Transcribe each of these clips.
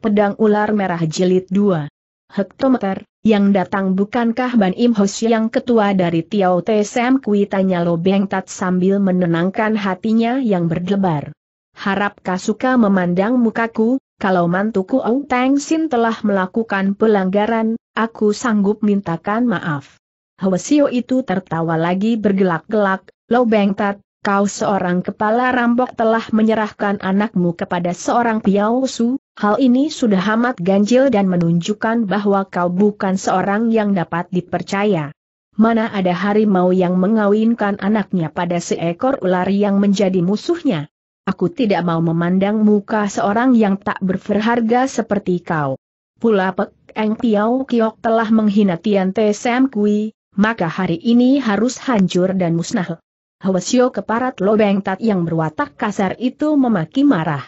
Pedang Ular Merah Jilid 2. Hektometer, yang datang bukankah Ban Im Hos yang ketua dari Tiao Te Sam Kui tanya Lo Beng Tat sambil menenangkan hatinya yang berdebar. Harap Kasuka memandang mukaku, kalau mantuku Ong Tang Sin telah melakukan pelanggaran, aku sanggup mintakan maaf. Hwasio itu tertawa lagi bergelak-gelak, Lo Beng Tat, kau seorang kepala rampok telah menyerahkan anakmu kepada seorang piausu, hal ini sudah amat ganjil dan menunjukkan bahwa kau bukan seorang yang dapat dipercaya. Mana ada harimau yang mengawinkan anaknya pada seekor ular yang menjadi musuhnya? Aku tidak mau memandang muka seorang yang tak berharga seperti kau. Pula Pek Eng Piau Kiok telah menghina Tian Te Sam Kui, maka hari ini harus hancur dan musnah. Hwasyo keparat lobeng tat yang berwatak kasar itu memaki marah.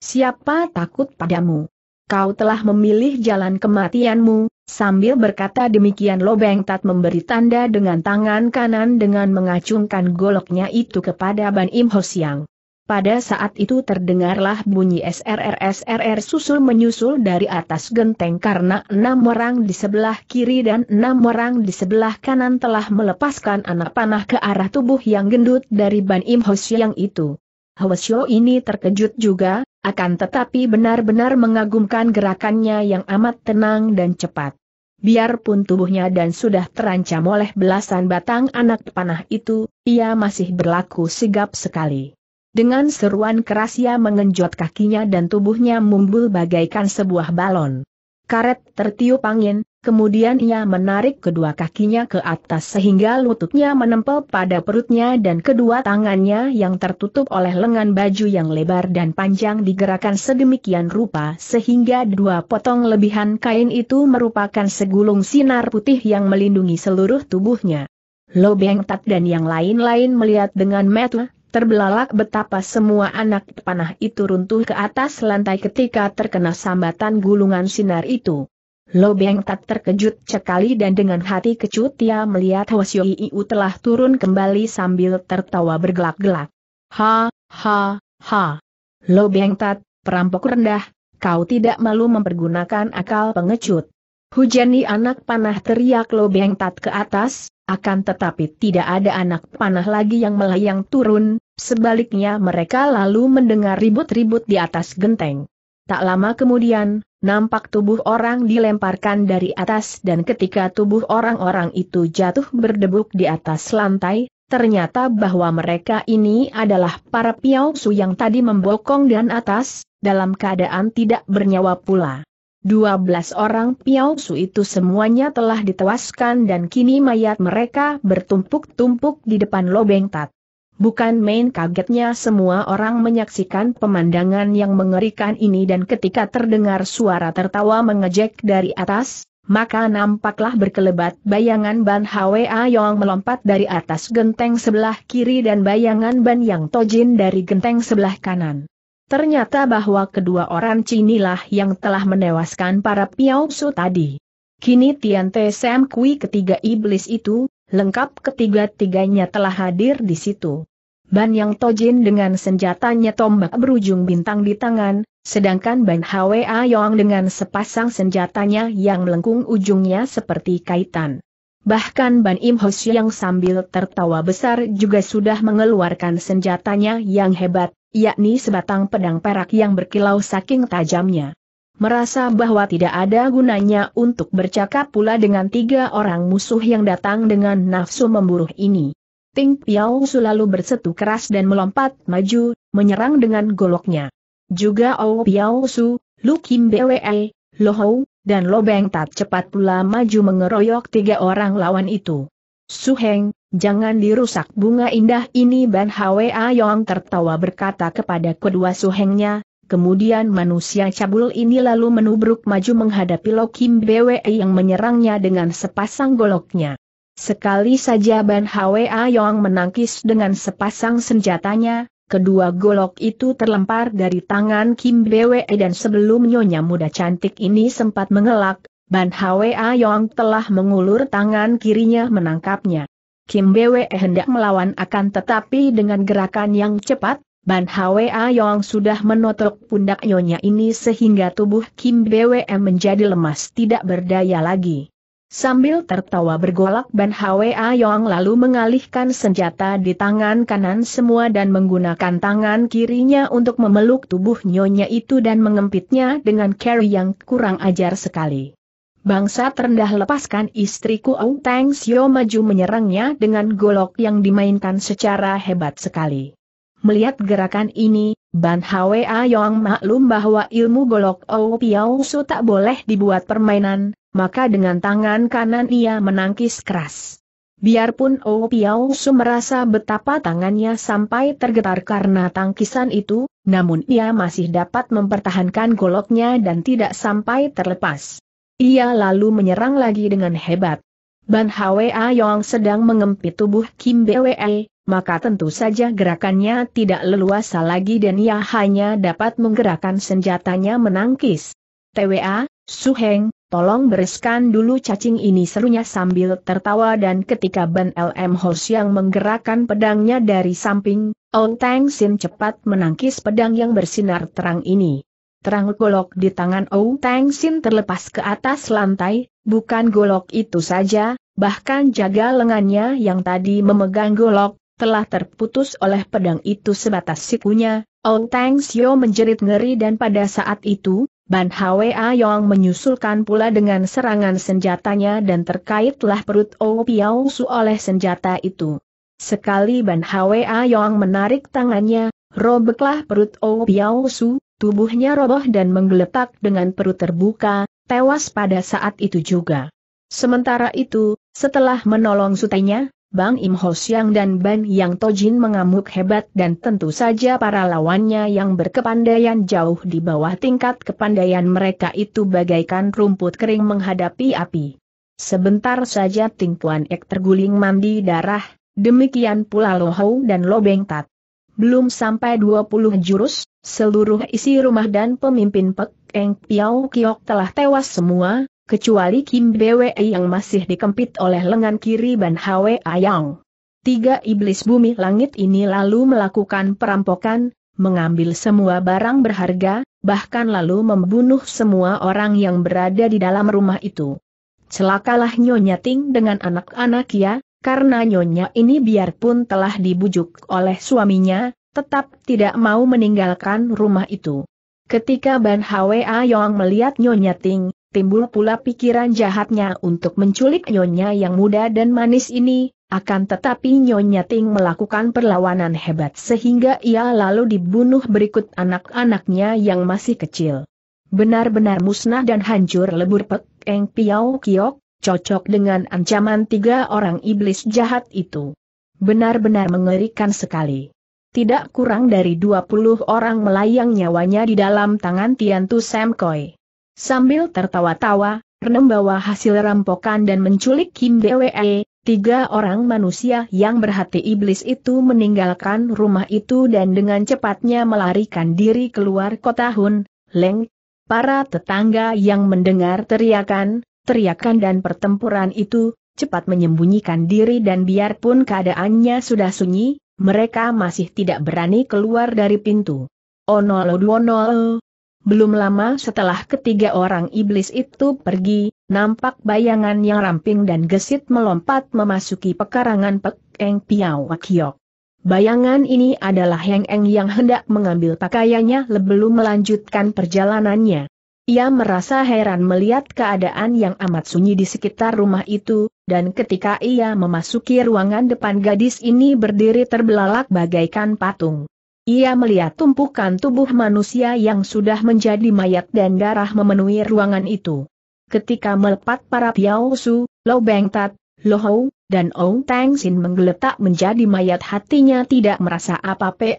Siapa takut padamu? Kau telah memilih jalan kematianmu, sambil berkata demikian lobeng tat memberi tanda dengan tangan kanan dengan mengacungkan goloknya itu kepada Ban Im Hosiang. Pada saat itu terdengarlah bunyi SRRSRR susul menyusul dari atas genteng karena enam orang di sebelah kiri dan enam orang di sebelah kanan telah melepaskan anak panah ke arah tubuh yang gendut dari Ban Im Ho yang itu. Hwasyo ini terkejut juga, akan tetapi benar-benar mengagumkan gerakannya yang amat tenang dan cepat. Biarpun tubuhnya dan sudah terancam oleh belasan batang anak panah itu, ia masih berlaku sigap sekali. Dengan seruan keras ia mengenjot kakinya dan tubuhnya mumbul bagaikan sebuah balon. Karet tertiup angin, kemudian ia menarik kedua kakinya ke atas sehingga lututnya menempel pada perutnya dan kedua tangannya yang tertutup oleh lengan baju yang lebar dan panjang digerakkan sedemikian rupa sehingga dua potong lebihan kain itu merupakan segulung sinar putih yang melindungi seluruh tubuhnya. Lo Tat dan yang lain-lain melihat dengan mata terbelalak betapa semua anak panah itu runtuh ke atas lantai ketika terkena sambatan gulungan sinar itu. Lobeng tak terkejut sekali dan dengan hati kecut ia melihat Hwasyo Iu telah turun kembali sambil tertawa bergelak-gelak. Ha, ha, ha. Lobeng Tat, perampok rendah, kau tidak malu mempergunakan akal pengecut. Hujani anak panah teriak Lobeng Tat ke atas, akan tetapi tidak ada anak panah lagi yang melayang turun, sebaliknya mereka lalu mendengar ribut-ribut di atas genteng. Tak lama kemudian, nampak tubuh orang dilemparkan dari atas dan ketika tubuh orang-orang itu jatuh berdebuk di atas lantai, ternyata bahwa mereka ini adalah para piausu yang tadi membokong dan atas, dalam keadaan tidak bernyawa pula. 12 orang Piausu itu semuanya telah ditewaskan dan kini mayat mereka bertumpuk-tumpuk di depan lobeng tat. Bukan main kagetnya semua orang menyaksikan pemandangan yang mengerikan ini dan ketika terdengar suara tertawa mengejek dari atas, maka nampaklah berkelebat bayangan Ban Hwa Yong melompat dari atas genteng sebelah kiri dan bayangan Ban Yang Tojin dari genteng sebelah kanan. Ternyata bahwa kedua orang Cinilah yang telah menewaskan para Su tadi. Kini Tian Te Sam Kui ketiga iblis itu, lengkap ketiga-tiganya telah hadir di situ. Ban Yang Tojin dengan senjatanya tombak berujung bintang di tangan, sedangkan Ban Hwa Yong dengan sepasang senjatanya yang melengkung ujungnya seperti kaitan. Bahkan Ban Im Hoshi yang sambil tertawa besar juga sudah mengeluarkan senjatanya yang hebat, yakni sebatang pedang perak yang berkilau saking tajamnya. Merasa bahwa tidak ada gunanya untuk bercakap pula dengan tiga orang musuh yang datang dengan nafsu memburu ini. Ting Piao selalu bersetu keras dan melompat maju, menyerang dengan goloknya. Juga Ou Piao Su, Lu Kim Bwe, Lo Hou, dan Lo Beng Tat cepat pula maju mengeroyok tiga orang lawan itu. Su Heng, Jangan dirusak bunga indah ini Ban Hwa Yong tertawa berkata kepada kedua suhengnya, kemudian manusia cabul ini lalu menubruk maju menghadapi Lokim Bwe yang menyerangnya dengan sepasang goloknya. Sekali saja Ban Hwa Yong menangkis dengan sepasang senjatanya, Kedua golok itu terlempar dari tangan Kim Bwe dan sebelum nyonya muda cantik ini sempat mengelak, Ban Hwa Yong telah mengulur tangan kirinya menangkapnya. Kim Bwe hendak melawan akan tetapi dengan gerakan yang cepat, Ban Hwa Yong sudah menotok pundak Nyonya ini sehingga tubuh Kim Bwe menjadi lemas tidak berdaya lagi. Sambil tertawa bergolak Ban Hwa Yong lalu mengalihkan senjata di tangan kanan semua dan menggunakan tangan kirinya untuk memeluk tubuh Nyonya itu dan mengempitnya dengan carry yang kurang ajar sekali bangsa terendah lepaskan istriku Ong Tang Sio maju menyerangnya dengan golok yang dimainkan secara hebat sekali. Melihat gerakan ini, Ban Hwa yang maklum bahwa ilmu golok Ou Piao Su tak boleh dibuat permainan, maka dengan tangan kanan ia menangkis keras. Biarpun Ou Piao Su merasa betapa tangannya sampai tergetar karena tangkisan itu, namun ia masih dapat mempertahankan goloknya dan tidak sampai terlepas. Ia lalu menyerang lagi dengan hebat. Ban Hwa Yong sedang mengempit tubuh Kim Bwe, maka tentu saja gerakannya tidak leluasa lagi dan ia hanya dapat menggerakkan senjatanya menangkis. TWA, Heng, tolong bereskan dulu cacing ini serunya sambil tertawa dan ketika Ban LM Hos yang menggerakkan pedangnya dari samping, Ong Tang Sin cepat menangkis pedang yang bersinar terang ini. Terang golok di tangan Ou Tang Sin terlepas ke atas lantai, bukan golok itu saja, bahkan jaga lengannya yang tadi memegang golok, telah terputus oleh pedang itu sebatas sikunya, Ou Tang Sio menjerit ngeri dan pada saat itu, Ban Hwa Yong menyusulkan pula dengan serangan senjatanya dan terkaitlah perut Ou Piao Su oleh senjata itu. Sekali Ban Hwa Yong menarik tangannya, Robeklah perut O Piao Su, tubuhnya roboh dan menggeletak dengan perut terbuka, tewas pada saat itu juga. Sementara itu, setelah menolong sutenya, Bang Im Ho Siang dan Ban Yang Tojin mengamuk hebat dan tentu saja para lawannya yang berkepandaian jauh di bawah tingkat kepandaian mereka itu bagaikan rumput kering menghadapi api. Sebentar saja Tingkuan Ek terguling mandi darah, demikian pula Lo Hou dan Lo Beng Tat. Belum sampai 20 jurus, seluruh isi rumah dan pemimpin Pek Eng Piao Kiok telah tewas semua, kecuali Kim Bwe yang masih dikempit oleh lengan kiri Ban Hwe Ayang. Tiga iblis bumi langit ini lalu melakukan perampokan, mengambil semua barang berharga, bahkan lalu membunuh semua orang yang berada di dalam rumah itu. Celakalah Nyonya Ting dengan anak-anak ya, karena nyonya ini biarpun telah dibujuk oleh suaminya, tetap tidak mau meninggalkan rumah itu. Ketika Ban Hwa Yong melihat Nyonya Ting, timbul pula pikiran jahatnya untuk menculik Nyonya yang muda dan manis ini, akan tetapi Nyonya Ting melakukan perlawanan hebat sehingga ia lalu dibunuh berikut anak-anaknya yang masih kecil. Benar-benar musnah dan hancur lebur Pek Eng Piao Kiok, cocok dengan ancaman tiga orang iblis jahat itu. Benar-benar mengerikan sekali. Tidak kurang dari 20 orang melayang nyawanya di dalam tangan Tiantu Samkoi. Sambil tertawa-tawa, membawa hasil rampokan dan menculik Kim Bwe, tiga orang manusia yang berhati iblis itu meninggalkan rumah itu dan dengan cepatnya melarikan diri keluar kota Hun, Leng. Para tetangga yang mendengar teriakan, Teriakan dan pertempuran itu, cepat menyembunyikan diri dan biarpun keadaannya sudah sunyi, mereka masih tidak berani keluar dari pintu. Onolo duonolo. Belum lama setelah ketiga orang iblis itu pergi, nampak bayangan yang ramping dan gesit melompat memasuki pekarangan Pek Eng Bayangan ini adalah Heng Eng yang hendak mengambil pakaiannya lebelum melanjutkan perjalanannya. Ia merasa heran melihat keadaan yang amat sunyi di sekitar rumah itu, dan ketika ia memasuki ruangan depan gadis ini berdiri terbelalak bagaikan patung. Ia melihat tumpukan tubuh manusia yang sudah menjadi mayat dan darah memenuhi ruangan itu. Ketika melepat para piausu, Lo Beng Tat, Lohou, dan Ong Tang Sin menggeletak menjadi mayat hatinya tidak merasa apa-apa,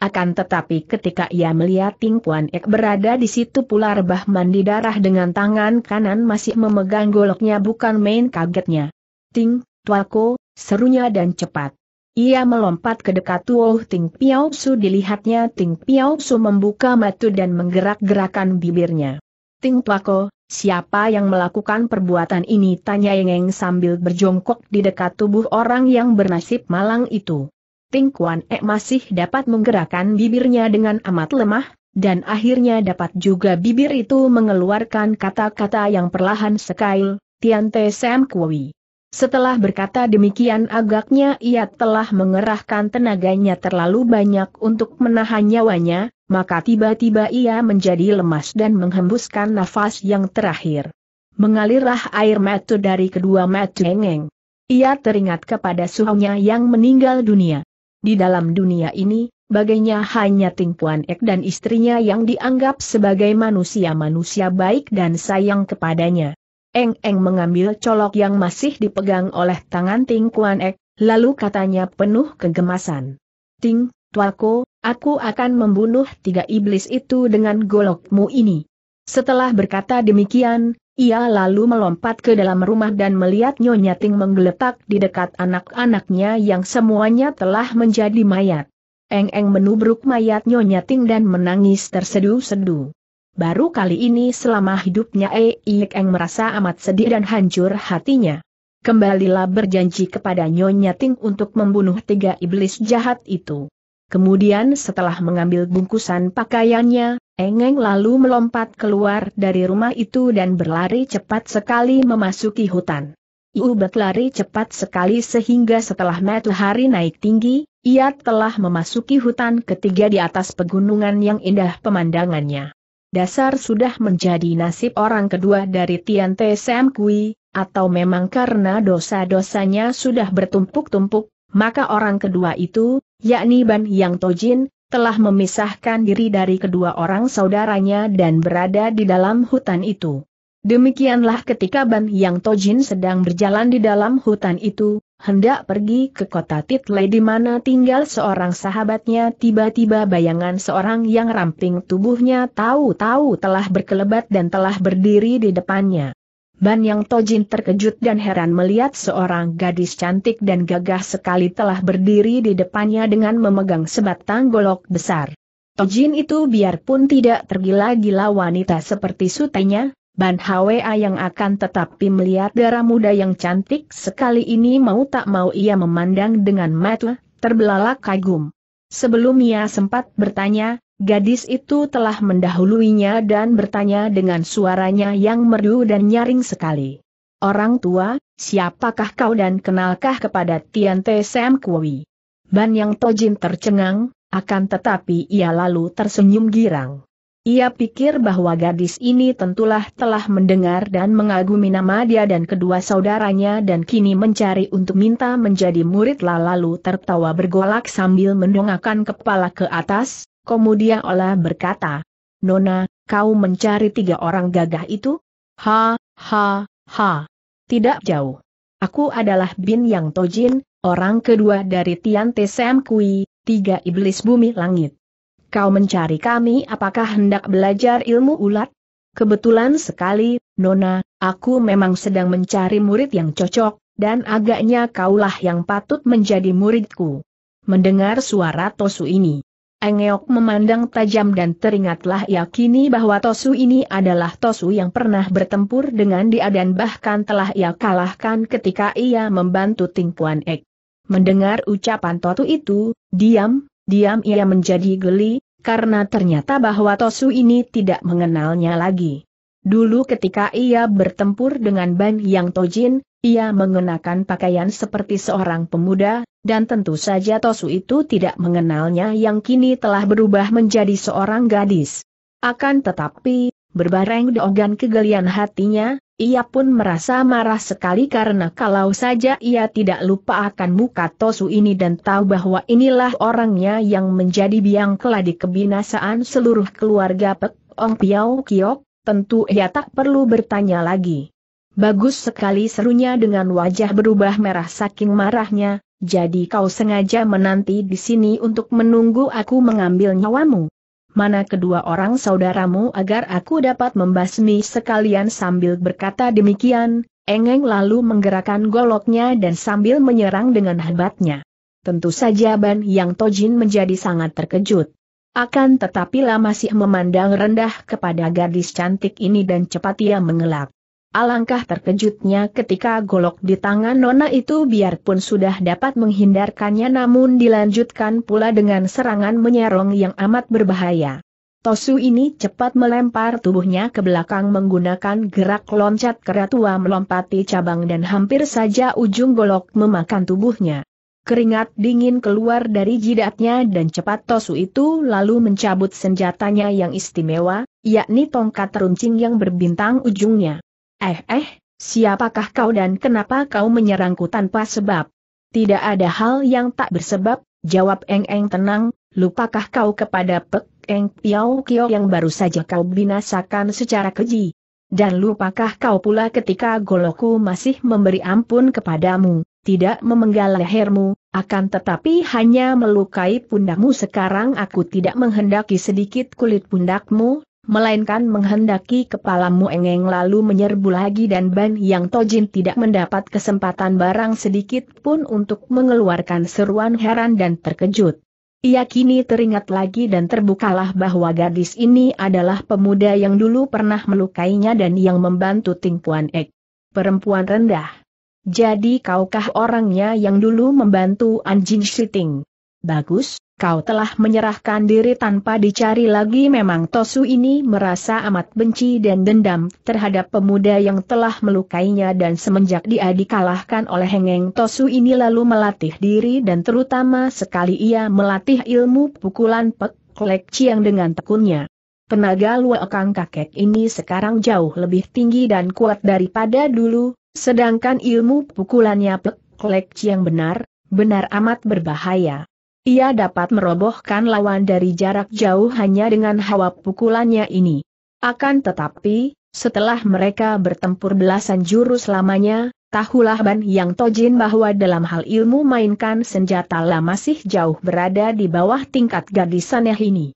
akan tetapi ketika ia melihat Ting Puan Ek berada di situ pula rebah mandi darah dengan tangan kanan masih memegang goloknya bukan main kagetnya. Ting, Tuako, serunya dan cepat. Ia melompat ke dekat Tuo Ting Piao Su dilihatnya Ting Piao Su membuka mata dan menggerak-gerakan bibirnya. Ting Plako, siapa yang melakukan perbuatan ini? Tanya Yengeng sambil berjongkok di dekat tubuh orang yang bernasib malang itu. Ting Kuan E masih dapat menggerakkan bibirnya dengan amat lemah, dan akhirnya dapat juga bibir itu mengeluarkan kata-kata yang perlahan sekail, Tian Te Sam Kui. Setelah berkata demikian agaknya ia telah mengerahkan tenaganya terlalu banyak untuk menahan nyawanya, maka tiba-tiba ia menjadi lemas dan menghembuskan nafas yang terakhir. Mengalirlah air mata dari kedua mata engeng. Ia teringat kepada suhunya yang meninggal dunia. Di dalam dunia ini, baginya hanya Tingkuan Ek dan istrinya yang dianggap sebagai manusia-manusia baik dan sayang kepadanya. Eng Eng mengambil colok yang masih dipegang oleh tangan Ting Kuan Ek, lalu katanya penuh kegemasan. Ting, tuaku, aku akan membunuh tiga iblis itu dengan golokmu ini. Setelah berkata demikian, ia lalu melompat ke dalam rumah dan melihat Nyonya Ting menggeletak di dekat anak-anaknya yang semuanya telah menjadi mayat. Eng-eng menubruk mayat Nyonya Ting dan menangis tersedu-sedu baru kali ini selama hidupnya Eik Eng merasa amat sedih dan hancur hatinya. Kembalilah berjanji kepada Nyonya Ting untuk membunuh tiga iblis jahat itu. Kemudian setelah mengambil bungkusan pakaiannya, Engeng lalu melompat keluar dari rumah itu dan berlari cepat sekali memasuki hutan. Iu berlari cepat sekali sehingga setelah matahari naik tinggi, ia telah memasuki hutan ketiga di atas pegunungan yang indah pemandangannya dasar sudah menjadi nasib orang kedua dari Tian Te Sam Kui, atau memang karena dosa-dosanya sudah bertumpuk-tumpuk, maka orang kedua itu, yakni Ban Yang Tojin, telah memisahkan diri dari kedua orang saudaranya dan berada di dalam hutan itu. Demikianlah ketika Ban Yang Tojin sedang berjalan di dalam hutan itu, hendak pergi ke kota Title di mana tinggal seorang sahabatnya tiba-tiba bayangan seorang yang ramping tubuhnya tahu-tahu telah berkelebat dan telah berdiri di depannya. Ban Yang Tojin terkejut dan heran melihat seorang gadis cantik dan gagah sekali telah berdiri di depannya dengan memegang sebatang golok besar. Tojin itu biarpun tidak tergila-gila wanita seperti sutenya, Ban Hwa yang akan tetapi melihat darah muda yang cantik sekali ini mau tak mau ia memandang dengan mata terbelalak kagum. Sebelum ia sempat bertanya, gadis itu telah mendahuluinya dan bertanya dengan suaranya yang merdu dan nyaring sekali. Orang tua, siapakah kau dan kenalkah kepada Tian Te Sam Kui? Ban Yang Tojin tercengang, akan tetapi ia lalu tersenyum girang. Ia pikir bahwa gadis ini tentulah telah mendengar dan mengagumi nama dia dan kedua saudaranya dan kini mencari untuk minta menjadi murid lalu tertawa bergolak sambil mendongakkan kepala ke atas, kemudian olah berkata, Nona, kau mencari tiga orang gagah itu? Ha, ha, ha. Tidak jauh. Aku adalah Bin Yang Tojin, orang kedua dari Tian Te Sam Kui, tiga iblis bumi langit. Kau mencari kami apakah hendak belajar ilmu ulat? Kebetulan sekali, Nona, aku memang sedang mencari murid yang cocok, dan agaknya kaulah yang patut menjadi muridku. Mendengar suara Tosu ini, Engeok memandang tajam dan teringatlah yakini bahwa Tosu ini adalah Tosu yang pernah bertempur dengan dia dan bahkan telah ia kalahkan ketika ia membantu Ting Puan Ek. Mendengar ucapan Tosu itu, diam, diam ia menjadi geli, karena ternyata bahwa Tosu ini tidak mengenalnya lagi. Dulu ketika ia bertempur dengan Ban Yang Tojin, ia mengenakan pakaian seperti seorang pemuda, dan tentu saja Tosu itu tidak mengenalnya yang kini telah berubah menjadi seorang gadis. Akan tetapi, berbareng dengan kegelian hatinya, ia pun merasa marah sekali karena kalau saja ia tidak lupa akan muka Tosu ini dan tahu bahwa inilah orangnya yang menjadi biang keladi kebinasaan seluruh keluarga Pek Ong Piao Kiok, tentu ia tak perlu bertanya lagi. Bagus sekali serunya dengan wajah berubah merah saking marahnya, jadi kau sengaja menanti di sini untuk menunggu aku mengambil nyawamu mana kedua orang saudaramu agar aku dapat membasmi sekalian sambil berkata demikian, Engeng lalu menggerakkan goloknya dan sambil menyerang dengan hebatnya. Tentu saja Ban Yang Tojin menjadi sangat terkejut. Akan tetapi lah masih memandang rendah kepada gadis cantik ini dan cepat ia mengelak. Alangkah terkejutnya ketika golok di tangan Nona itu biarpun sudah dapat menghindarkannya namun dilanjutkan pula dengan serangan menyerong yang amat berbahaya. Tosu ini cepat melempar tubuhnya ke belakang menggunakan gerak loncat keratua melompati cabang dan hampir saja ujung golok memakan tubuhnya. Keringat dingin keluar dari jidatnya dan cepat Tosu itu lalu mencabut senjatanya yang istimewa, yakni tongkat runcing yang berbintang ujungnya. Eh eh, siapakah kau dan kenapa kau menyerangku tanpa sebab? Tidak ada hal yang tak bersebab, jawab Eng Eng tenang, lupakah kau kepada Pek Eng Piao Kio yang baru saja kau binasakan secara keji? Dan lupakah kau pula ketika goloku masih memberi ampun kepadamu, tidak memenggal lehermu, akan tetapi hanya melukai pundakmu. sekarang aku tidak menghendaki sedikit kulit pundakmu, melainkan menghendaki kepalamu engeng lalu menyerbu lagi dan Ban Yang Tojin tidak mendapat kesempatan barang sedikit pun untuk mengeluarkan seruan heran dan terkejut. Ia kini teringat lagi dan terbukalah bahwa gadis ini adalah pemuda yang dulu pernah melukainya dan yang membantu Ting Puan Ek. Perempuan rendah. Jadi kaukah orangnya yang dulu membantu anjing Shiting? Bagus, kau telah menyerahkan diri tanpa dicari lagi memang Tosu ini merasa amat benci dan dendam terhadap pemuda yang telah melukainya dan semenjak dia dikalahkan oleh Hengeng Tosu ini lalu melatih diri dan terutama sekali ia melatih ilmu pukulan pek Klek dengan tekunnya. Tenaga luakang kakek ini sekarang jauh lebih tinggi dan kuat daripada dulu, sedangkan ilmu pukulannya Pek Klek benar, benar amat berbahaya. Ia dapat merobohkan lawan dari jarak jauh hanya dengan hawa pukulannya ini. Akan tetapi, setelah mereka bertempur belasan jurus lamanya, tahulah Ban Yang Tojin bahwa dalam hal ilmu mainkan senjata lah masih jauh berada di bawah tingkat gadisannya ini.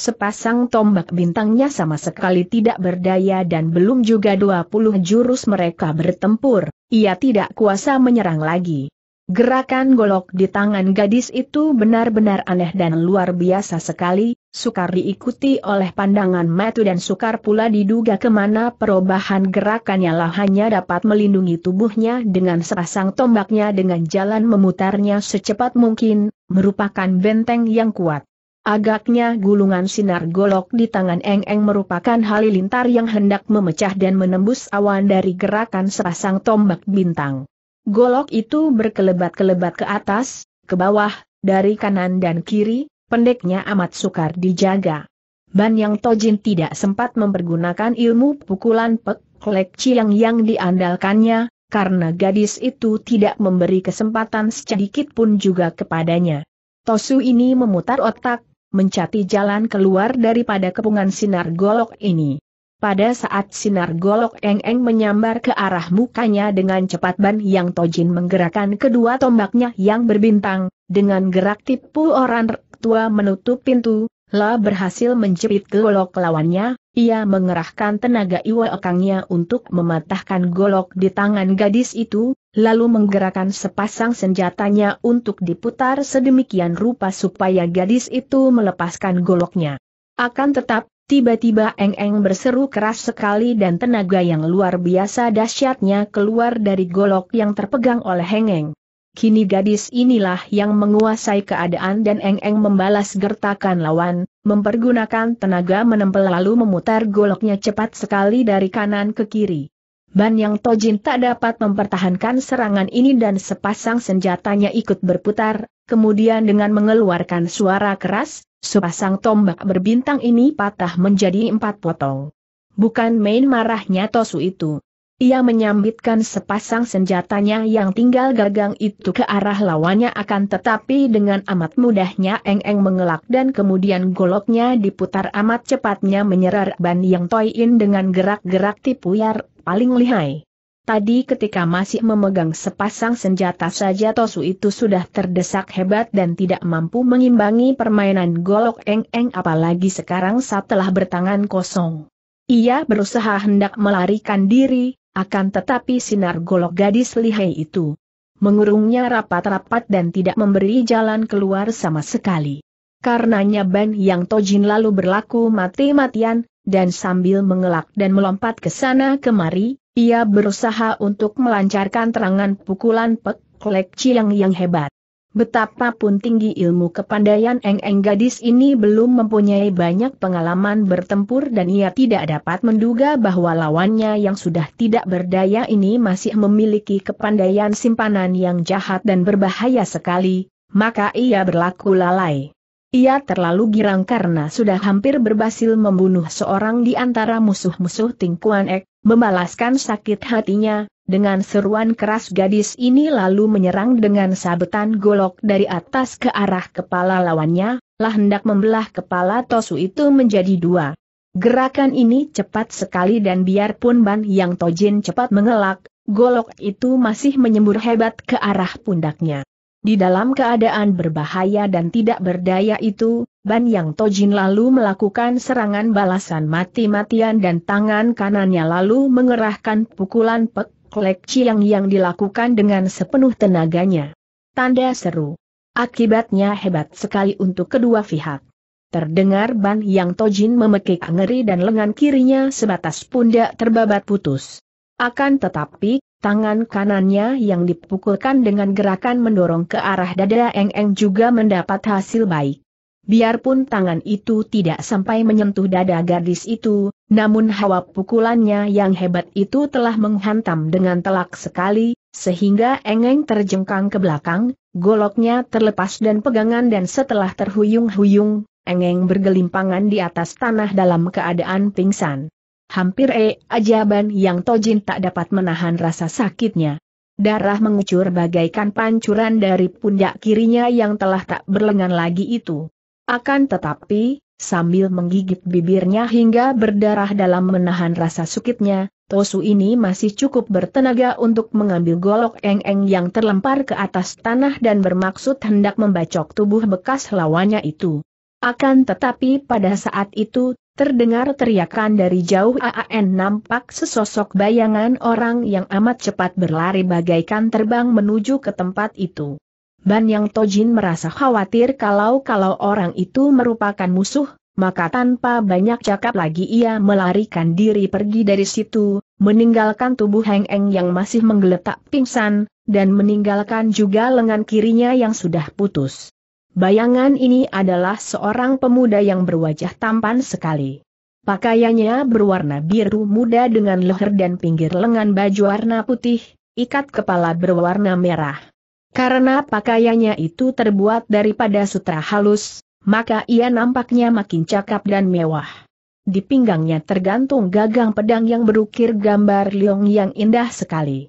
Sepasang tombak bintangnya sama sekali tidak berdaya dan belum juga 20 jurus mereka bertempur, ia tidak kuasa menyerang lagi. Gerakan golok di tangan gadis itu benar-benar aneh dan luar biasa sekali, sukar diikuti oleh pandangan matu dan sukar pula diduga kemana perubahan gerakannya lah hanya dapat melindungi tubuhnya dengan sepasang tombaknya dengan jalan memutarnya secepat mungkin, merupakan benteng yang kuat. Agaknya gulungan sinar golok di tangan Eng-Eng merupakan halilintar yang hendak memecah dan menembus awan dari gerakan sepasang tombak bintang. Golok itu berkelebat-kelebat ke atas, ke bawah, dari kanan dan kiri, pendeknya amat sukar dijaga. Ban Yang Tojin tidak sempat mempergunakan ilmu pukulan pek klek ciang yang diandalkannya, karena gadis itu tidak memberi kesempatan sedikit pun juga kepadanya. Tosu ini memutar otak, mencati jalan keluar daripada kepungan sinar golok ini. Pada saat sinar golok eng-eng menyambar ke arah mukanya dengan cepat Ban Yang Tojin menggerakkan kedua tombaknya yang berbintang, dengan gerak tipu orang tua menutup pintu, La berhasil menjepit golok lawannya, ia mengerahkan tenaga iwa ekangnya untuk mematahkan golok di tangan gadis itu, lalu menggerakkan sepasang senjatanya untuk diputar sedemikian rupa supaya gadis itu melepaskan goloknya. Akan tetap, Tiba-tiba Eng-Eng berseru keras sekali dan tenaga yang luar biasa dahsyatnya keluar dari golok yang terpegang oleh Eng-Eng. Kini gadis inilah yang menguasai keadaan dan Eng-Eng membalas gertakan lawan, mempergunakan tenaga menempel lalu memutar goloknya cepat sekali dari kanan ke kiri. Ban yang Tojin tak dapat mempertahankan serangan ini dan sepasang senjatanya ikut berputar, kemudian dengan mengeluarkan suara keras, Sepasang tombak berbintang ini patah menjadi empat potong. Bukan main marahnya Tosu itu. Ia menyambitkan sepasang senjatanya yang tinggal gagang itu ke arah lawannya akan tetapi dengan amat mudahnya Eng-Eng mengelak dan kemudian goloknya diputar amat cepatnya menyerar ban yang Toyin dengan gerak-gerak tipu yar paling lihai. Tadi ketika masih memegang sepasang senjata saja Tosu itu sudah terdesak hebat dan tidak mampu mengimbangi permainan golok eng-eng apalagi sekarang setelah bertangan kosong. Ia berusaha hendak melarikan diri, akan tetapi sinar golok gadis lihai itu mengurungnya rapat-rapat dan tidak memberi jalan keluar sama sekali. Karenanya Ban Yang Tojin lalu berlaku mati-matian, dan sambil mengelak dan melompat ke sana kemari, ia berusaha untuk melancarkan terangan pukulan pek klek ciang yang hebat. Betapapun tinggi ilmu kepandaian Eng-Eng gadis ini belum mempunyai banyak pengalaman bertempur dan ia tidak dapat menduga bahwa lawannya yang sudah tidak berdaya ini masih memiliki kepandaian simpanan yang jahat dan berbahaya sekali, maka ia berlaku lalai. Ia terlalu girang karena sudah hampir berhasil membunuh seorang di antara musuh-musuh Ting Kuan Ek, membalaskan sakit hatinya, dengan seruan keras gadis ini lalu menyerang dengan sabetan golok dari atas ke arah kepala lawannya, lah hendak membelah kepala Tosu itu menjadi dua. Gerakan ini cepat sekali dan biarpun Ban Yang Tojin cepat mengelak, golok itu masih menyembur hebat ke arah pundaknya. Di dalam keadaan berbahaya dan tidak berdaya itu, Ban Yang Tojin lalu melakukan serangan balasan mati-matian dan tangan kanannya lalu mengerahkan pukulan pek klek ciang yang dilakukan dengan sepenuh tenaganya. Tanda seru. Akibatnya hebat sekali untuk kedua pihak. Terdengar Ban Yang Tojin memekik ngeri dan lengan kirinya sebatas pundak terbabat putus. Akan tetapi, tangan kanannya yang dipukulkan dengan gerakan mendorong ke arah dada Eng Eng juga mendapat hasil baik. Biarpun tangan itu tidak sampai menyentuh dada gadis itu, namun hawa pukulannya yang hebat itu telah menghantam dengan telak sekali, sehingga Eng-Eng terjengkang ke belakang, goloknya terlepas dan pegangan dan setelah terhuyung-huyung, Eng-Eng bergelimpangan di atas tanah dalam keadaan pingsan. Hampir e ajaban yang Tojin tak dapat menahan rasa sakitnya. Darah mengucur bagaikan pancuran dari pundak kirinya yang telah tak berlengan lagi itu. Akan tetapi, sambil menggigit bibirnya hingga berdarah dalam menahan rasa sakitnya, Tosu ini masih cukup bertenaga untuk mengambil golok eng-eng yang terlempar ke atas tanah dan bermaksud hendak membacok tubuh bekas lawannya itu. Akan tetapi pada saat itu, Terdengar teriakan dari jauh AAN nampak sesosok bayangan orang yang amat cepat berlari bagaikan terbang menuju ke tempat itu. Ban Yang Tojin merasa khawatir kalau-kalau orang itu merupakan musuh, maka tanpa banyak cakap lagi ia melarikan diri pergi dari situ, meninggalkan tubuh Heng Eng yang masih menggeletak pingsan, dan meninggalkan juga lengan kirinya yang sudah putus. Bayangan ini adalah seorang pemuda yang berwajah tampan sekali. Pakaiannya berwarna biru muda dengan leher dan pinggir lengan baju warna putih, ikat kepala berwarna merah. Karena pakaiannya itu terbuat daripada sutra halus, maka ia nampaknya makin cakap dan mewah. Di pinggangnya tergantung gagang pedang yang berukir gambar liong yang indah sekali.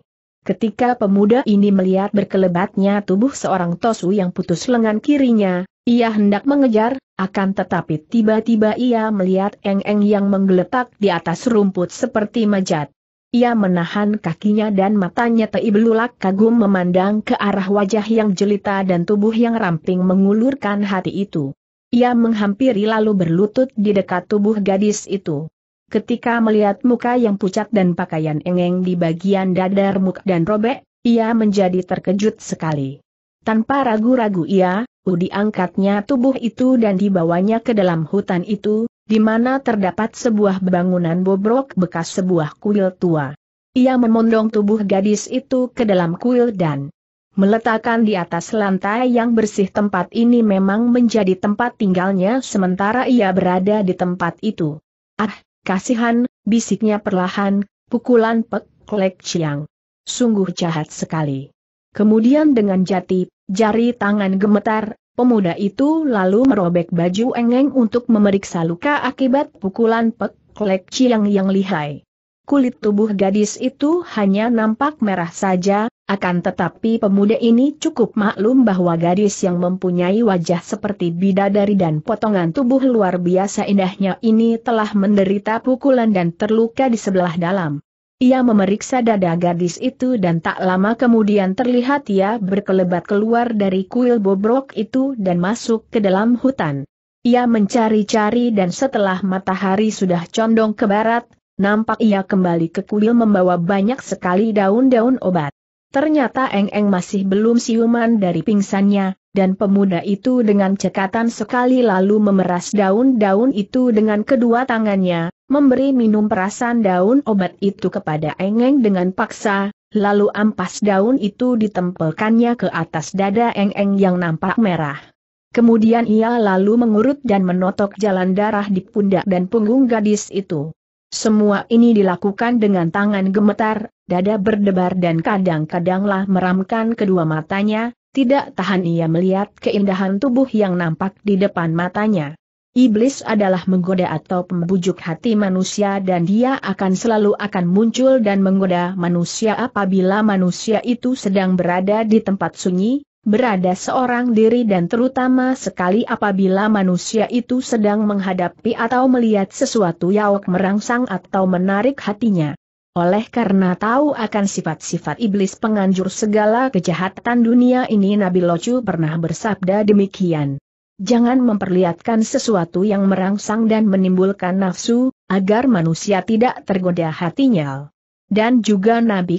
Ketika pemuda ini melihat berkelebatnya tubuh seorang Tosu yang putus lengan kirinya, ia hendak mengejar, akan tetapi tiba-tiba ia melihat Eng-Eng yang menggeletak di atas rumput seperti majat. Ia menahan kakinya dan matanya teibelulak kagum memandang ke arah wajah yang jelita dan tubuh yang ramping mengulurkan hati itu. Ia menghampiri lalu berlutut di dekat tubuh gadis itu ketika melihat muka yang pucat dan pakaian engeng di bagian dada remuk dan robek, ia menjadi terkejut sekali. Tanpa ragu-ragu ia, Udi angkatnya tubuh itu dan dibawanya ke dalam hutan itu, di mana terdapat sebuah bangunan bobrok bekas sebuah kuil tua. Ia memondong tubuh gadis itu ke dalam kuil dan meletakkan di atas lantai yang bersih tempat ini memang menjadi tempat tinggalnya sementara ia berada di tempat itu. Ah, Kasihan, bisiknya perlahan, pukulan Pek Klek ciang. Sungguh jahat sekali. Kemudian dengan jati, jari tangan gemetar, pemuda itu lalu merobek baju engeng untuk memeriksa luka akibat pukulan Pek Klek ciang yang lihai. Kulit tubuh gadis itu hanya nampak merah saja, akan tetapi pemuda ini cukup maklum bahwa gadis yang mempunyai wajah seperti bidadari dan potongan tubuh luar biasa indahnya ini telah menderita pukulan dan terluka di sebelah dalam. Ia memeriksa dada gadis itu dan tak lama kemudian terlihat ia berkelebat keluar dari kuil bobrok itu dan masuk ke dalam hutan. Ia mencari-cari dan setelah matahari sudah condong ke barat, nampak ia kembali ke kuil membawa banyak sekali daun-daun obat. Ternyata Eng Eng masih belum siuman dari pingsannya, dan pemuda itu dengan cekatan sekali lalu memeras daun-daun itu dengan kedua tangannya, memberi minum perasan daun obat itu kepada Eng Eng dengan paksa, lalu ampas daun itu ditempelkannya ke atas dada Eng Eng yang nampak merah. Kemudian ia lalu mengurut dan menotok jalan darah di pundak dan punggung gadis itu. Semua ini dilakukan dengan tangan gemetar, dada berdebar dan kadang-kadanglah meramkan kedua matanya, tidak tahan ia melihat keindahan tubuh yang nampak di depan matanya. Iblis adalah menggoda atau pembujuk hati manusia dan dia akan selalu akan muncul dan menggoda manusia apabila manusia itu sedang berada di tempat sunyi, berada seorang diri dan terutama sekali apabila manusia itu sedang menghadapi atau melihat sesuatu yang merangsang atau menarik hatinya. Oleh karena tahu akan sifat-sifat iblis penganjur segala kejahatan dunia ini Nabi Locu pernah bersabda demikian. Jangan memperlihatkan sesuatu yang merangsang dan menimbulkan nafsu, agar manusia tidak tergoda hatinya. Dan juga Nabi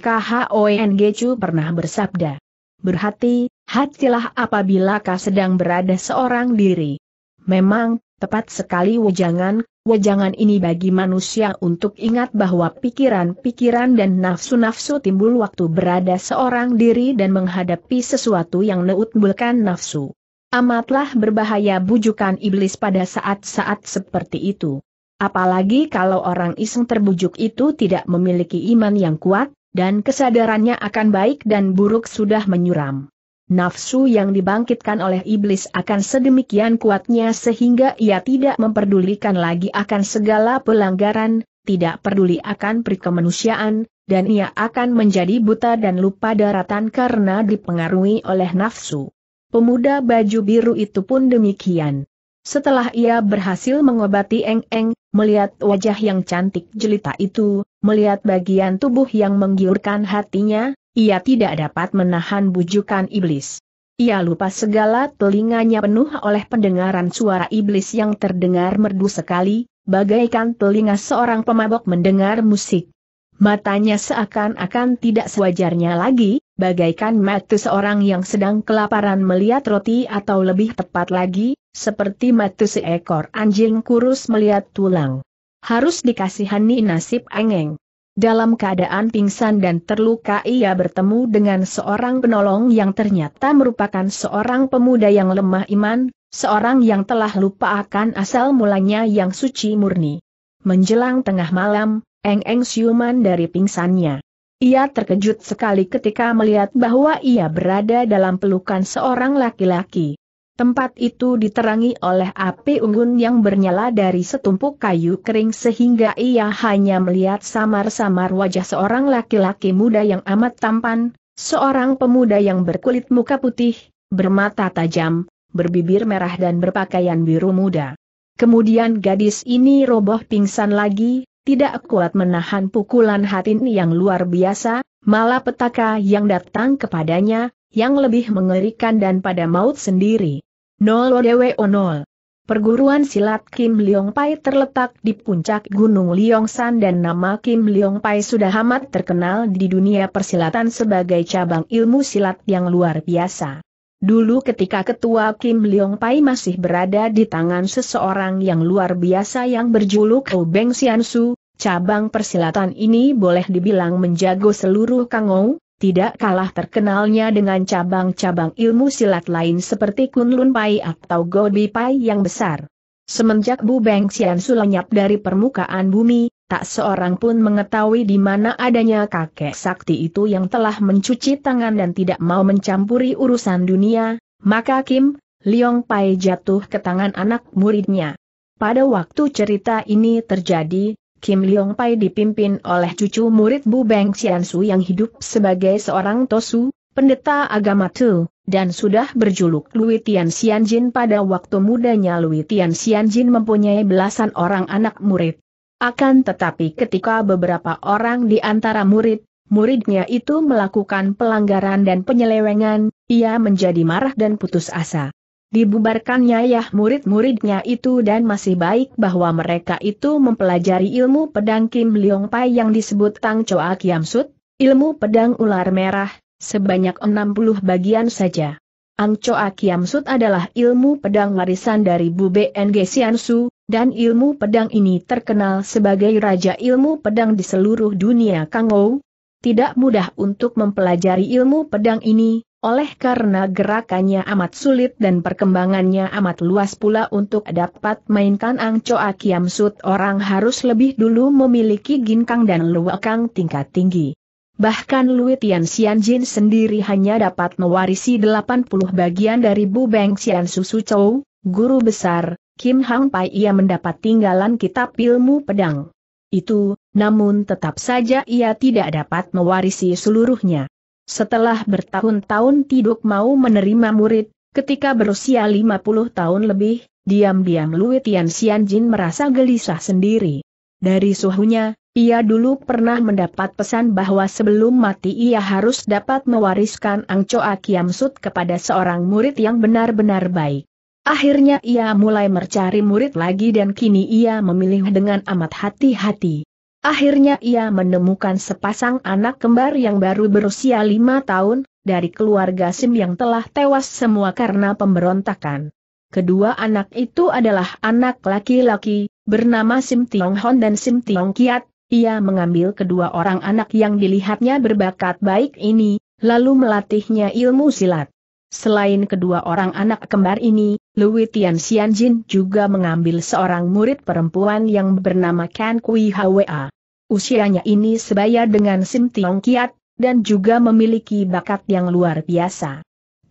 Chu pernah bersabda. Berhati, hatilah apabila kau sedang berada seorang diri. Memang, tepat sekali wujangan, Wejangan ini bagi manusia untuk ingat bahwa pikiran-pikiran dan nafsu-nafsu timbul waktu berada seorang diri dan menghadapi sesuatu yang neutbulkan nafsu. Amatlah berbahaya bujukan iblis pada saat-saat seperti itu. Apalagi kalau orang iseng terbujuk itu tidak memiliki iman yang kuat, dan kesadarannya akan baik dan buruk sudah menyuram nafsu yang dibangkitkan oleh iblis akan sedemikian kuatnya sehingga ia tidak memperdulikan lagi akan segala pelanggaran, tidak peduli akan perikemanusiaan, dan ia akan menjadi buta dan lupa daratan karena dipengaruhi oleh nafsu. Pemuda baju biru itu pun demikian. Setelah ia berhasil mengobati Eng-Eng, melihat wajah yang cantik jelita itu, melihat bagian tubuh yang menggiurkan hatinya, ia tidak dapat menahan bujukan iblis. Ia lupa segala telinganya penuh oleh pendengaran suara iblis yang terdengar merdu sekali, bagaikan telinga seorang pemabok mendengar musik. Matanya seakan-akan tidak sewajarnya lagi, bagaikan mata seorang yang sedang kelaparan melihat roti atau lebih tepat lagi, seperti mata seekor anjing kurus melihat tulang. Harus dikasihani nasib engeng. Dalam keadaan pingsan dan terluka ia bertemu dengan seorang penolong yang ternyata merupakan seorang pemuda yang lemah iman, seorang yang telah lupa akan asal mulanya yang suci murni. Menjelang tengah malam, Eng Eng siuman dari pingsannya. Ia terkejut sekali ketika melihat bahwa ia berada dalam pelukan seorang laki-laki. Tempat itu diterangi oleh api unggun yang bernyala dari setumpuk kayu kering sehingga ia hanya melihat samar-samar wajah seorang laki-laki muda yang amat tampan, seorang pemuda yang berkulit muka putih, bermata tajam, berbibir merah dan berpakaian biru muda. Kemudian gadis ini roboh pingsan lagi, tidak kuat menahan pukulan hati yang luar biasa, malah petaka yang datang kepadanya, yang lebih mengerikan dan pada maut sendiri. Nol Onol. Perguruan silat Kim Leong Pai terletak di puncak Gunung Leong San dan nama Kim Leong Pai sudah amat terkenal di dunia persilatan sebagai cabang ilmu silat yang luar biasa. Dulu ketika ketua Kim Leong Pai masih berada di tangan seseorang yang luar biasa yang berjuluk Obeng Siansu, cabang persilatan ini boleh dibilang menjago seluruh Kangou, tidak kalah terkenalnya dengan cabang-cabang ilmu silat lain seperti Kunlun Pai atau Gobi Pai yang besar. Semenjak Bu Beng Xian Su lenyap dari permukaan bumi, tak seorang pun mengetahui di mana adanya kakek sakti itu yang telah mencuci tangan dan tidak mau mencampuri urusan dunia, maka Kim, Liong Pai jatuh ke tangan anak muridnya. Pada waktu cerita ini terjadi, Kim Leong Pai dipimpin oleh cucu murid Bu Beng Xiansu yang hidup sebagai seorang tosu, pendeta agama Tu, dan sudah berjuluk Lui Tian Xianjin pada waktu mudanya Lui Tian Xianjin mempunyai belasan orang anak murid. Akan tetapi ketika beberapa orang di antara murid, muridnya itu melakukan pelanggaran dan penyelewengan, ia menjadi marah dan putus asa. Dibubarkannya Yah murid-muridnya itu dan masih baik bahwa mereka itu mempelajari ilmu pedang Kim Leong Pai yang disebut Tang Choa Kiam Sut, ilmu pedang ular merah, sebanyak 60 bagian saja. Ang Choa Kiam Sut adalah ilmu pedang warisan dari Bu BNG Sian Su, dan ilmu pedang ini terkenal sebagai raja ilmu pedang di seluruh dunia Kang Ou. Tidak mudah untuk mempelajari ilmu pedang ini, oleh karena gerakannya amat sulit dan perkembangannya amat luas pula untuk dapat mainkan Angcoa Kiam Sut orang harus lebih dulu memiliki ginkang dan luakang tingkat tinggi. Bahkan Lui Tian Jin sendiri hanya dapat mewarisi 80 bagian dari Bu Beng Xian Susu Chou, guru besar, Kim Hang Pai ia mendapat tinggalan kitab ilmu pedang. Itu, namun tetap saja ia tidak dapat mewarisi seluruhnya. Setelah bertahun-tahun tidak mau menerima murid, ketika berusia 50 tahun lebih, diam-diam Lui Tian Xianjin merasa gelisah sendiri. Dari suhunya, ia dulu pernah mendapat pesan bahwa sebelum mati ia harus dapat mewariskan Angcoa Kiam Sut kepada seorang murid yang benar-benar baik. Akhirnya ia mulai mencari murid lagi dan kini ia memilih dengan amat hati-hati. Akhirnya ia menemukan sepasang anak kembar yang baru berusia lima tahun, dari keluarga Sim yang telah tewas semua karena pemberontakan. Kedua anak itu adalah anak laki-laki, bernama Sim Tiong Hon dan Sim Tiong Kiat, ia mengambil kedua orang anak yang dilihatnya berbakat baik ini, lalu melatihnya ilmu silat. Selain kedua orang anak kembar ini, Louis Tian Jin juga mengambil seorang murid perempuan yang bernama Kan Kui Hwa. Usianya ini sebaya dengan Sim Tiong Kiat, dan juga memiliki bakat yang luar biasa.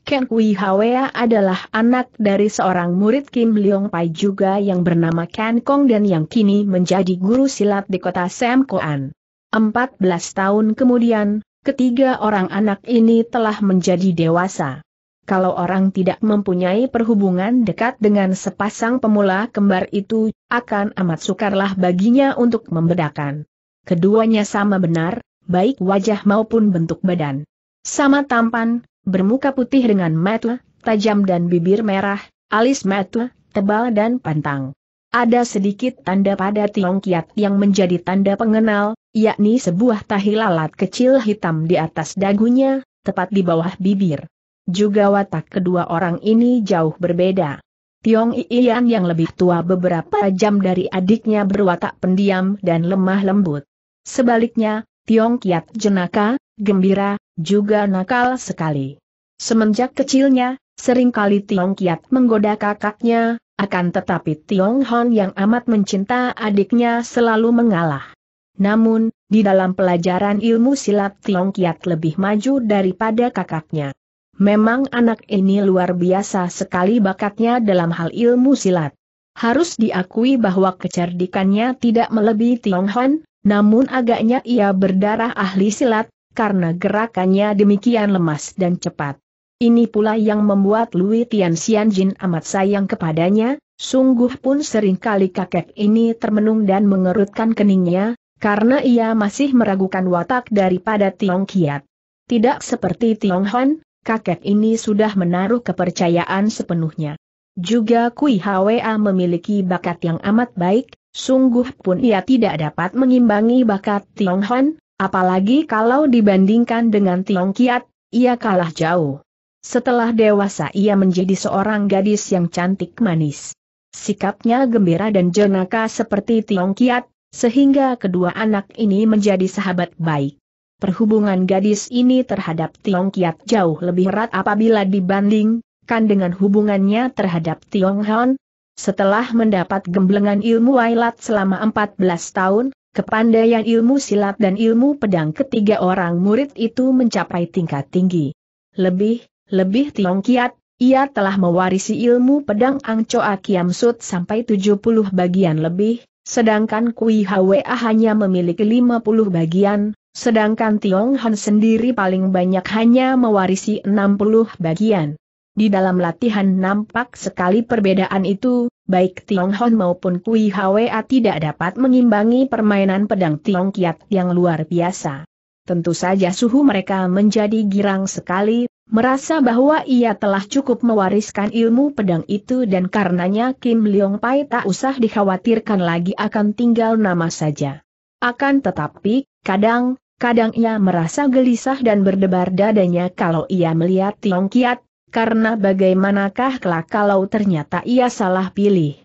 Ken Kui Hwa adalah anak dari seorang murid Kim Leong Pai juga yang bernama Ken Kong dan yang kini menjadi guru silat di kota Sam Koan. 14 tahun kemudian, ketiga orang anak ini telah menjadi dewasa kalau orang tidak mempunyai perhubungan dekat dengan sepasang pemula kembar itu, akan amat sukarlah baginya untuk membedakan. Keduanya sama benar, baik wajah maupun bentuk badan. Sama tampan, bermuka putih dengan mata, tajam dan bibir merah, alis mata, tebal dan pantang. Ada sedikit tanda pada Tiong Kiat yang menjadi tanda pengenal, yakni sebuah tahi lalat kecil hitam di atas dagunya, tepat di bawah bibir. Juga watak kedua orang ini jauh berbeda. Tiong Iian yang lebih tua beberapa jam dari adiknya berwatak pendiam dan lemah lembut. Sebaliknya, Tiong Kiat jenaka, gembira, juga nakal sekali. Semenjak kecilnya, seringkali Tiong Kiat menggoda kakaknya, akan tetapi Tiong Hon yang amat mencinta adiknya selalu mengalah. Namun, di dalam pelajaran ilmu silat Tiong Kiat lebih maju daripada kakaknya. Memang anak ini luar biasa sekali bakatnya dalam hal ilmu silat. Harus diakui bahwa kecerdikannya tidak melebihi Tionghoan, namun agaknya ia berdarah ahli silat, karena gerakannya demikian lemas dan cepat. Ini pula yang membuat Louis Tian Xian Jin amat sayang kepadanya, sungguh pun seringkali kakek ini termenung dan mengerutkan keningnya, karena ia masih meragukan watak daripada Tiong Kiat. Tidak seperti Tiong Hon, kakek ini sudah menaruh kepercayaan sepenuhnya. Juga Kui Hwa memiliki bakat yang amat baik, sungguh pun ia tidak dapat mengimbangi bakat Tiong Han, apalagi kalau dibandingkan dengan Tiong Kiat, ia kalah jauh. Setelah dewasa ia menjadi seorang gadis yang cantik manis. Sikapnya gembira dan jenaka seperti Tiong Kiat, sehingga kedua anak ini menjadi sahabat baik perhubungan gadis ini terhadap Tiong Kiat jauh lebih erat apabila dibandingkan dengan hubungannya terhadap Tiong Hon. Setelah mendapat gemblengan ilmu Wailat selama 14 tahun, kepandaian ilmu silat dan ilmu pedang ketiga orang murid itu mencapai tingkat tinggi. Lebih, lebih Tiong Kiat, ia telah mewarisi ilmu pedang Angcoa Kiam Sut sampai 70 bagian lebih, sedangkan Kui Hwa hanya memiliki 50 bagian, Sedangkan Tiong Han sendiri paling banyak hanya mewarisi 60 bagian. Di dalam latihan nampak sekali perbedaan itu, baik Tiong Han maupun Kui Hwa tidak dapat mengimbangi permainan pedang Tiong Kiat yang luar biasa. Tentu saja suhu mereka menjadi girang sekali, merasa bahwa ia telah cukup mewariskan ilmu pedang itu dan karenanya Kim Leong Pai tak usah dikhawatirkan lagi akan tinggal nama saja. Akan tetapi, Kadang, kadang ia merasa gelisah dan berdebar dadanya kalau ia melihat Tiong Kiat, karena bagaimanakah kelak kalau ternyata ia salah pilih.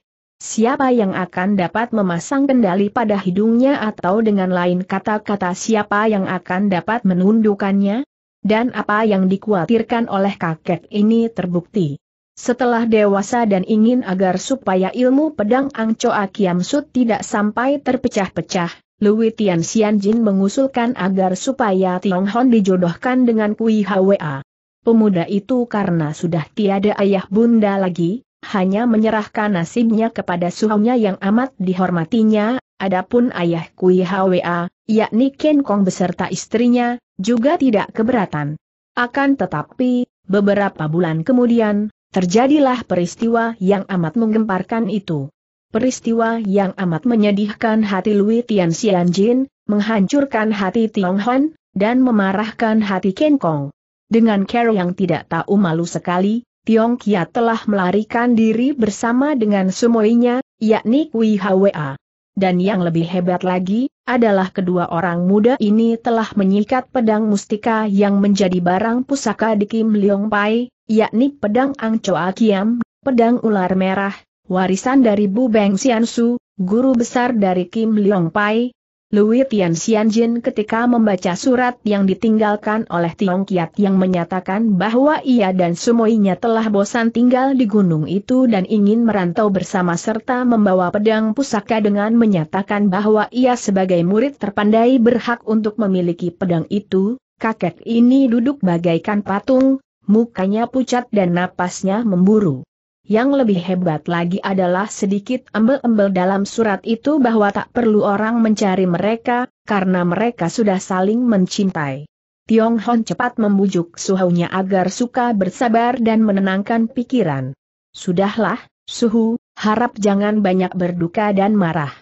Siapa yang akan dapat memasang kendali pada hidungnya atau dengan lain kata-kata siapa yang akan dapat menundukannya? Dan apa yang dikhawatirkan oleh kakek ini terbukti. Setelah dewasa dan ingin agar supaya ilmu pedang Angco Akiam Sut tidak sampai terpecah-pecah, Lui Tian Xianjin mengusulkan agar supaya Tiong Hon dijodohkan dengan Kui Hwa. Pemuda itu karena sudah tiada ayah bunda lagi, hanya menyerahkan nasibnya kepada suhunya yang amat dihormatinya, adapun ayah Kui Hwa, yakni Ken Kong beserta istrinya, juga tidak keberatan. Akan tetapi, beberapa bulan kemudian, terjadilah peristiwa yang amat menggemparkan itu. Peristiwa yang amat menyedihkan hati Lui Tian Xian Jin, menghancurkan hati Tiong Han, dan memarahkan hati Ken Kong. Dengan care yang tidak tahu malu sekali, Tiong Kia telah melarikan diri bersama dengan semuanya, yakni Kui Hwa. Dan yang lebih hebat lagi, adalah kedua orang muda ini telah menyikat pedang mustika yang menjadi barang pusaka di Kim Leong Pai, yakni pedang Ang Choa Kiam, pedang ular merah, warisan dari Bu Beng Xiansu, guru besar dari Kim Leong Pai, Louis Tian Xianjin ketika membaca surat yang ditinggalkan oleh Tiong Kiat yang menyatakan bahwa ia dan semuanya telah bosan tinggal di gunung itu dan ingin merantau bersama serta membawa pedang pusaka dengan menyatakan bahwa ia sebagai murid terpandai berhak untuk memiliki pedang itu, kakek ini duduk bagaikan patung, mukanya pucat dan napasnya memburu. Yang lebih hebat lagi adalah sedikit embel-embel dalam surat itu bahwa tak perlu orang mencari mereka, karena mereka sudah saling mencintai. Tiong Hon cepat membujuk suhunya agar suka bersabar dan menenangkan pikiran. Sudahlah, suhu, harap jangan banyak berduka dan marah.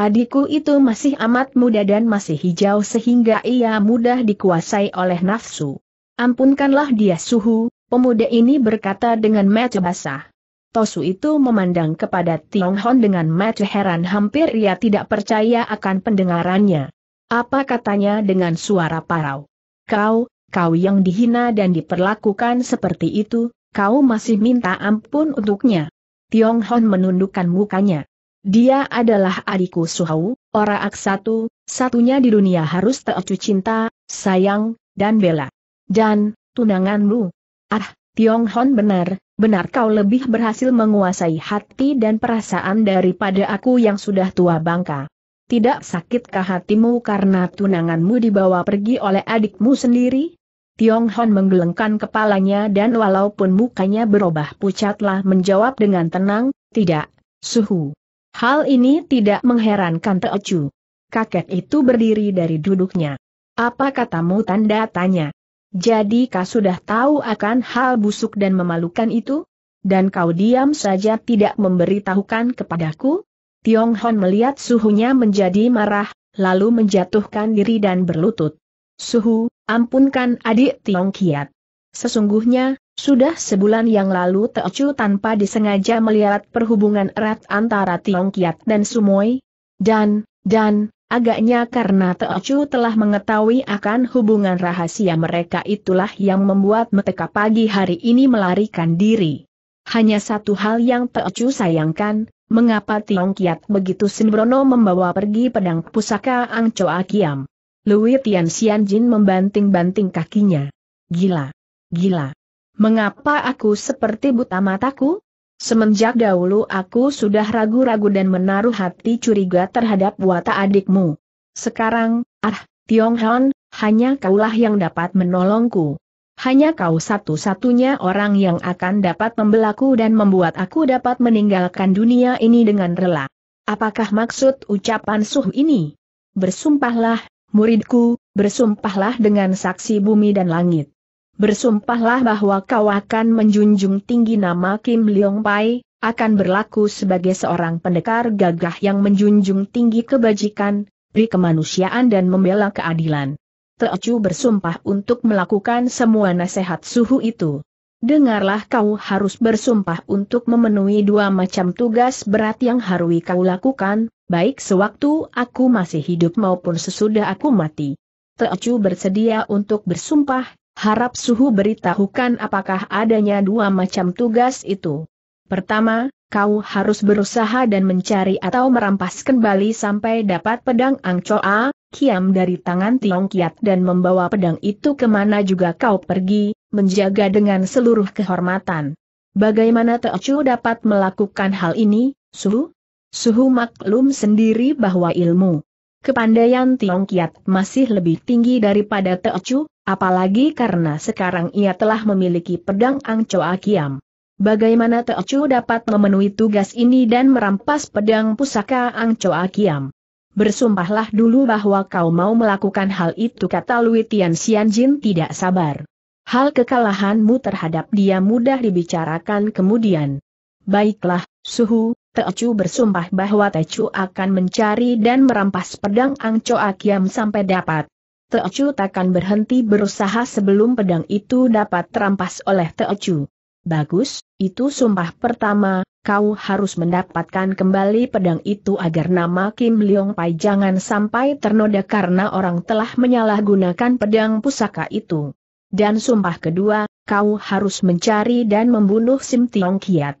Adikku itu masih amat muda dan masih hijau sehingga ia mudah dikuasai oleh nafsu. Ampunkanlah dia suhu, pemuda ini berkata dengan mata basah. Tosu itu memandang kepada Tiong Hon dengan mata heran hampir ia tidak percaya akan pendengarannya. Apa katanya dengan suara parau? Kau, kau yang dihina dan diperlakukan seperti itu, kau masih minta ampun untuknya. Tiong Hon menundukkan mukanya. Dia adalah adikku Suhau, orang satu, satunya di dunia harus teocu cinta, sayang, dan bela. Dan, tunanganmu. Ah, Tiong Hon benar, benar kau lebih berhasil menguasai hati dan perasaan daripada aku yang sudah tua bangka. Tidak sakitkah hatimu karena tunanganmu dibawa pergi oleh adikmu sendiri? Tiong Hon menggelengkan kepalanya dan walaupun mukanya berubah pucatlah menjawab dengan tenang, tidak, suhu. Hal ini tidak mengherankan Teochu. Kakek itu berdiri dari duduknya. Apa katamu tanda tanya? Jadi kau sudah tahu akan hal busuk dan memalukan itu? Dan kau diam saja tidak memberitahukan kepadaku? Tiong Hon melihat suhunya menjadi marah, lalu menjatuhkan diri dan berlutut. Suhu, ampunkan adik Tiong Kiat. Sesungguhnya, sudah sebulan yang lalu Teocu tanpa disengaja melihat perhubungan erat antara Tiong Kiat dan Sumoy. Dan, dan, Agaknya karena Teochu telah mengetahui akan hubungan rahasia mereka itulah yang membuat Meteka pagi hari ini melarikan diri. Hanya satu hal yang Teochu sayangkan, mengapa Tiong Kiat begitu sembrono membawa pergi pedang pusaka Ang Choa Kiam. Lui Tian Jin membanting-banting kakinya. Gila! Gila! Mengapa aku seperti buta mataku? Semenjak dahulu aku sudah ragu-ragu dan menaruh hati curiga terhadap watak adikmu. Sekarang, ah, Tiong Han, hanya kaulah yang dapat menolongku. Hanya kau satu-satunya orang yang akan dapat membelaku dan membuat aku dapat meninggalkan dunia ini dengan rela. Apakah maksud ucapan suh ini? Bersumpahlah, muridku, bersumpahlah dengan saksi bumi dan langit bersumpahlah bahwa kau akan menjunjung tinggi nama Kim Leong Pai, akan berlaku sebagai seorang pendekar gagah yang menjunjung tinggi kebajikan, pri kemanusiaan dan membela keadilan. Teocu bersumpah untuk melakukan semua nasihat suhu itu. Dengarlah kau harus bersumpah untuk memenuhi dua macam tugas berat yang harui kau lakukan, baik sewaktu aku masih hidup maupun sesudah aku mati. Teocu bersedia untuk bersumpah, Harap suhu beritahukan apakah adanya dua macam tugas itu. Pertama, kau harus berusaha dan mencari atau merampas kembali sampai dapat pedang Angcoa, kiam dari tangan Tiong Kiat dan membawa pedang itu kemana juga kau pergi, menjaga dengan seluruh kehormatan. Bagaimana Teochu dapat melakukan hal ini, Suhu? Suhu maklum sendiri bahwa ilmu Kepandaian Tiong Kiat masih lebih tinggi daripada Teocu, apalagi karena sekarang ia telah memiliki pedang Choa Kiam. Bagaimana Teocu dapat memenuhi tugas ini dan merampas pedang pusaka Choa Kiam? Bersumpahlah dulu bahwa kau mau melakukan hal itu kata Lui Tian Xian Jin tidak sabar. Hal kekalahanmu terhadap dia mudah dibicarakan kemudian. Baiklah, Suhu, Teocu bersumpah bahwa Tecu akan mencari dan merampas pedang Angco Akiam sampai dapat. Teocu takkan berhenti berusaha sebelum pedang itu dapat terampas oleh Teocu. Bagus, itu sumpah pertama, kau harus mendapatkan kembali pedang itu agar nama Kim Leong Pai jangan sampai ternoda karena orang telah menyalahgunakan pedang pusaka itu. Dan sumpah kedua, kau harus mencari dan membunuh Sim Tiong Kiat.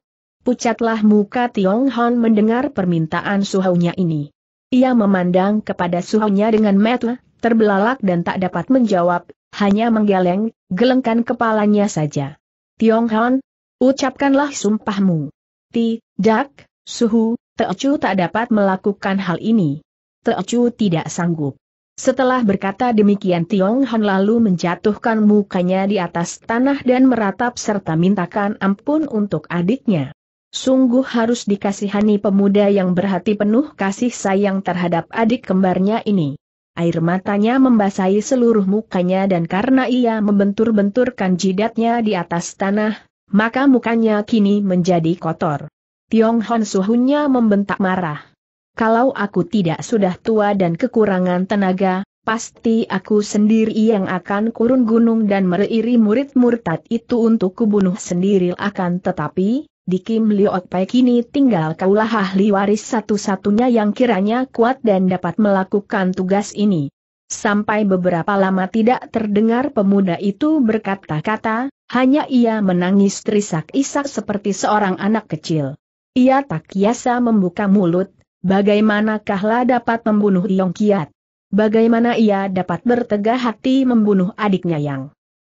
Pucatlah muka Tiong Hon mendengar permintaan suhunya ini. Ia memandang kepada suhunya dengan mata, terbelalak dan tak dapat menjawab, hanya menggeleng, gelengkan kepalanya saja. Tiong Hon, ucapkanlah sumpahmu. Tidak, suhu, Teocu tak dapat melakukan hal ini. Teocu tidak sanggup. Setelah berkata demikian Tiong Hon lalu menjatuhkan mukanya di atas tanah dan meratap serta mintakan ampun untuk adiknya sungguh harus dikasihani pemuda yang berhati penuh kasih sayang terhadap adik kembarnya ini. Air matanya membasahi seluruh mukanya dan karena ia membentur-benturkan jidatnya di atas tanah, maka mukanya kini menjadi kotor. Tiong Hon suhunya membentak marah. Kalau aku tidak sudah tua dan kekurangan tenaga, pasti aku sendiri yang akan kurun gunung dan mereiri murid murtad itu untuk kubunuh sendiri akan tetapi, di Kim Liok Pai kini tinggal kaulah ahli waris satu-satunya yang kiranya kuat dan dapat melakukan tugas ini. Sampai beberapa lama tidak terdengar pemuda itu berkata-kata, hanya ia menangis terisak-isak seperti seorang anak kecil. Ia tak biasa membuka mulut, bagaimanakah lah dapat membunuh Yong Kiat? Bagaimana ia dapat bertegah hati membunuh adiknya yang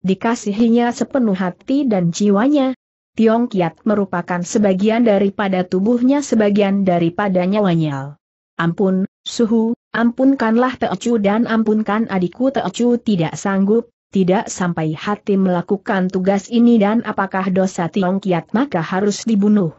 dikasihinya sepenuh hati dan jiwanya, Tiong Kiat merupakan sebagian daripada tubuhnya sebagian daripada nyawanya. Ampun, suhu, ampunkanlah Teocu dan ampunkan adikku Teocu tidak sanggup, tidak sampai hati melakukan tugas ini dan apakah dosa Tiong Kiat maka harus dibunuh.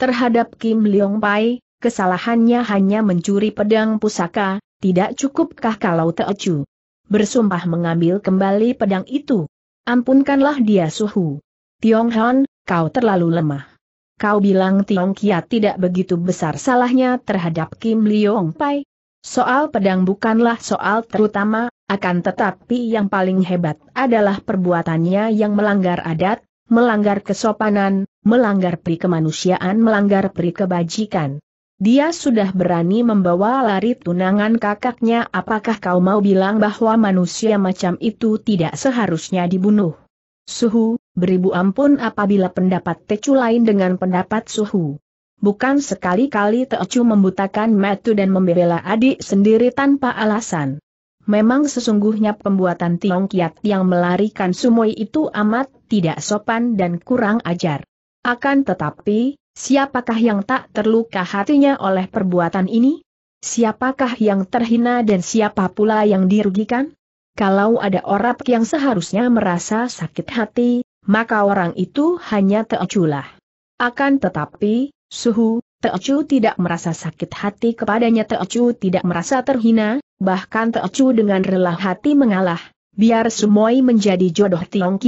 Terhadap Kim Leong Pai, kesalahannya hanya mencuri pedang pusaka, tidak cukupkah kalau Teocu bersumpah mengambil kembali pedang itu? Ampunkanlah dia suhu. Tiong Han, kau terlalu lemah. Kau bilang Tiong Kia tidak begitu besar salahnya terhadap Kim Leong Pai. Soal pedang bukanlah soal terutama, akan tetapi yang paling hebat adalah perbuatannya yang melanggar adat, melanggar kesopanan, melanggar pri kemanusiaan, melanggar pri kebajikan. Dia sudah berani membawa lari tunangan kakaknya apakah kau mau bilang bahwa manusia macam itu tidak seharusnya dibunuh? Suhu, beribu ampun apabila pendapat Tecu lain dengan pendapat Suhu. Bukan sekali-kali Tecu membutakan metu dan membela adik sendiri tanpa alasan. Memang sesungguhnya pembuatan Tiong Kiat yang melarikan sumoy itu amat tidak sopan dan kurang ajar. Akan tetapi, siapakah yang tak terluka hatinya oleh perbuatan ini? Siapakah yang terhina dan siapa pula yang dirugikan? Kalau ada orang yang seharusnya merasa sakit hati, maka orang itu hanya teeculah. Akan tetapi, suhu, teocu tidak merasa sakit hati kepadanya teocu tidak merasa terhina, bahkan teocu dengan rela hati mengalah, biar semuai menjadi jodoh Tiong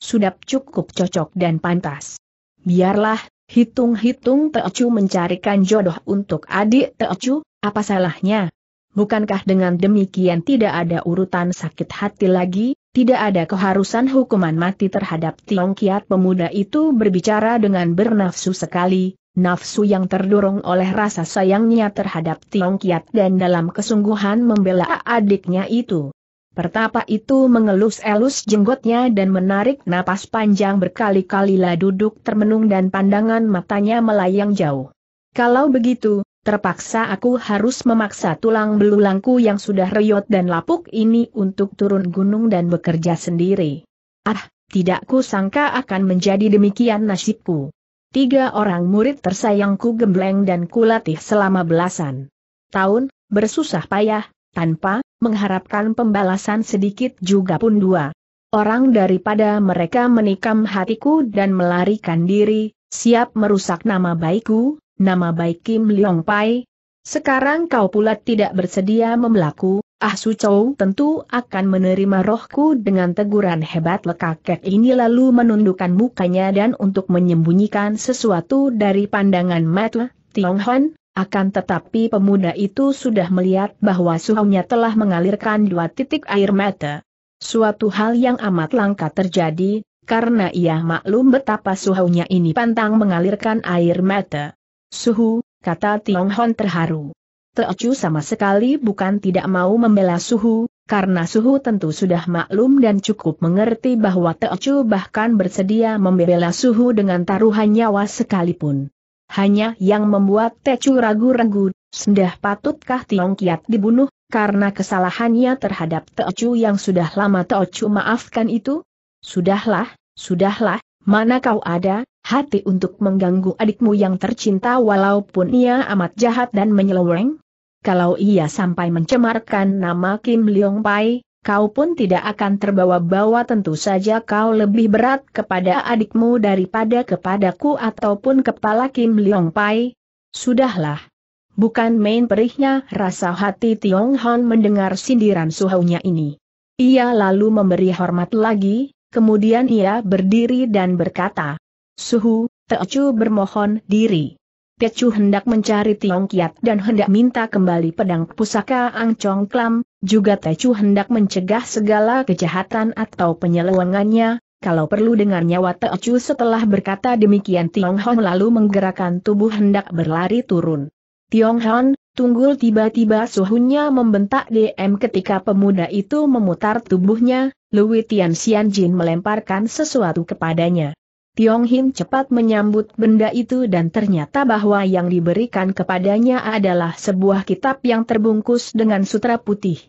sudah cukup cocok dan pantas. Biarlah, hitung-hitung Teocu mencarikan jodoh untuk adik Teocu, apa salahnya? Bukankah dengan demikian tidak ada urutan sakit hati lagi? Tidak ada keharusan hukuman mati terhadap Tiong Kiat pemuda itu berbicara dengan bernafsu sekali, nafsu yang terdorong oleh rasa sayangnya terhadap Tiong Kiat dan dalam kesungguhan membela adiknya itu. Pertapa itu mengelus-elus jenggotnya dan menarik napas panjang berkali-kali lah duduk termenung dan pandangan matanya melayang jauh. Kalau begitu, Terpaksa aku harus memaksa tulang belulangku yang sudah reyot dan lapuk ini untuk turun gunung dan bekerja sendiri. Ah, tidak ku sangka akan menjadi demikian nasibku. Tiga orang murid tersayangku gembleng dan kulatih selama belasan tahun, bersusah payah, tanpa mengharapkan pembalasan sedikit juga pun dua. Orang daripada mereka menikam hatiku dan melarikan diri, siap merusak nama baikku, nama baik Kim Leong Pai. Sekarang kau pula tidak bersedia memelaku, Ah Su Chou tentu akan menerima rohku dengan teguran hebat lekaket ini lalu menundukkan mukanya dan untuk menyembunyikan sesuatu dari pandangan Matle, Tiong Hon, akan tetapi pemuda itu sudah melihat bahwa suhunya telah mengalirkan dua titik air mata. Suatu hal yang amat langka terjadi, karena ia maklum betapa suhunya ini pantang mengalirkan air mata. Suhu, kata Tiong Hon terharu. Teocu sama sekali bukan tidak mau membela Suhu, karena Suhu tentu sudah maklum dan cukup mengerti bahwa Teocu bahkan bersedia membela Suhu dengan taruhan nyawa sekalipun. Hanya yang membuat Teocu ragu-ragu, Sudah patutkah Tiong Kiat dibunuh, karena kesalahannya terhadap Teocu yang sudah lama Teocu maafkan itu? Sudahlah, sudahlah, mana kau ada, hati untuk mengganggu adikmu yang tercinta walaupun ia amat jahat dan menyeleweng? Kalau ia sampai mencemarkan nama Kim Leong Pai, kau pun tidak akan terbawa-bawa tentu saja kau lebih berat kepada adikmu daripada kepadaku ataupun kepala Kim Leong Pai. Sudahlah. Bukan main perihnya rasa hati Tiong Han mendengar sindiran suhunya ini. Ia lalu memberi hormat lagi, kemudian ia berdiri dan berkata, Suhu, Teocu bermohon diri. Teocu hendak mencari Tiong Kiat dan hendak minta kembali pedang pusaka Ang Chong Klam, juga Teocu hendak mencegah segala kejahatan atau penyelewengannya, kalau perlu dengan nyawa Teocu setelah berkata demikian Tiong Hon lalu menggerakkan tubuh hendak berlari turun. Tiong Hon, tunggul tiba-tiba suhunya membentak DM ketika pemuda itu memutar tubuhnya, Louis Tian Xian Jin melemparkan sesuatu kepadanya. Tiong Him cepat menyambut benda itu dan ternyata bahwa yang diberikan kepadanya adalah sebuah kitab yang terbungkus dengan sutra putih.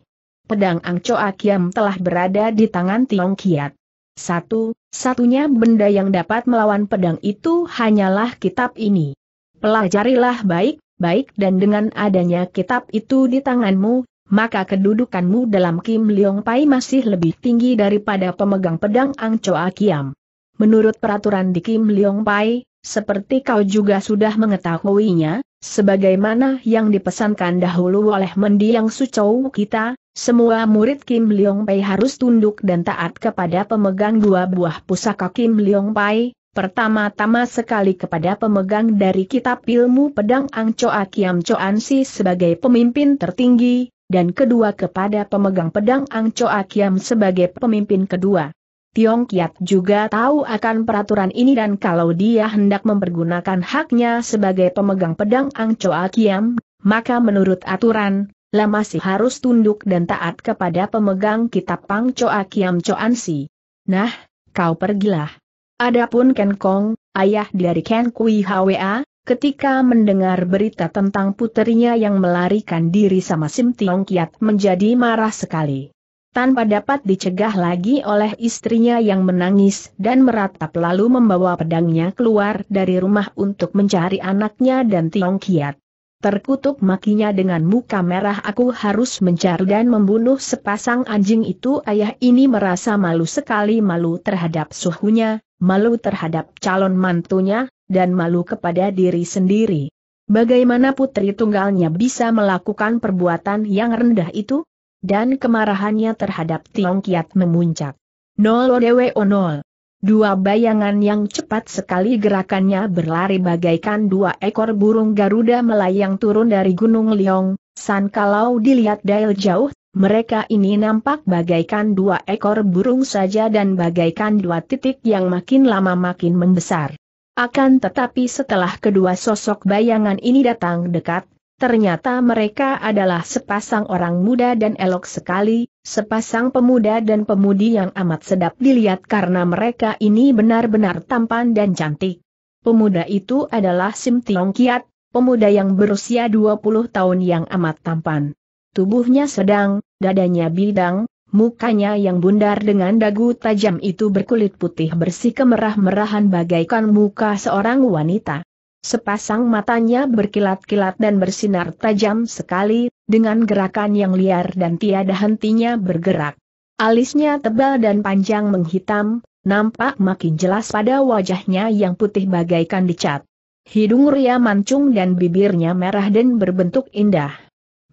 Pedang Angco Akiam telah berada di tangan Tiong Kiat. Satu-satunya benda yang dapat melawan pedang itu hanyalah kitab ini. Pelajarilah baik-baik dan dengan adanya kitab itu di tanganmu, maka kedudukanmu dalam Kim Leong Pai masih lebih tinggi daripada pemegang pedang Angco Akiam. Menurut peraturan di Kim Leong Pai, seperti kau juga sudah mengetahuinya, sebagaimana yang dipesankan dahulu oleh mendiang Sucou kita, semua murid Kim Leong Pai harus tunduk dan taat kepada pemegang dua buah pusaka Kim Leong Pai, pertama-tama sekali kepada pemegang dari kitab ilmu pedang Ang Choa Kiam Choan Si sebagai pemimpin tertinggi, dan kedua kepada pemegang pedang Ang Choa Kiam sebagai pemimpin kedua. Tiong Kiat juga tahu akan peraturan ini dan kalau dia hendak mempergunakan haknya sebagai pemegang pedang Ang Choa Kiam, maka menurut aturan, lah masih harus tunduk dan taat kepada pemegang kitab Choa Kiam Choan Si. Nah, kau pergilah. Adapun Ken Kong, ayah dari Ken Kui Hwa, ketika mendengar berita tentang putrinya yang melarikan diri sama Sim Tiong Kiat menjadi marah sekali tanpa dapat dicegah lagi oleh istrinya yang menangis dan meratap lalu membawa pedangnya keluar dari rumah untuk mencari anaknya dan Tiong Kiat. Terkutuk makinya dengan muka merah aku harus mencari dan membunuh sepasang anjing itu ayah ini merasa malu sekali malu terhadap suhunya, malu terhadap calon mantunya, dan malu kepada diri sendiri. Bagaimana putri tunggalnya bisa melakukan perbuatan yang rendah itu? dan kemarahannya terhadap Tiong Kiat memuncak. Nol Dewe Nol. Dua bayangan yang cepat sekali gerakannya berlari bagaikan dua ekor burung Garuda melayang turun dari Gunung Liong, san kalau dilihat dari jauh, mereka ini nampak bagaikan dua ekor burung saja dan bagaikan dua titik yang makin lama makin membesar. Akan tetapi setelah kedua sosok bayangan ini datang dekat, Ternyata mereka adalah sepasang orang muda dan elok sekali, sepasang pemuda dan pemudi yang amat sedap dilihat karena mereka ini benar-benar tampan dan cantik. Pemuda itu adalah Sim Tiong Kiat, pemuda yang berusia 20 tahun yang amat tampan. Tubuhnya sedang, dadanya bidang, mukanya yang bundar dengan dagu tajam itu berkulit putih bersih kemerah-merahan bagaikan muka seorang wanita. Sepasang matanya berkilat-kilat dan bersinar tajam sekali, dengan gerakan yang liar dan tiada hentinya bergerak. Alisnya tebal dan panjang menghitam, nampak makin jelas pada wajahnya yang putih bagaikan dicat. Hidung ria mancung dan bibirnya merah dan berbentuk indah.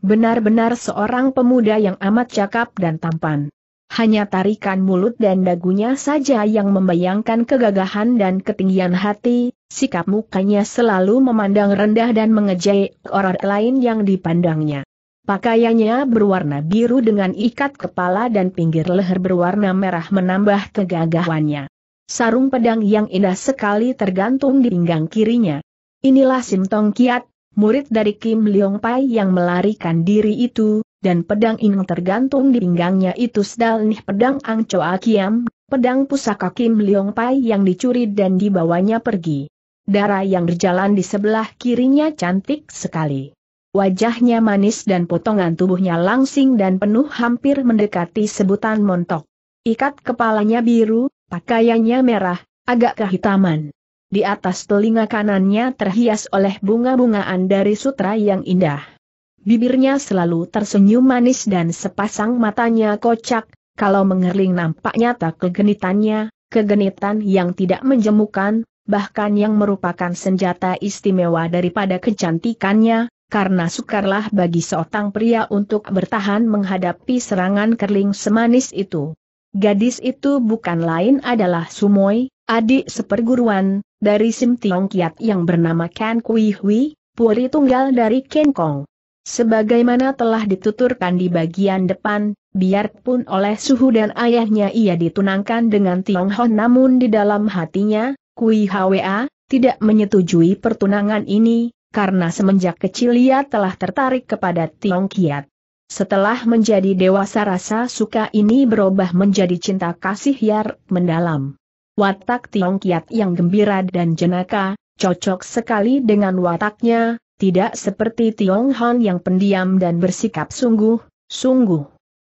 Benar-benar seorang pemuda yang amat cakap dan tampan hanya tarikan mulut dan dagunya saja yang membayangkan kegagahan dan ketinggian hati, sikap mukanya selalu memandang rendah dan mengejek orang lain yang dipandangnya. Pakaiannya berwarna biru dengan ikat kepala dan pinggir leher berwarna merah menambah kegagahannya. Sarung pedang yang indah sekali tergantung di pinggang kirinya. Inilah Sim Tong Kiat, murid dari Kim Leong Pai yang melarikan diri itu, dan pedang yang tergantung di pinggangnya itu sedalnih pedang Ang Choa Kiam, pedang pusaka Kim Leong Pai yang dicuri dan dibawanya pergi. Darah yang berjalan di sebelah kirinya cantik sekali. Wajahnya manis dan potongan tubuhnya langsing dan penuh hampir mendekati sebutan montok. Ikat kepalanya biru, pakaiannya merah, agak kehitaman. Di atas telinga kanannya terhias oleh bunga-bungaan dari sutra yang indah. Bibirnya selalu tersenyum manis dan sepasang matanya kocak, kalau mengerling nampaknya tak kegenitannya, kegenitan yang tidak menjemukan, bahkan yang merupakan senjata istimewa daripada kecantikannya, karena sukarlah bagi seorang pria untuk bertahan menghadapi serangan kerling semanis itu. Gadis itu bukan lain adalah Sumoy, adik seperguruan, dari Sim Tiong Kiat yang bernama Ken Kui Hui, puri tunggal dari Ken Kong. Sebagaimana telah dituturkan di bagian depan, biarpun oleh suhu dan ayahnya ia ditunangkan dengan Tionghoa namun di dalam hatinya, Kui Hwa, tidak menyetujui pertunangan ini, karena semenjak kecil ia telah tertarik kepada Tiong Kiat. Setelah menjadi dewasa rasa suka ini berubah menjadi cinta kasih yar mendalam. Watak Tiong Kiat yang gembira dan jenaka, cocok sekali dengan wataknya, tidak seperti Tiong Han yang pendiam dan bersikap sungguh-sungguh.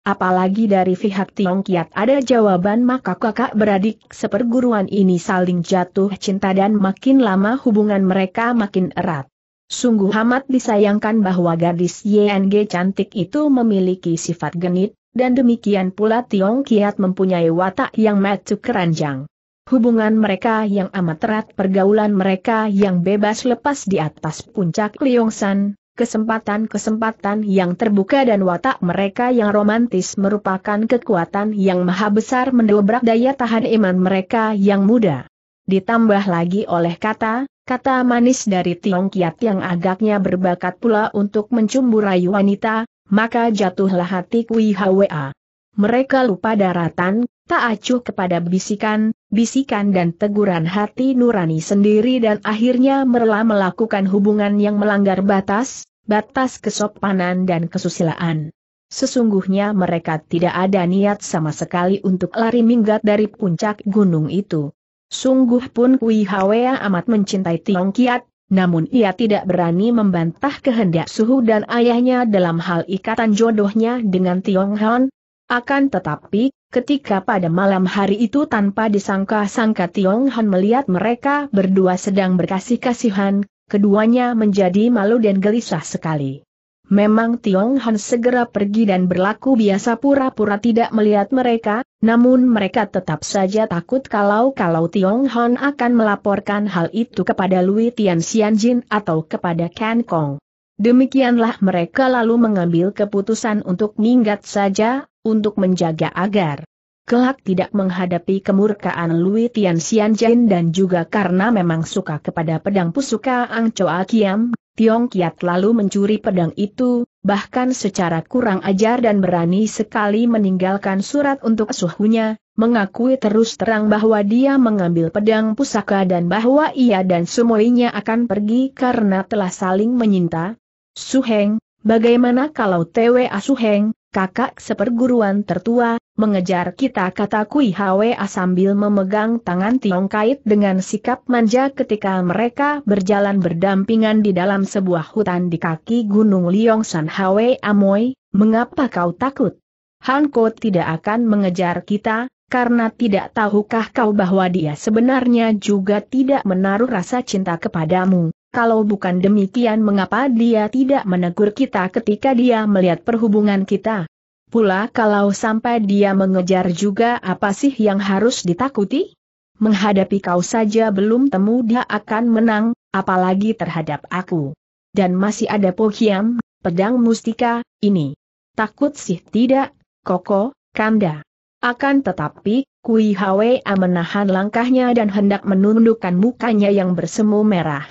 Apalagi dari pihak Tiong Kiat ada jawaban maka kakak beradik seperguruan ini saling jatuh cinta dan makin lama hubungan mereka makin erat. Sungguh amat disayangkan bahwa gadis YNG cantik itu memiliki sifat genit, dan demikian pula Tiong Kiat mempunyai watak yang metu keranjang. Hubungan mereka yang amat erat pergaulan mereka yang bebas lepas di atas puncak Liongsan, kesempatan-kesempatan yang terbuka dan watak mereka yang romantis merupakan kekuatan yang maha besar mendobrak daya tahan iman mereka yang muda. Ditambah lagi oleh kata, kata manis dari Tiong Kiat yang agaknya berbakat pula untuk mencumbu rayu wanita, maka jatuhlah hati Kui Hwa mereka lupa daratan, tak acuh kepada bisikan, bisikan dan teguran hati nurani sendiri dan akhirnya merela melakukan hubungan yang melanggar batas, batas kesopanan dan kesusilaan. Sesungguhnya mereka tidak ada niat sama sekali untuk lari minggat dari puncak gunung itu. Sungguh pun Kui amat mencintai Tiong Kiat, namun ia tidak berani membantah kehendak suhu dan ayahnya dalam hal ikatan jodohnya dengan Tiong Han, akan tetapi, ketika pada malam hari itu tanpa disangka-sangka Tiong Han melihat mereka berdua sedang berkasih-kasihan, keduanya menjadi malu dan gelisah sekali. Memang Tiong Han segera pergi dan berlaku biasa pura-pura tidak melihat mereka, namun mereka tetap saja takut kalau-kalau Tiong Han akan melaporkan hal itu kepada Lui Tian Xianjin atau kepada Ken Kong. Demikianlah mereka lalu mengambil keputusan untuk minggat saja, untuk menjaga agar kelak tidak menghadapi kemurkaan Lui Tian Jin dan juga karena memang suka kepada pedang pusuka Ang Choa Kiam, Tiong Kiat lalu mencuri pedang itu, bahkan secara kurang ajar dan berani sekali meninggalkan surat untuk suhunya, mengakui terus terang bahwa dia mengambil pedang pusaka dan bahwa ia dan semuanya akan pergi karena telah saling menyinta, Suheng, bagaimana kalau TWA Suheng, kakak seperguruan tertua, mengejar kita kata Kui Hwa sambil memegang tangan Tiong Kait dengan sikap manja ketika mereka berjalan berdampingan di dalam sebuah hutan di kaki Gunung Liong San Hwa Amoy, mengapa kau takut? Hanko tidak akan mengejar kita, karena tidak tahukah kau bahwa dia sebenarnya juga tidak menaruh rasa cinta kepadamu. Kalau bukan demikian mengapa dia tidak menegur kita ketika dia melihat perhubungan kita? Pula kalau sampai dia mengejar juga apa sih yang harus ditakuti? Menghadapi kau saja belum temu dia akan menang, apalagi terhadap aku. Dan masih ada Pokiam, pedang mustika, ini. Takut sih tidak, Koko, Kanda. Akan tetapi, Kui Hwa menahan langkahnya dan hendak menundukkan mukanya yang bersemu merah.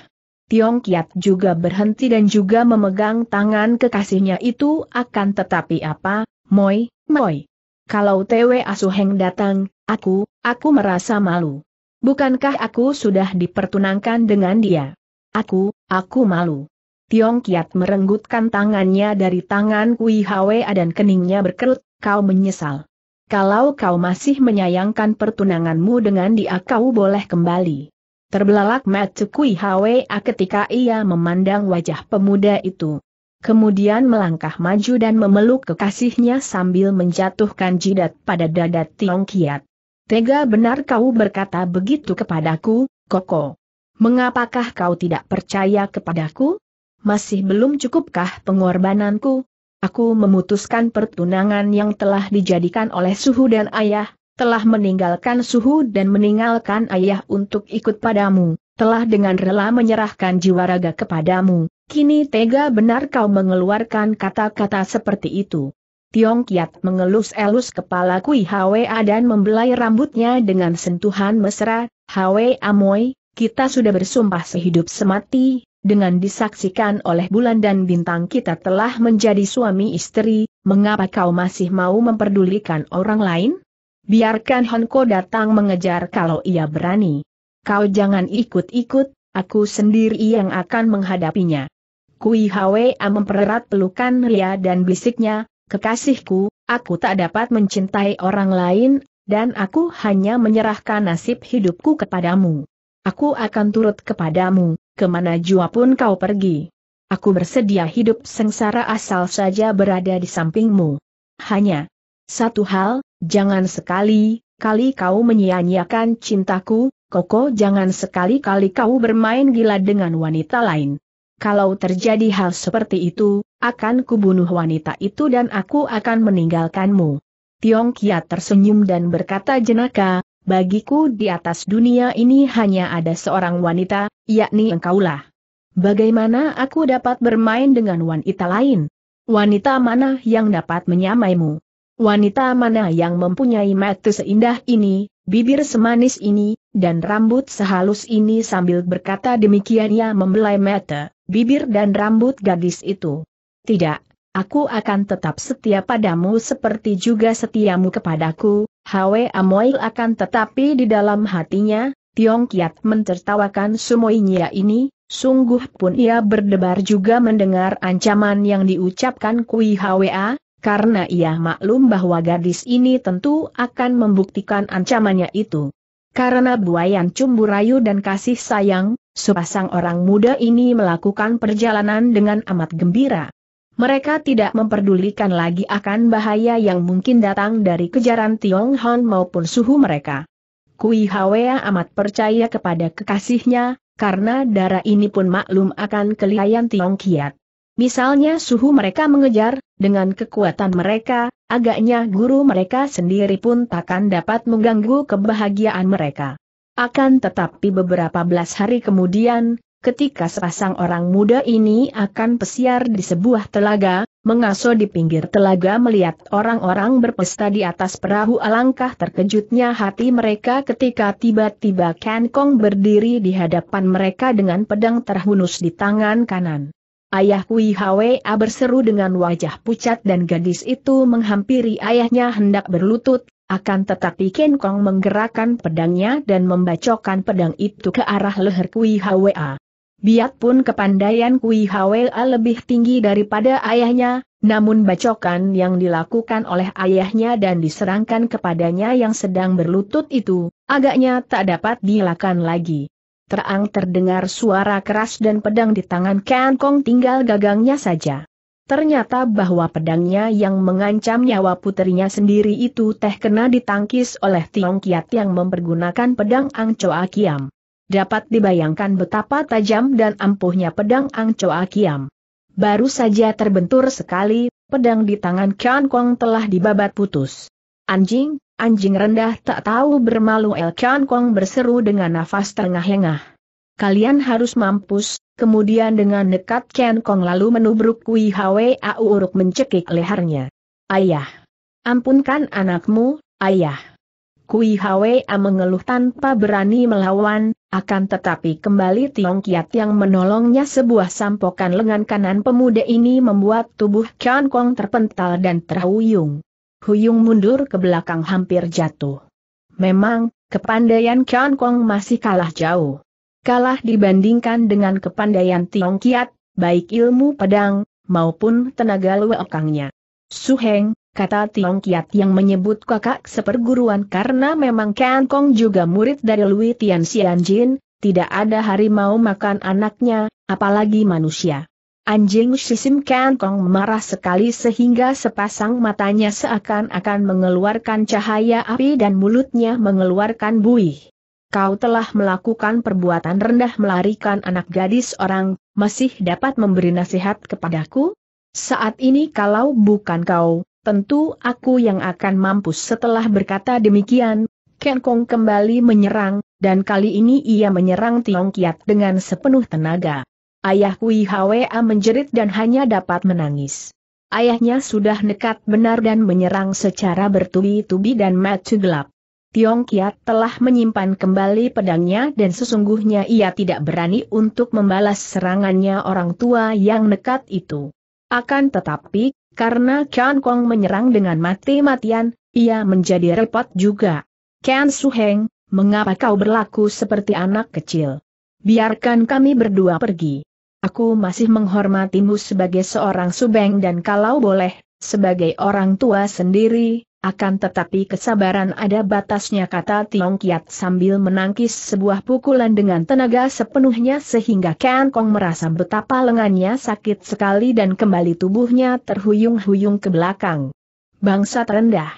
Tiong Kiat juga berhenti dan juga memegang tangan kekasihnya itu akan tetapi apa, Moi, Moi. Kalau Tewe Asuheng datang, aku, aku merasa malu. Bukankah aku sudah dipertunangkan dengan dia? Aku, aku malu. Tiong Kiat merenggutkan tangannya dari tangan Kui Hwa dan keningnya berkerut, kau menyesal. Kalau kau masih menyayangkan pertunanganmu dengan dia kau boleh kembali. Terbelalak Mat Kui Hwa ketika ia memandang wajah pemuda itu. Kemudian melangkah maju dan memeluk kekasihnya sambil menjatuhkan jidat pada dada Tiong Kiat. Tega benar kau berkata begitu kepadaku, Koko. Mengapakah kau tidak percaya kepadaku? Masih belum cukupkah pengorbananku? Aku memutuskan pertunangan yang telah dijadikan oleh suhu dan ayah, telah meninggalkan suhu dan meninggalkan ayah untuk ikut padamu, telah dengan rela menyerahkan jiwa raga kepadamu, kini tega benar kau mengeluarkan kata-kata seperti itu. Tiong Kiat mengelus-elus kepala Kui Hwa dan membelai rambutnya dengan sentuhan mesra, Hwa Amoy, kita sudah bersumpah sehidup semati, dengan disaksikan oleh bulan dan bintang kita telah menjadi suami istri, mengapa kau masih mau memperdulikan orang lain? Biarkan Honko datang mengejar kalau ia berani. Kau jangan ikut-ikut, aku sendiri yang akan menghadapinya. Kui Hwa mempererat pelukan Ria dan bisiknya, kekasihku, aku tak dapat mencintai orang lain, dan aku hanya menyerahkan nasib hidupku kepadamu. Aku akan turut kepadamu, kemana jua pun kau pergi. Aku bersedia hidup sengsara asal saja berada di sampingmu. Hanya, satu hal, jangan sekali, kali kau menyia-nyiakan cintaku, Koko jangan sekali-kali kau bermain gila dengan wanita lain. Kalau terjadi hal seperti itu, akan kubunuh wanita itu dan aku akan meninggalkanmu. Tiong Kiat tersenyum dan berkata jenaka, bagiku di atas dunia ini hanya ada seorang wanita, yakni engkaulah. Bagaimana aku dapat bermain dengan wanita lain? Wanita mana yang dapat menyamaimu? Wanita mana yang mempunyai mata seindah ini, bibir semanis ini, dan rambut sehalus ini sambil berkata demikian ia membelai mata, bibir dan rambut gadis itu. Tidak, aku akan tetap setia padamu seperti juga setiamu kepadaku, Hwe Amoil akan tetapi di dalam hatinya, Tiong Kiat mencertawakan semuanya ini, sungguh pun ia berdebar juga mendengar ancaman yang diucapkan Kui Hwa, karena ia maklum bahwa gadis ini tentu akan membuktikan ancamannya itu. Karena buayan cumbu rayu dan kasih sayang, sepasang orang muda ini melakukan perjalanan dengan amat gembira. Mereka tidak memperdulikan lagi akan bahaya yang mungkin datang dari kejaran Tiong Hon maupun suhu mereka. Kui Hwa amat percaya kepada kekasihnya, karena darah ini pun maklum akan kelihayan Tiong Kiat. Misalnya suhu mereka mengejar, dengan kekuatan mereka, agaknya guru mereka sendiri pun takkan dapat mengganggu kebahagiaan mereka. Akan tetapi beberapa belas hari kemudian, ketika sepasang orang muda ini akan pesiar di sebuah telaga, mengaso di pinggir telaga melihat orang-orang berpesta di atas perahu alangkah terkejutnya hati mereka ketika tiba-tiba Ken Kong berdiri di hadapan mereka dengan pedang terhunus di tangan kanan. Ayah Kui Hwa berseru dengan wajah pucat dan gadis itu menghampiri ayahnya hendak berlutut, akan tetapi Ken Kong menggerakkan pedangnya dan membacokkan pedang itu ke arah leher Kui Hwa. Biarpun kepandaian Kui Hwa lebih tinggi daripada ayahnya, namun bacokan yang dilakukan oleh ayahnya dan diserangkan kepadanya yang sedang berlutut itu, agaknya tak dapat dilakukan lagi terang terdengar suara keras dan pedang di tangan Ken Kong tinggal gagangnya saja. Ternyata bahwa pedangnya yang mengancam nyawa putrinya sendiri itu teh kena ditangkis oleh Tiong Kiat yang mempergunakan pedang Ang Choa Kiam. Dapat dibayangkan betapa tajam dan ampuhnya pedang Ang Choa Kiam. Baru saja terbentur sekali, pedang di tangan Kian Kong telah dibabat putus. Anjing, Anjing rendah tak tahu bermalu El Chan Kong berseru dengan nafas tengah-lengah. Kalian harus mampus, kemudian dengan nekat Ken Kong lalu menubruk Kui Hwa Uruk mencekik lehernya. Ayah! Ampunkan anakmu, ayah! Kui Hwa mengeluh tanpa berani melawan, akan tetapi kembali Tiong Kiat yang menolongnya sebuah sampokan lengan kanan pemuda ini membuat tubuh Ken Kong terpental dan terhuyung. Huyung mundur ke belakang hampir jatuh. Memang, kepandaian Kian Kong masih kalah jauh. Kalah dibandingkan dengan kepandaian Tiong Kiat, baik ilmu pedang, maupun tenaga Su Suheng, kata Tiong Kiat yang menyebut kakak seperguruan karena memang Kian Kong juga murid dari Lui Tian Jin, tidak ada harimau makan anaknya, apalagi manusia. Anjing Shisim Ken Kong marah sekali sehingga sepasang matanya seakan-akan mengeluarkan cahaya api dan mulutnya mengeluarkan buih. Kau telah melakukan perbuatan rendah melarikan anak gadis orang, masih dapat memberi nasihat kepadaku? Saat ini kalau bukan kau, tentu aku yang akan mampus setelah berkata demikian, Ken Kong kembali menyerang, dan kali ini ia menyerang Tiong Kiat dengan sepenuh tenaga. Ayah Kui Hwa menjerit dan hanya dapat menangis. Ayahnya sudah nekat benar dan menyerang secara bertubi-tubi dan mati gelap. Tiong Kiat telah menyimpan kembali pedangnya dan sesungguhnya ia tidak berani untuk membalas serangannya orang tua yang nekat itu. Akan tetapi, karena Kian Kong menyerang dengan mati-matian, ia menjadi repot juga. Kian Heng, mengapa kau berlaku seperti anak kecil? Biarkan kami berdua pergi. Aku masih menghormatimu sebagai seorang subeng dan kalau boleh, sebagai orang tua sendiri, akan tetapi kesabaran ada batasnya kata Tiong Kiat sambil menangkis sebuah pukulan dengan tenaga sepenuhnya sehingga Ken Kong merasa betapa lengannya sakit sekali dan kembali tubuhnya terhuyung-huyung ke belakang. bangsa rendah.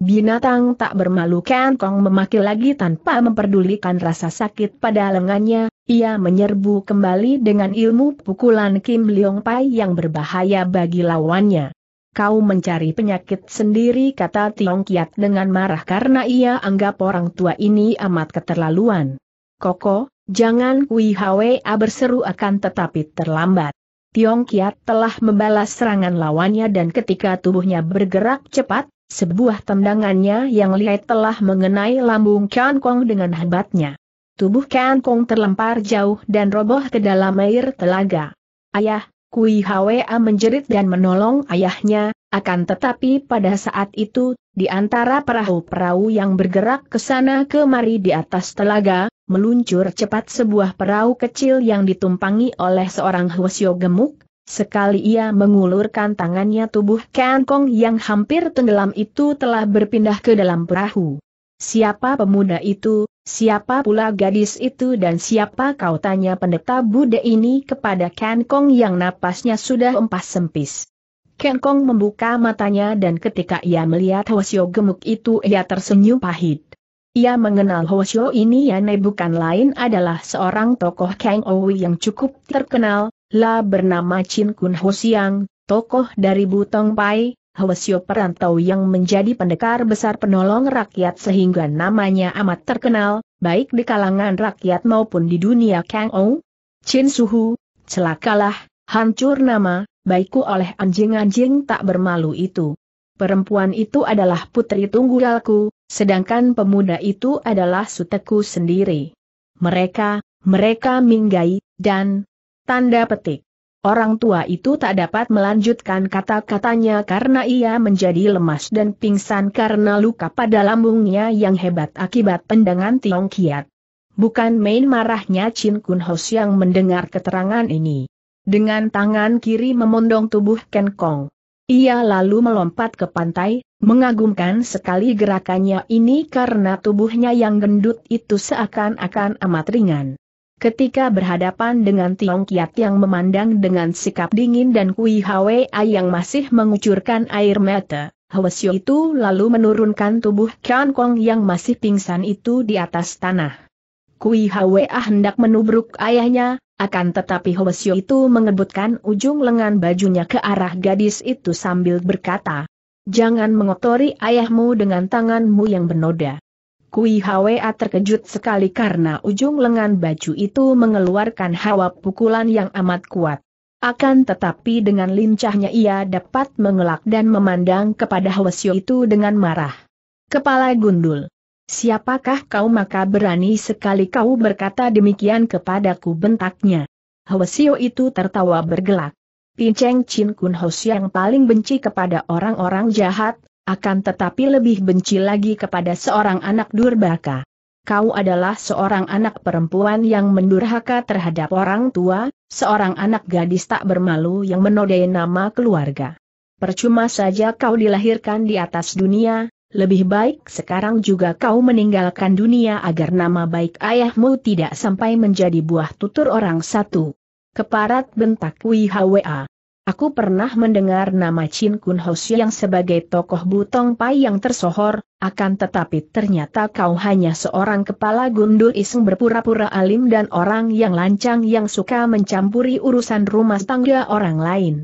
Binatang tak bermalu Ken Kong memaki lagi tanpa memperdulikan rasa sakit pada lengannya, ia menyerbu kembali dengan ilmu pukulan Kim Leong Pai yang berbahaya bagi lawannya. Kau mencari penyakit sendiri kata Tiong Kiat dengan marah karena ia anggap orang tua ini amat keterlaluan. Koko, jangan Kui Hwa berseru akan tetapi terlambat. Tiong Kiat telah membalas serangan lawannya dan ketika tubuhnya bergerak cepat, sebuah tendangannya yang lihai telah mengenai lambung Chan Kong dengan hebatnya. Tubuh Kan Kong terlempar jauh dan roboh ke dalam air telaga. Ayah, Kui Hwa menjerit dan menolong ayahnya, akan tetapi pada saat itu, di antara perahu-perahu yang bergerak ke sana kemari di atas telaga, meluncur cepat sebuah perahu kecil yang ditumpangi oleh seorang Hwasyo gemuk, Sekali ia mengulurkan tangannya tubuh Kong yang hampir tenggelam itu telah berpindah ke dalam perahu. Siapa pemuda itu, Siapa pula gadis itu dan siapa kau tanya pendeta Buddha ini kepada Ken Kong yang napasnya sudah empas sempis. Ken Kong membuka matanya dan ketika ia melihat Hwasyo gemuk itu ia tersenyum pahit. Ia mengenal Hwasyo ini yang bukan lain adalah seorang tokoh Kang Owi yang cukup terkenal, la bernama Chin Kun Hoshiang, tokoh dari Butong Pai, Hwasyo perantau yang menjadi pendekar besar penolong rakyat sehingga namanya amat terkenal, baik di kalangan rakyat maupun di dunia Kang Ou. Chin Suhu, celakalah, hancur nama, baikku oleh anjing-anjing tak bermalu itu. Perempuan itu adalah putri tunggalku, sedangkan pemuda itu adalah suteku sendiri. Mereka, mereka minggai, dan tanda petik. Orang tua itu tak dapat melanjutkan kata-katanya karena ia menjadi lemas dan pingsan karena luka pada lambungnya yang hebat akibat tendangan Tiong Kiat. Bukan main marahnya Chin Kun Hos yang mendengar keterangan ini. Dengan tangan kiri memondong tubuh Ken Kong. Ia lalu melompat ke pantai, Mengagumkan sekali gerakannya ini karena tubuhnya yang gendut itu seakan-akan amat ringan. Ketika berhadapan dengan Tiong Kiat yang memandang dengan sikap dingin dan Kui Hwa yang masih mengucurkan air mata, Hwasyo itu lalu menurunkan tubuh Kian Kong yang masih pingsan itu di atas tanah. Kui Hwa ah, hendak menubruk ayahnya, akan tetapi Hwasyo itu mengebutkan ujung lengan bajunya ke arah gadis itu sambil berkata, Jangan mengotori ayahmu dengan tanganmu yang bernoda." Kui Hwa terkejut sekali karena ujung lengan baju itu mengeluarkan hawa pukulan yang amat kuat. Akan tetapi dengan lincahnya ia dapat mengelak dan memandang kepada Hwasyo itu dengan marah. Kepala gundul. Siapakah kau maka berani sekali kau berkata demikian kepadaku bentaknya. Hwasyo itu tertawa bergelak. Pinceng Chin Kun Hwasyo yang paling benci kepada orang-orang jahat, akan tetapi lebih benci lagi kepada seorang anak durbaka. Kau adalah seorang anak perempuan yang mendurhaka terhadap orang tua, seorang anak gadis tak bermalu yang menodai nama keluarga. Percuma saja kau dilahirkan di atas dunia, lebih baik sekarang juga kau meninggalkan dunia agar nama baik ayahmu tidak sampai menjadi buah tutur orang satu. Keparat bentak Wihwa. Aku pernah mendengar nama Chin Kun Hoshi yang sebagai tokoh Butong Pai yang tersohor, akan tetapi ternyata kau hanya seorang kepala gundul iseng berpura-pura alim dan orang yang lancang yang suka mencampuri urusan rumah tangga orang lain.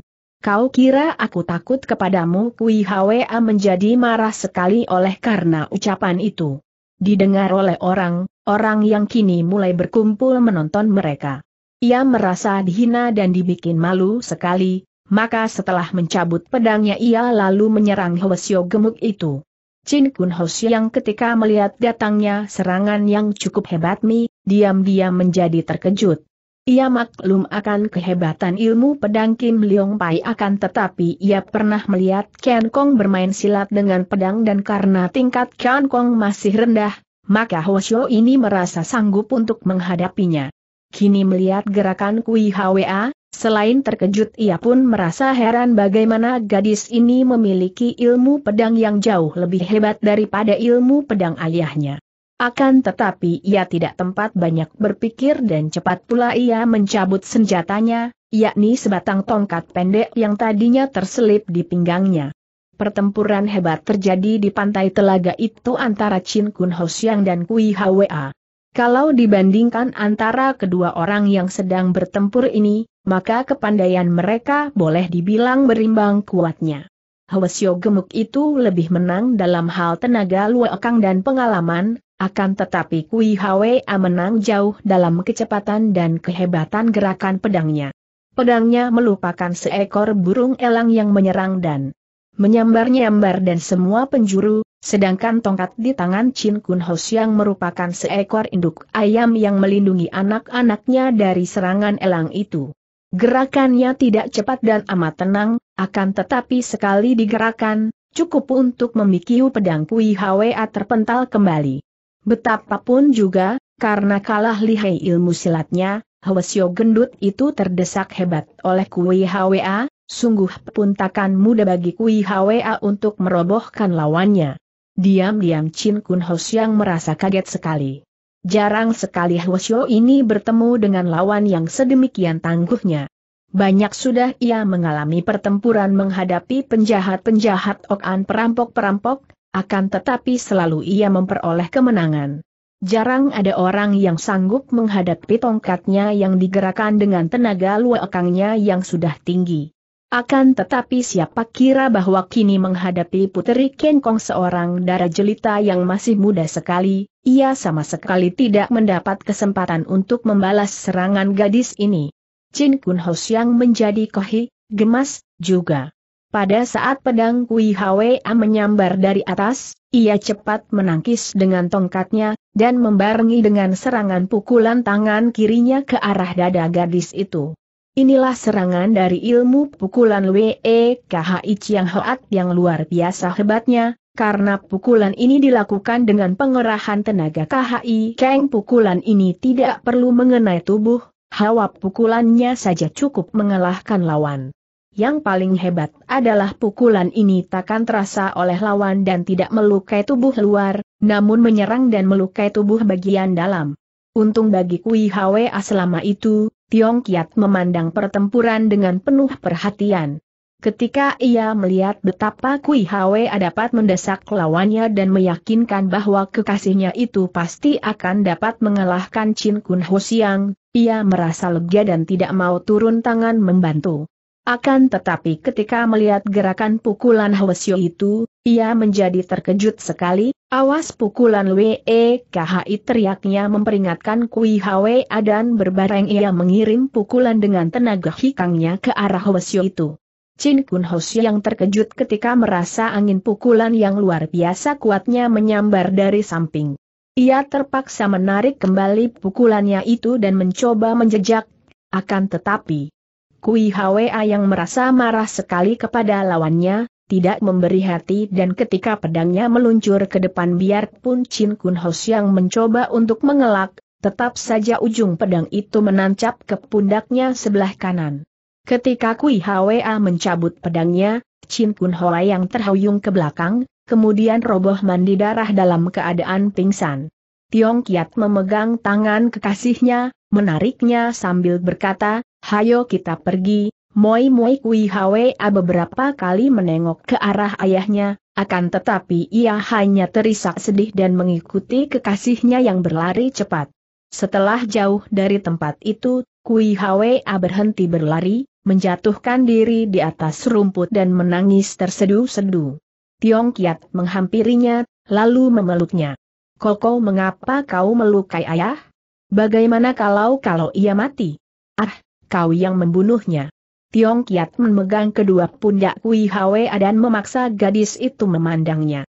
Kau kira aku takut kepadamu Kui Hwa menjadi marah sekali oleh karena ucapan itu. Didengar oleh orang, orang yang kini mulai berkumpul menonton mereka. Ia merasa dihina dan dibikin malu sekali, maka setelah mencabut pedangnya ia lalu menyerang Hwasyo gemuk itu. Chin Kun Hwasyo yang ketika melihat datangnya serangan yang cukup hebat nih, diam-diam menjadi terkejut. Ia maklum akan kehebatan ilmu pedang Kim Leong Pai akan tetapi ia pernah melihat Ken Kong bermain silat dengan pedang dan karena tingkat Ken Kong masih rendah, maka Hwasyo ini merasa sanggup untuk menghadapinya kini melihat gerakan Kui Hwa, selain terkejut ia pun merasa heran bagaimana gadis ini memiliki ilmu pedang yang jauh lebih hebat daripada ilmu pedang ayahnya. Akan tetapi ia tidak tempat banyak berpikir dan cepat pula ia mencabut senjatanya, yakni sebatang tongkat pendek yang tadinya terselip di pinggangnya. Pertempuran hebat terjadi di pantai telaga itu antara Chin Kun Ho Siang dan Kui Hwa. Kalau dibandingkan antara kedua orang yang sedang bertempur ini, maka kepandaian mereka boleh dibilang berimbang kuatnya. Hwasyo gemuk itu lebih menang dalam hal tenaga luakang dan pengalaman, akan tetapi Kui Hwa menang jauh dalam kecepatan dan kehebatan gerakan pedangnya. Pedangnya melupakan seekor burung elang yang menyerang dan menyambar-nyambar dan semua penjuru, Sedangkan tongkat di tangan Chin Kun Ho yang merupakan seekor induk ayam yang melindungi anak-anaknya dari serangan elang itu. Gerakannya tidak cepat dan amat tenang, akan tetapi sekali digerakkan, cukup untuk memikiu pedang Kui Hwa terpental kembali. Betapapun juga, karena kalah lihai ilmu silatnya, Sio gendut itu terdesak hebat oleh Kui Hwa, sungguh pun takkan mudah bagi Kui Hwa untuk merobohkan lawannya. Diam-diam Chin Kun Ho Xiang merasa kaget sekali. Jarang sekali Hwo Xiao ini bertemu dengan lawan yang sedemikian tangguhnya. Banyak sudah ia mengalami pertempuran menghadapi penjahat-penjahat okan perampok-perampok, akan tetapi selalu ia memperoleh kemenangan. Jarang ada orang yang sanggup menghadapi tongkatnya yang digerakkan dengan tenaga luakangnya yang sudah tinggi. Akan tetapi siapa kira bahwa kini menghadapi puteri Kong seorang darah jelita yang masih muda sekali, ia sama sekali tidak mendapat kesempatan untuk membalas serangan gadis ini. Jin Kun Ho yang menjadi kohi, gemas, juga. Pada saat pedang Kui Hwa menyambar dari atas, ia cepat menangkis dengan tongkatnya, dan membarengi dengan serangan pukulan tangan kirinya ke arah dada gadis itu. Inilah serangan dari ilmu pukulan WEKHI Chiang Hoat yang luar biasa hebatnya, karena pukulan ini dilakukan dengan pengerahan tenaga KHI Kang pukulan ini tidak perlu mengenai tubuh, hawa pukulannya saja cukup mengalahkan lawan. Yang paling hebat adalah pukulan ini takkan terasa oleh lawan dan tidak melukai tubuh luar, namun menyerang dan melukai tubuh bagian dalam. Untung bagi Kui Hwa selama itu, Tiong Kiat memandang pertempuran dengan penuh perhatian. Ketika ia melihat betapa Kui Hwe dapat mendesak lawannya dan meyakinkan bahwa kekasihnya itu pasti akan dapat mengalahkan Chin Kun Ho Siang, ia merasa lega dan tidak mau turun tangan membantu. Akan tetapi ketika melihat gerakan pukulan Hwasyo itu, ia menjadi terkejut sekali, Awas pukulan WEKHI teriaknya memperingatkan Kui Hwe dan berbareng ia mengirim pukulan dengan tenaga hikangnya ke arah Hwasyo itu. Chin Kun Hwasyo yang terkejut ketika merasa angin pukulan yang luar biasa kuatnya menyambar dari samping. Ia terpaksa menarik kembali pukulannya itu dan mencoba menjejak, akan tetapi. Kui Hwa yang merasa marah sekali kepada lawannya, tidak memberi hati dan ketika pedangnya meluncur ke depan biarpun Chin Kun Hos yang mencoba untuk mengelak, tetap saja ujung pedang itu menancap ke pundaknya sebelah kanan. Ketika Kui Hwa mencabut pedangnya, Chin Kun Hoa yang terhuyung ke belakang, kemudian roboh mandi darah dalam keadaan pingsan. Tiong Kiat memegang tangan kekasihnya, menariknya sambil berkata, Hayo kita pergi, Moi Moi Kui a beberapa kali menengok ke arah ayahnya, akan tetapi ia hanya terisak sedih dan mengikuti kekasihnya yang berlari cepat. Setelah jauh dari tempat itu, Kui a berhenti berlari, menjatuhkan diri di atas rumput dan menangis tersedu sedu Tiong Kiat menghampirinya, lalu memeluknya. Koko mengapa kau melukai ayah? Bagaimana kalau-kalau ia mati? Ah, kau yang membunuhnya. Tiong Kiat memegang kedua pundak Kui Hwa dan memaksa gadis itu memandangnya.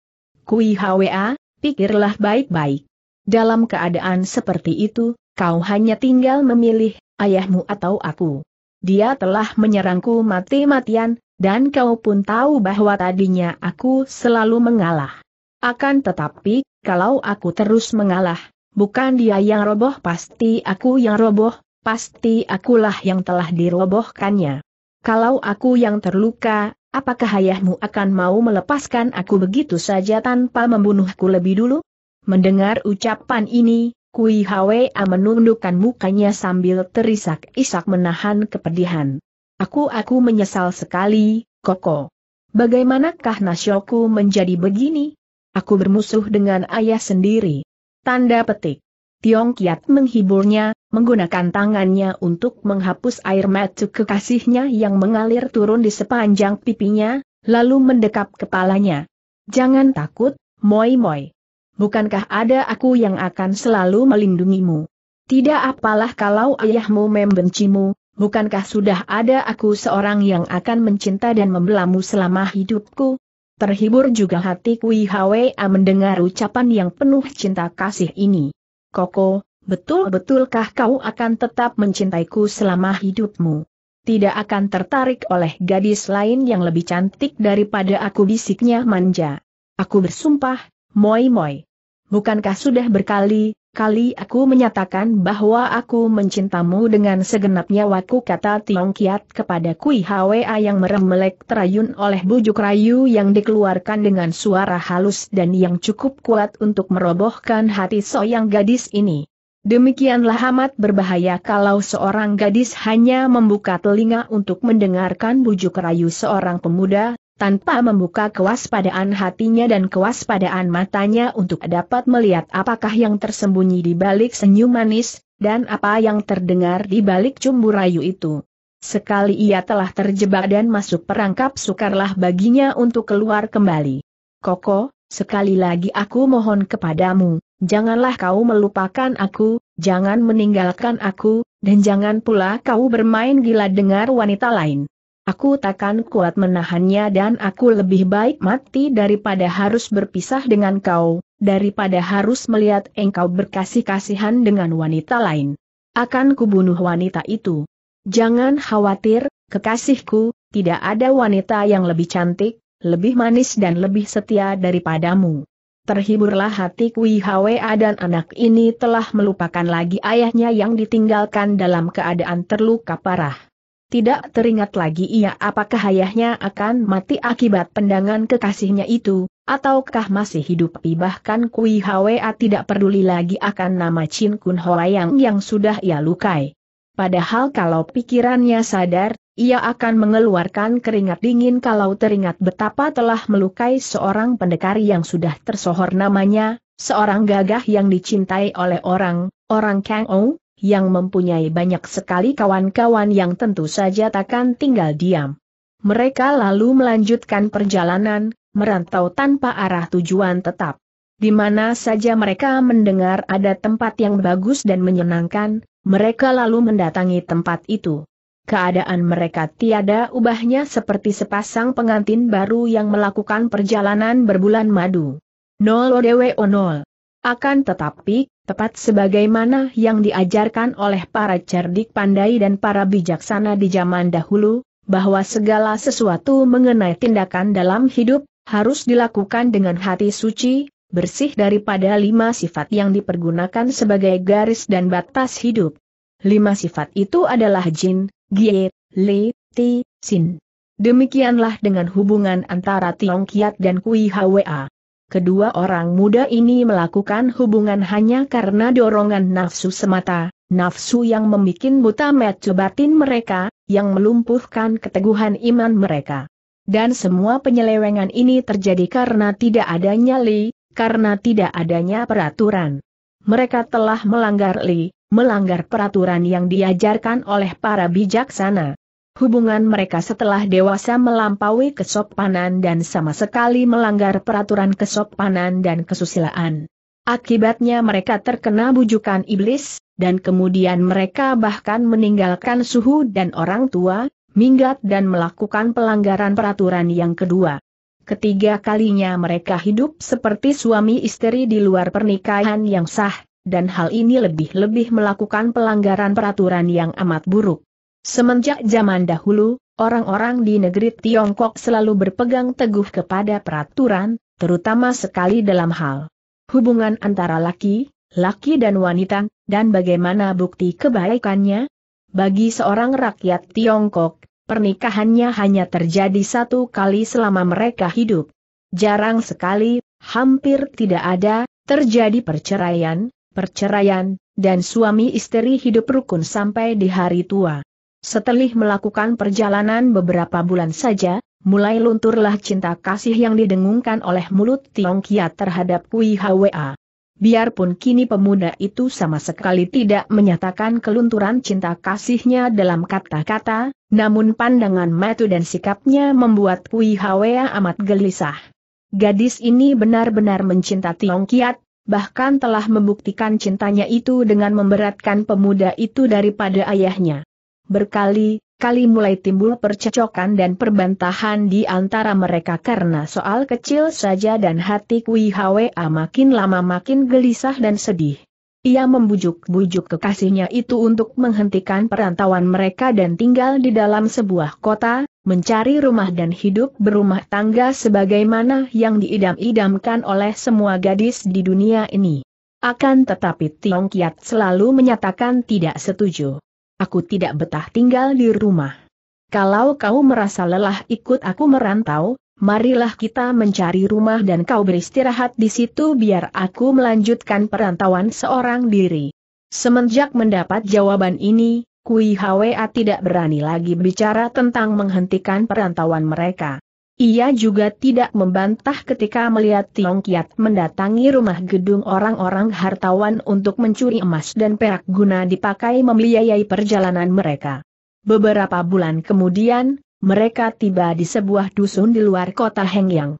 Kui Hwa, pikirlah baik-baik. Dalam keadaan seperti itu, kau hanya tinggal memilih, ayahmu atau aku. Dia telah menyerangku mati-matian, dan kau pun tahu bahwa tadinya aku selalu mengalah. Akan tetapi, kalau aku terus mengalah, bukan dia yang roboh pasti aku yang roboh, pasti akulah yang telah dirobohkannya kalau aku yang terluka, apakah ayahmu akan mau melepaskan aku begitu saja tanpa membunuhku lebih dulu? Mendengar ucapan ini, Kui Hwa menundukkan mukanya sambil terisak-isak menahan kepedihan. Aku-aku menyesal sekali, Koko. Bagaimanakah nasyoku menjadi begini? Aku bermusuh dengan ayah sendiri. Tanda petik. Tiong Kiat menghiburnya, menggunakan tangannya untuk menghapus air mata kekasihnya yang mengalir turun di sepanjang pipinya, lalu mendekap kepalanya. Jangan takut, Moi Moi. Bukankah ada aku yang akan selalu melindungimu? Tidak apalah kalau ayahmu membencimu, bukankah sudah ada aku seorang yang akan mencinta dan membelamu selama hidupku? Terhibur juga hati Kui Hwa mendengar ucapan yang penuh cinta kasih ini. Koko, betul-betulkah kau akan tetap mencintaiku selama hidupmu? Tidak akan tertarik oleh gadis lain yang lebih cantik daripada aku bisiknya manja. Aku bersumpah, moi moi. Bukankah sudah berkali, kali aku menyatakan bahwa aku mencintamu dengan segenap nyawaku kata Tiong Kiat kepada Kui Hwa yang meremelek terayun oleh bujuk rayu yang dikeluarkan dengan suara halus dan yang cukup kuat untuk merobohkan hati soyang gadis ini. Demikianlah amat berbahaya kalau seorang gadis hanya membuka telinga untuk mendengarkan bujuk rayu seorang pemuda, tanpa membuka kewaspadaan hatinya dan kewaspadaan matanya untuk dapat melihat apakah yang tersembunyi di balik senyum manis, dan apa yang terdengar di balik cumbu rayu itu. Sekali ia telah terjebak dan masuk perangkap sukarlah baginya untuk keluar kembali. Koko, sekali lagi aku mohon kepadamu, janganlah kau melupakan aku, jangan meninggalkan aku, dan jangan pula kau bermain gila dengar wanita lain. Aku takkan kuat menahannya dan aku lebih baik mati daripada harus berpisah dengan kau, daripada harus melihat engkau berkasih-kasihan dengan wanita lain. Akan kubunuh wanita itu. Jangan khawatir, kekasihku, tidak ada wanita yang lebih cantik, lebih manis dan lebih setia daripadamu. Terhiburlah hati Kui Hwa dan anak ini telah melupakan lagi ayahnya yang ditinggalkan dalam keadaan terluka parah. Tidak teringat lagi ia apakah ayahnya akan mati akibat pendangan kekasihnya itu, ataukah masih hidup bahkan Kui Hwa tidak peduli lagi akan nama Chin Kun Holayang yang sudah ia lukai. Padahal kalau pikirannya sadar, ia akan mengeluarkan keringat dingin kalau teringat betapa telah melukai seorang pendekar yang sudah tersohor namanya, seorang gagah yang dicintai oleh orang, orang Kang Ou, yang mempunyai banyak sekali kawan-kawan yang tentu saja takkan tinggal diam. Mereka lalu melanjutkan perjalanan, merantau tanpa arah tujuan tetap. Di mana saja mereka mendengar ada tempat yang bagus dan menyenangkan, mereka lalu mendatangi tempat itu. Keadaan mereka tiada ubahnya seperti sepasang pengantin baru yang melakukan perjalanan berbulan madu. Nol odewe onol. Akan tetapi, Tepat sebagaimana yang diajarkan oleh para cerdik pandai dan para bijaksana di zaman dahulu, bahwa segala sesuatu mengenai tindakan dalam hidup, harus dilakukan dengan hati suci, bersih daripada lima sifat yang dipergunakan sebagai garis dan batas hidup. Lima sifat itu adalah jin, gie, li, ti, sin. Demikianlah dengan hubungan antara Kiat dan Kui Hwa. Kedua orang muda ini melakukan hubungan hanya karena dorongan nafsu semata, nafsu yang membuat buta mata batin mereka, yang melumpuhkan keteguhan iman mereka. Dan semua penyelewengan ini terjadi karena tidak adanya Li, karena tidak adanya peraturan. Mereka telah melanggar Li, melanggar peraturan yang diajarkan oleh para bijaksana hubungan mereka setelah dewasa melampaui kesopanan dan sama sekali melanggar peraturan kesopanan dan kesusilaan. Akibatnya mereka terkena bujukan iblis, dan kemudian mereka bahkan meninggalkan suhu dan orang tua, minggat dan melakukan pelanggaran peraturan yang kedua. Ketiga kalinya mereka hidup seperti suami istri di luar pernikahan yang sah, dan hal ini lebih-lebih melakukan pelanggaran peraturan yang amat buruk. Semenjak zaman dahulu, orang-orang di negeri Tiongkok selalu berpegang teguh kepada peraturan, terutama sekali dalam hal hubungan antara laki, laki dan wanita, dan bagaimana bukti kebaikannya. Bagi seorang rakyat Tiongkok, pernikahannya hanya terjadi satu kali selama mereka hidup. Jarang sekali, hampir tidak ada, terjadi perceraian, perceraian, dan suami istri hidup rukun sampai di hari tua. Setelah melakukan perjalanan beberapa bulan saja, mulai lunturlah cinta kasih yang didengungkan oleh mulut Tiong Kia terhadap Kui Hwa. Biarpun kini pemuda itu sama sekali tidak menyatakan kelunturan cinta kasihnya dalam kata-kata, namun pandangan mata dan sikapnya membuat Kui Hwa amat gelisah. Gadis ini benar-benar mencinta Tiong Kiat, bahkan telah membuktikan cintanya itu dengan memberatkan pemuda itu daripada ayahnya berkali-kali mulai timbul percecokan dan perbantahan di antara mereka karena soal kecil saja dan hati Kui Hwa makin lama makin gelisah dan sedih. Ia membujuk-bujuk kekasihnya itu untuk menghentikan perantauan mereka dan tinggal di dalam sebuah kota, mencari rumah dan hidup berumah tangga sebagaimana yang diidam-idamkan oleh semua gadis di dunia ini. Akan tetapi Tiong Kiat selalu menyatakan tidak setuju. Aku tidak betah tinggal di rumah. Kalau kau merasa lelah ikut aku merantau, marilah kita mencari rumah dan kau beristirahat di situ biar aku melanjutkan perantauan seorang diri. Semenjak mendapat jawaban ini, Kui Hwa tidak berani lagi bicara tentang menghentikan perantauan mereka. Ia juga tidak membantah ketika melihat Tiong Kiat mendatangi rumah gedung orang-orang hartawan untuk mencuri emas dan perak guna dipakai membiayai perjalanan mereka. Beberapa bulan kemudian, mereka tiba di sebuah dusun di luar kota Hengyang.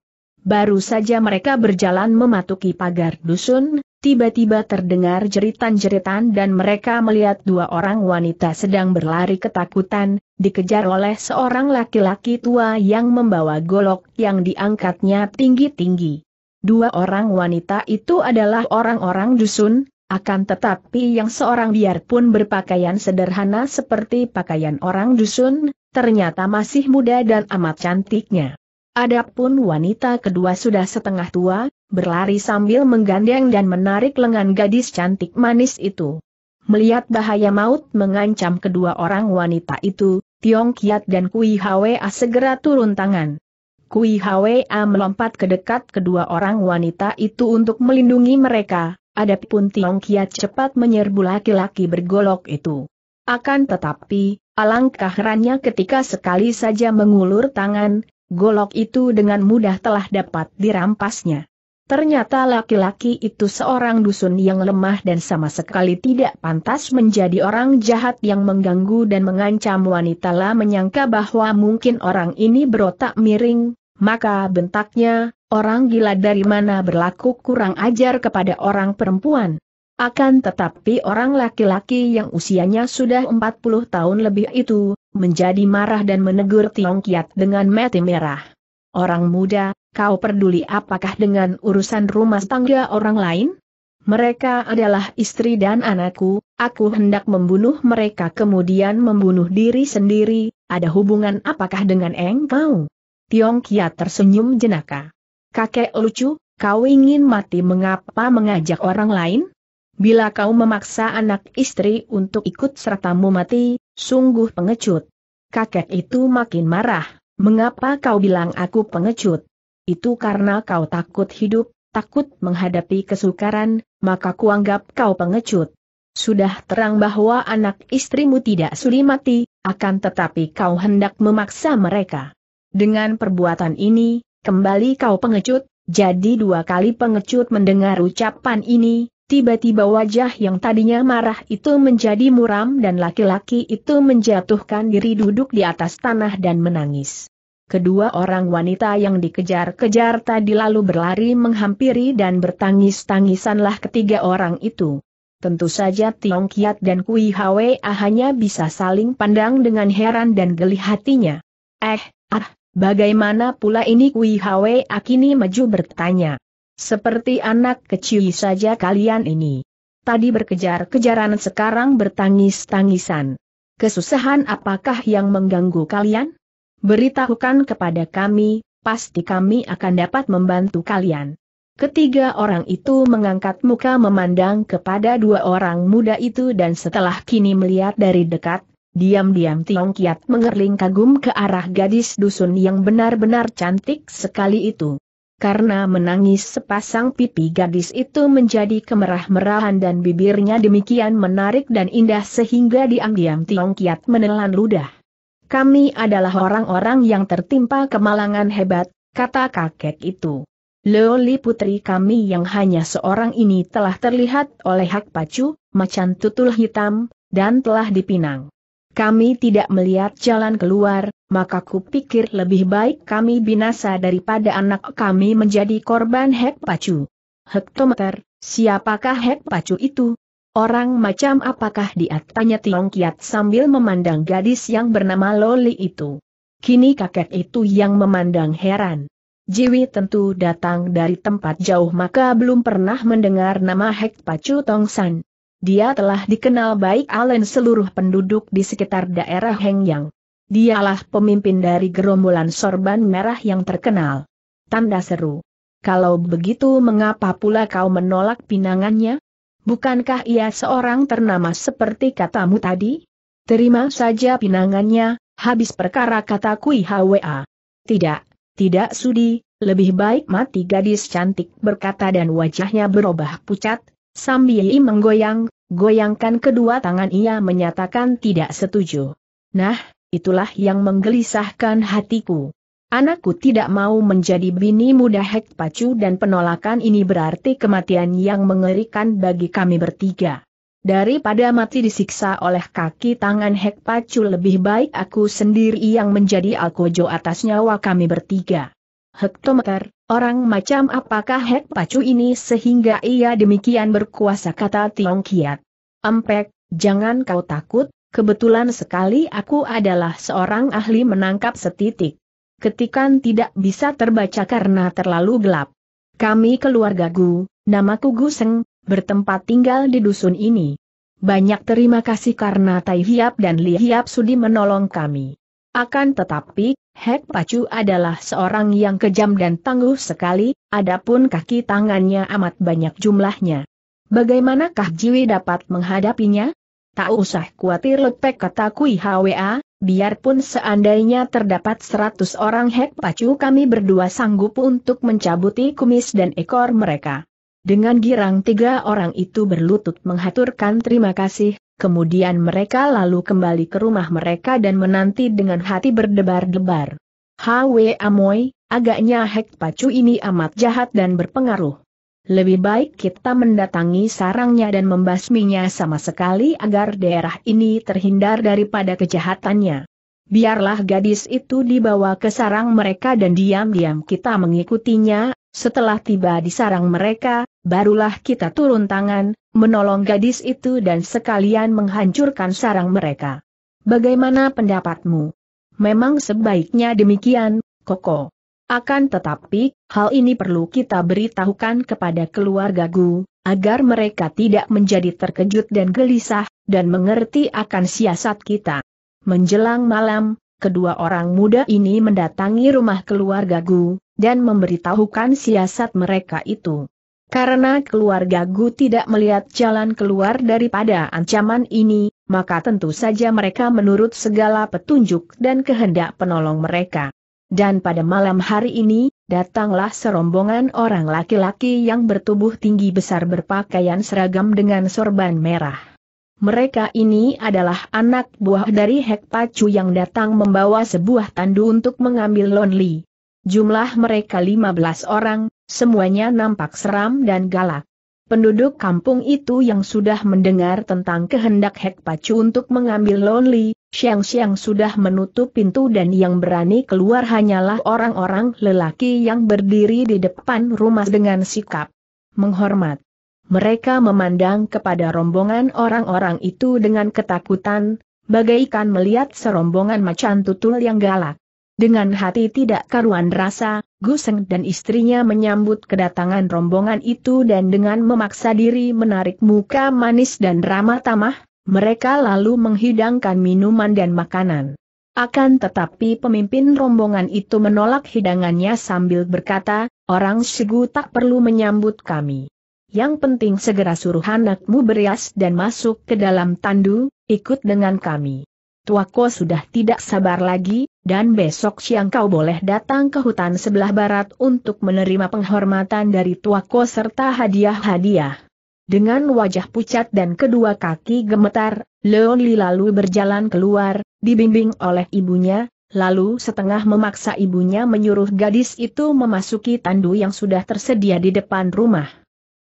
Baru saja mereka berjalan mematuki pagar dusun, tiba-tiba terdengar jeritan-jeritan dan mereka melihat dua orang wanita sedang berlari ketakutan, dikejar oleh seorang laki-laki tua yang membawa golok yang diangkatnya tinggi-tinggi. Dua orang wanita itu adalah orang-orang dusun, akan tetapi yang seorang biarpun berpakaian sederhana seperti pakaian orang dusun, ternyata masih muda dan amat cantiknya. Adapun wanita kedua sudah setengah tua, berlari sambil menggandeng dan menarik lengan gadis cantik manis itu. Melihat bahaya maut mengancam kedua orang wanita itu, Tiong Kiat dan Kui Hwa segera turun tangan. Kui Hwa melompat ke dekat kedua orang wanita itu untuk melindungi mereka, adapun Tiong Kiat cepat menyerbu laki-laki bergolok itu. Akan tetapi, alangkah herannya ketika sekali saja mengulur tangan, golok itu dengan mudah telah dapat dirampasnya. Ternyata laki-laki itu seorang dusun yang lemah dan sama sekali tidak pantas menjadi orang jahat yang mengganggu dan mengancam wanita lah menyangka bahwa mungkin orang ini berotak miring, maka bentaknya, orang gila dari mana berlaku kurang ajar kepada orang perempuan. Akan tetapi orang laki-laki yang usianya sudah 40 tahun lebih itu, menjadi marah dan menegur Tiong Kiat dengan mati merah. Orang muda, kau peduli apakah dengan urusan rumah tangga orang lain? Mereka adalah istri dan anakku, aku hendak membunuh mereka kemudian membunuh diri sendiri, ada hubungan apakah dengan engkau? Tiong Kiat tersenyum jenaka. Kakek lucu, kau ingin mati mengapa mengajak orang lain? Bila kau memaksa anak istri untuk ikut sertamu mati, sungguh pengecut. Kakek itu makin marah, mengapa kau bilang aku pengecut? Itu karena kau takut hidup, takut menghadapi kesukaran, maka kuanggap kau pengecut. Sudah terang bahwa anak istrimu tidak suli mati, akan tetapi kau hendak memaksa mereka. Dengan perbuatan ini, kembali kau pengecut, jadi dua kali pengecut mendengar ucapan ini, Tiba-tiba wajah yang tadinya marah itu menjadi muram dan laki-laki itu menjatuhkan diri duduk di atas tanah dan menangis. Kedua orang wanita yang dikejar-kejar tadi lalu berlari menghampiri dan bertangis-tangisanlah ketiga orang itu. Tentu saja Tiong Kiat dan Kui Hwa hanya bisa saling pandang dengan heran dan geli hatinya. Eh, ah, bagaimana pula ini Kui Hwa kini maju bertanya. Seperti anak kecil saja kalian ini. Tadi berkejar-kejaran sekarang bertangis-tangisan. Kesusahan apakah yang mengganggu kalian? Beritahukan kepada kami, pasti kami akan dapat membantu kalian. Ketiga orang itu mengangkat muka memandang kepada dua orang muda itu dan setelah kini melihat dari dekat, diam-diam Tiong Kiat mengerling kagum ke arah gadis dusun yang benar-benar cantik sekali itu karena menangis sepasang pipi gadis itu menjadi kemerah-merahan dan bibirnya demikian menarik dan indah sehingga diam-diam Tiong Kiat menelan ludah. Kami adalah orang-orang yang tertimpa kemalangan hebat, kata kakek itu. Loli putri kami yang hanya seorang ini telah terlihat oleh hak pacu, macan tutul hitam, dan telah dipinang. Kami tidak melihat jalan keluar, maka kupikir lebih baik kami binasa daripada anak kami menjadi korban hek pacu. Hektometer, siapakah hek pacu itu? Orang macam apakah dia tanya Tiong Kiat sambil memandang gadis yang bernama Loli itu. Kini kakek itu yang memandang heran. Jiwi tentu datang dari tempat jauh maka belum pernah mendengar nama Hek Pacu Tong San. Dia telah dikenal baik Allen seluruh penduduk di sekitar daerah Hengyang. Dialah pemimpin dari gerombolan sorban merah yang terkenal. Tanda seru. Kalau begitu mengapa pula kau menolak pinangannya? Bukankah ia seorang ternama seperti katamu tadi? Terima saja pinangannya, habis perkara kata Kui Hwa. Tidak, tidak sudi, lebih baik mati gadis cantik berkata dan wajahnya berubah pucat, Sambil menggoyang-goyangkan kedua tangan ia menyatakan tidak setuju. Nah, itulah yang menggelisahkan hatiku. Anakku tidak mau menjadi bini muda Hek Pacu dan penolakan ini berarti kematian yang mengerikan bagi kami bertiga. Daripada mati disiksa oleh kaki tangan Hek Pacu lebih baik aku sendiri yang menjadi alkojo atas nyawa kami bertiga. Hektometer, orang macam apakah Hek Pacu ini sehingga ia demikian berkuasa kata Tiong Kiat. Empek, jangan kau takut, kebetulan sekali aku adalah seorang ahli menangkap setitik. Ketikan tidak bisa terbaca karena terlalu gelap. Kami keluarga Gu, namaku Gu Seng, bertempat tinggal di dusun ini. Banyak terima kasih karena Tai Hiap dan Li Hiap sudi menolong kami. Akan tetapi, Hek Pacu adalah seorang yang kejam dan tangguh sekali, adapun kaki tangannya amat banyak jumlahnya. Bagaimanakah Jiwi dapat menghadapinya? Tak usah khawatir lepek kata Kui Hwa, biarpun seandainya terdapat 100 orang Hek Pacu kami berdua sanggup untuk mencabuti kumis dan ekor mereka. Dengan girang tiga orang itu berlutut menghaturkan terima kasih, Kemudian mereka lalu kembali ke rumah mereka dan menanti dengan hati berdebar-debar. Hwe Amoy, agaknya Hek Pacu ini amat jahat dan berpengaruh. Lebih baik kita mendatangi sarangnya dan membasminya sama sekali agar daerah ini terhindar daripada kejahatannya. Biarlah gadis itu dibawa ke sarang mereka dan diam-diam kita mengikutinya, setelah tiba di sarang mereka, barulah kita turun tangan, menolong gadis itu dan sekalian menghancurkan sarang mereka. Bagaimana pendapatmu? Memang sebaiknya demikian, Koko. Akan tetapi, hal ini perlu kita beritahukan kepada keluarga Gu, agar mereka tidak menjadi terkejut dan gelisah, dan mengerti akan siasat kita. Menjelang malam, kedua orang muda ini mendatangi rumah keluarga Gu, dan memberitahukan siasat mereka itu. Karena keluarga Gu tidak melihat jalan keluar daripada ancaman ini, maka tentu saja mereka menurut segala petunjuk dan kehendak penolong mereka. Dan pada malam hari ini, datanglah serombongan orang laki-laki yang bertubuh tinggi besar berpakaian seragam dengan sorban merah. Mereka ini adalah anak buah dari Hek Pacu yang datang membawa sebuah tandu untuk mengambil Lonli. Jumlah mereka 15 orang, semuanya nampak seram dan galak. Penduduk kampung itu yang sudah mendengar tentang kehendak Hek Pacu untuk mengambil Lonli, Siang Siang sudah menutup pintu dan yang berani keluar hanyalah orang-orang lelaki yang berdiri di depan rumah dengan sikap menghormat. Mereka memandang kepada rombongan orang-orang itu dengan ketakutan, bagaikan melihat serombongan macan tutul yang galak. Dengan hati tidak karuan rasa, Guseng dan istrinya menyambut kedatangan rombongan itu dan dengan memaksa diri menarik muka manis dan ramah tamah, mereka lalu menghidangkan minuman dan makanan. Akan tetapi pemimpin rombongan itu menolak hidangannya sambil berkata, orang Segu tak perlu menyambut kami yang penting segera suruh anakmu berias dan masuk ke dalam tandu, ikut dengan kami. Tuako sudah tidak sabar lagi, dan besok siang kau boleh datang ke hutan sebelah barat untuk menerima penghormatan dari Tuako serta hadiah-hadiah. Dengan wajah pucat dan kedua kaki gemetar, Leonli lalu berjalan keluar, dibimbing oleh ibunya, lalu setengah memaksa ibunya menyuruh gadis itu memasuki tandu yang sudah tersedia di depan rumah.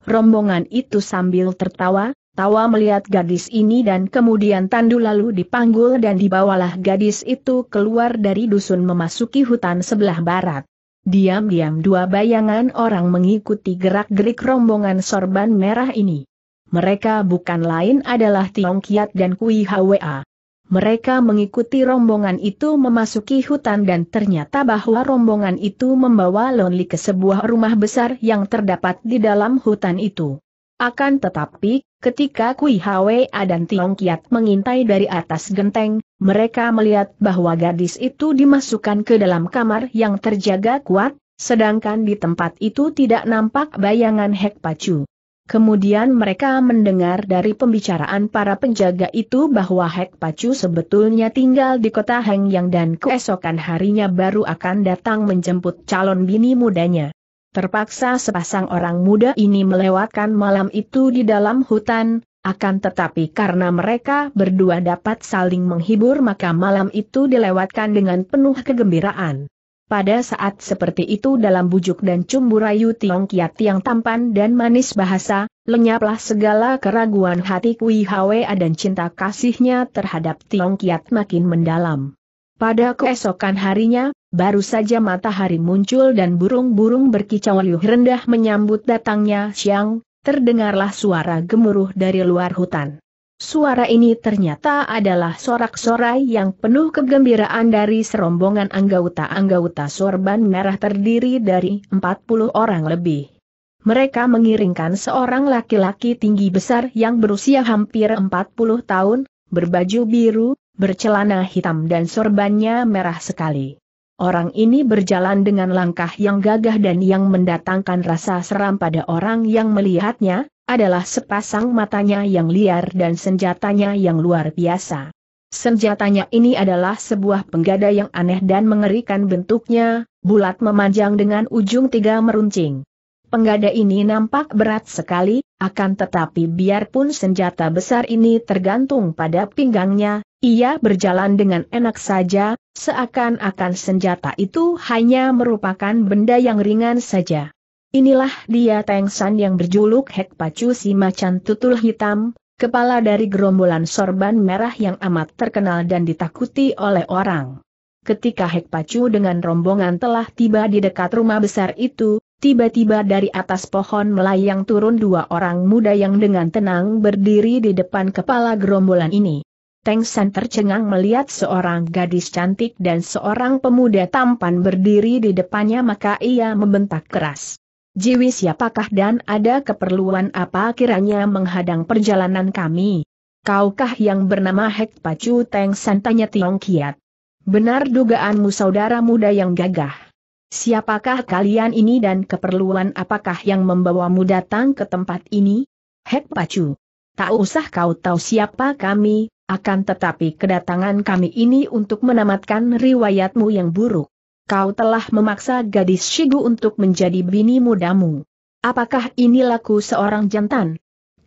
Rombongan itu sambil tertawa, tawa melihat gadis ini dan kemudian tandu lalu dipanggul dan dibawalah gadis itu keluar dari dusun memasuki hutan sebelah barat. Diam-diam dua bayangan orang mengikuti gerak-gerik rombongan sorban merah ini. Mereka bukan lain adalah Tiong Kiat dan Kui Hwa. Mereka mengikuti rombongan itu memasuki hutan dan ternyata bahwa rombongan itu membawa Lonli ke sebuah rumah besar yang terdapat di dalam hutan itu. Akan tetapi, ketika Kui Hwa dan Tiong Kiat mengintai dari atas genteng, mereka melihat bahwa gadis itu dimasukkan ke dalam kamar yang terjaga kuat, sedangkan di tempat itu tidak nampak bayangan Hek Pacu. Kemudian mereka mendengar dari pembicaraan para penjaga itu bahwa Hek Pacu sebetulnya tinggal di kota Hengyang dan keesokan harinya baru akan datang menjemput calon bini mudanya. Terpaksa sepasang orang muda ini melewatkan malam itu di dalam hutan, akan tetapi karena mereka berdua dapat saling menghibur maka malam itu dilewatkan dengan penuh kegembiraan. Pada saat seperti itu dalam bujuk dan cumbu rayu Tiong Kiat yang tampan dan manis bahasa, lenyaplah segala keraguan hati Kui Hwa dan cinta kasihnya terhadap Tiong Kiat makin mendalam. Pada keesokan harinya, baru saja matahari muncul dan burung-burung berkicau liuh rendah menyambut datangnya siang, terdengarlah suara gemuruh dari luar hutan. Suara ini ternyata adalah sorak-sorai yang penuh kegembiraan dari serombongan anggota-anggota sorban merah terdiri dari 40 orang lebih. Mereka mengiringkan seorang laki-laki tinggi besar yang berusia hampir 40 tahun, berbaju biru, bercelana hitam dan sorbannya merah sekali. Orang ini berjalan dengan langkah yang gagah dan yang mendatangkan rasa seram pada orang yang melihatnya, adalah sepasang matanya yang liar dan senjatanya yang luar biasa. Senjatanya ini adalah sebuah penggada yang aneh dan mengerikan bentuknya, bulat memanjang dengan ujung tiga meruncing. Penggada ini nampak berat sekali, akan tetapi biarpun senjata besar ini tergantung pada pinggangnya, ia berjalan dengan enak saja, seakan-akan senjata itu hanya merupakan benda yang ringan saja. Inilah dia Teng San yang berjuluk Hek Pacu si macan tutul hitam, kepala dari gerombolan sorban merah yang amat terkenal dan ditakuti oleh orang. Ketika Hek Pacu dengan rombongan telah tiba di dekat rumah besar itu, tiba-tiba dari atas pohon melayang turun dua orang muda yang dengan tenang berdiri di depan kepala gerombolan ini. Teng San tercengang melihat seorang gadis cantik dan seorang pemuda tampan berdiri di depannya maka ia membentak keras. Jiwi siapakah dan ada keperluan apa kiranya menghadang perjalanan kami? Kaukah yang bernama Hek Pacu Teng San tanya Tiong Kiat? Benar dugaanmu saudara muda yang gagah. Siapakah kalian ini dan keperluan apakah yang membawamu datang ke tempat ini? Hek Pacu. Tak usah kau tahu siapa kami, akan tetapi kedatangan kami ini untuk menamatkan riwayatmu yang buruk kau telah memaksa gadis Shigu untuk menjadi bini mudamu. Apakah ini laku seorang jantan?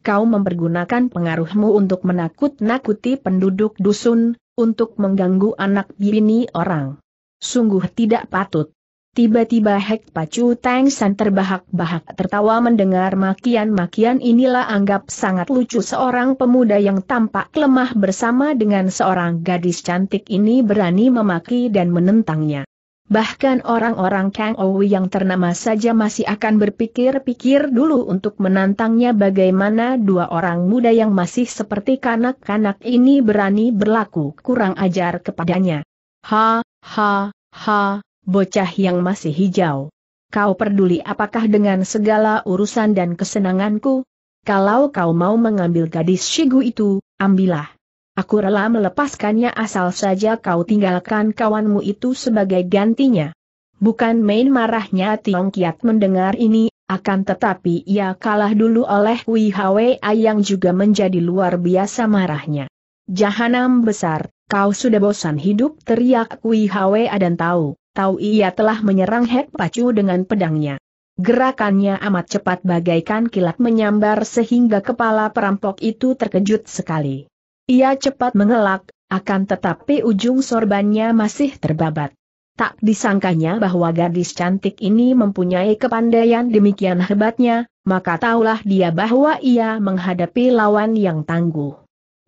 Kau mempergunakan pengaruhmu untuk menakut-nakuti penduduk dusun, untuk mengganggu anak bini orang. Sungguh tidak patut. Tiba-tiba Hek Pacu Teng San terbahak-bahak tertawa mendengar makian-makian inilah anggap sangat lucu seorang pemuda yang tampak lemah bersama dengan seorang gadis cantik ini berani memaki dan menentangnya. Bahkan orang-orang Kang Owi yang ternama saja masih akan berpikir-pikir dulu untuk menantangnya bagaimana dua orang muda yang masih seperti kanak-kanak ini berani berlaku kurang ajar kepadanya. Ha, ha, ha, bocah yang masih hijau. Kau peduli apakah dengan segala urusan dan kesenanganku? Kalau kau mau mengambil gadis Shigu itu, ambillah. Aku rela melepaskannya asal saja kau tinggalkan kawanmu itu sebagai gantinya. Bukan main marahnya Tiong Kiat mendengar ini, akan tetapi ia kalah dulu oleh Wei Hwa yang juga menjadi luar biasa marahnya. Jahanam besar, kau sudah bosan hidup teriak Wei Hwa dan tahu, tahu ia telah menyerang Hek Pacu dengan pedangnya. Gerakannya amat cepat bagaikan kilat menyambar sehingga kepala perampok itu terkejut sekali. Ia cepat mengelak, akan tetapi ujung sorbannya masih terbabat. Tak disangkanya bahwa gadis cantik ini mempunyai kepandaian demikian hebatnya, maka taulah dia bahwa ia menghadapi lawan yang tangguh.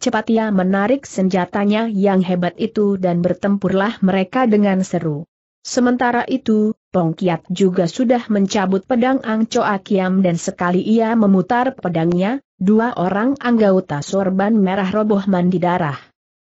Cepat ia menarik senjatanya yang hebat itu dan bertempurlah mereka dengan seru. Sementara itu, Kiat juga sudah mencabut pedang Angcoa Kiam dan sekali ia memutar pedangnya, dua orang anggota sorban merah roboh mandi darah.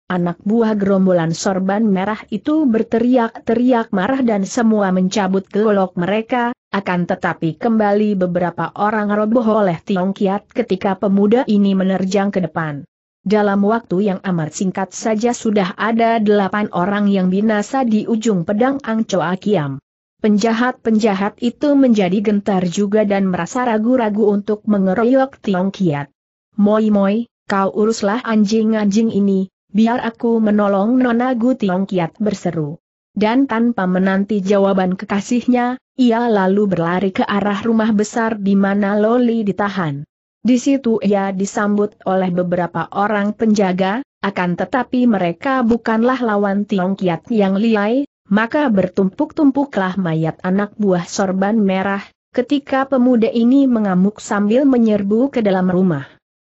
Anak buah gerombolan sorban merah itu berteriak-teriak marah dan semua mencabut golok mereka, akan tetapi kembali beberapa orang roboh oleh Tiong Kiat ketika pemuda ini menerjang ke depan. Dalam waktu yang amat singkat saja sudah ada delapan orang yang binasa di ujung pedang Angcoa Kiam. Penjahat-penjahat itu menjadi gentar juga dan merasa ragu-ragu untuk mengeroyok Tiong Kiat. Moi moi, kau uruslah anjing-anjing ini, biar aku menolong Nona Gu Tiong Kiat berseru. Dan tanpa menanti jawaban kekasihnya, ia lalu berlari ke arah rumah besar di mana Loli ditahan. Di situ ia disambut oleh beberapa orang penjaga, akan tetapi mereka bukanlah lawan Tiong Kiat yang liai, maka bertumpuk-tumpuklah mayat anak buah sorban merah, ketika pemuda ini mengamuk sambil menyerbu ke dalam rumah.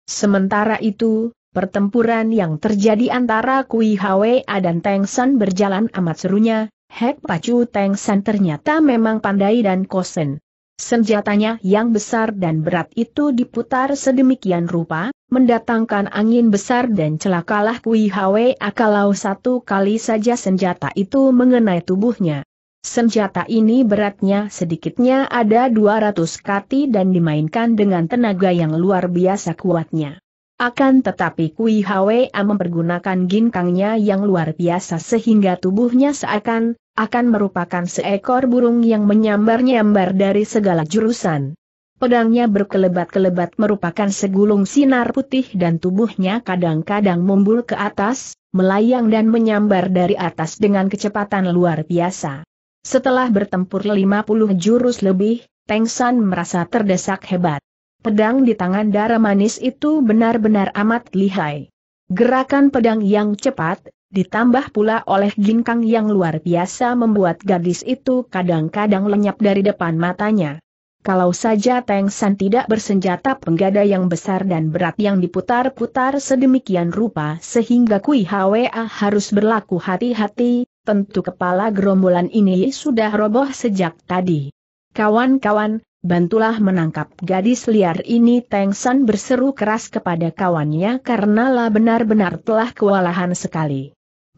Sementara itu, pertempuran yang terjadi antara Kui Hwa dan Teng San berjalan amat serunya, Hek Pacu Teng San ternyata memang pandai dan kosen. Senjatanya yang besar dan berat itu diputar sedemikian rupa, mendatangkan angin besar dan celakalah Kui Hwe kalau satu kali saja senjata itu mengenai tubuhnya. Senjata ini beratnya sedikitnya ada 200 kati dan dimainkan dengan tenaga yang luar biasa kuatnya. Akan tetapi Kui Hwe mempergunakan ginkangnya yang luar biasa sehingga tubuhnya seakan akan merupakan seekor burung yang menyambar-nyambar dari segala jurusan. Pedangnya berkelebat-kelebat merupakan segulung sinar putih dan tubuhnya kadang-kadang mumbul ke atas, melayang dan menyambar dari atas dengan kecepatan luar biasa. Setelah bertempur 50 jurus lebih, Teng San merasa terdesak hebat. Pedang di tangan darah manis itu benar-benar amat lihai. Gerakan pedang yang cepat, Ditambah pula oleh ginkang yang luar biasa membuat gadis itu kadang-kadang lenyap dari depan matanya. Kalau saja Teng San tidak bersenjata penggada yang besar dan berat yang diputar-putar sedemikian rupa sehingga Kui Hwa harus berlaku hati-hati, tentu kepala gerombolan ini sudah roboh sejak tadi. Kawan-kawan, bantulah menangkap gadis liar ini Teng San berseru keras kepada kawannya karena lah benar-benar telah kewalahan sekali.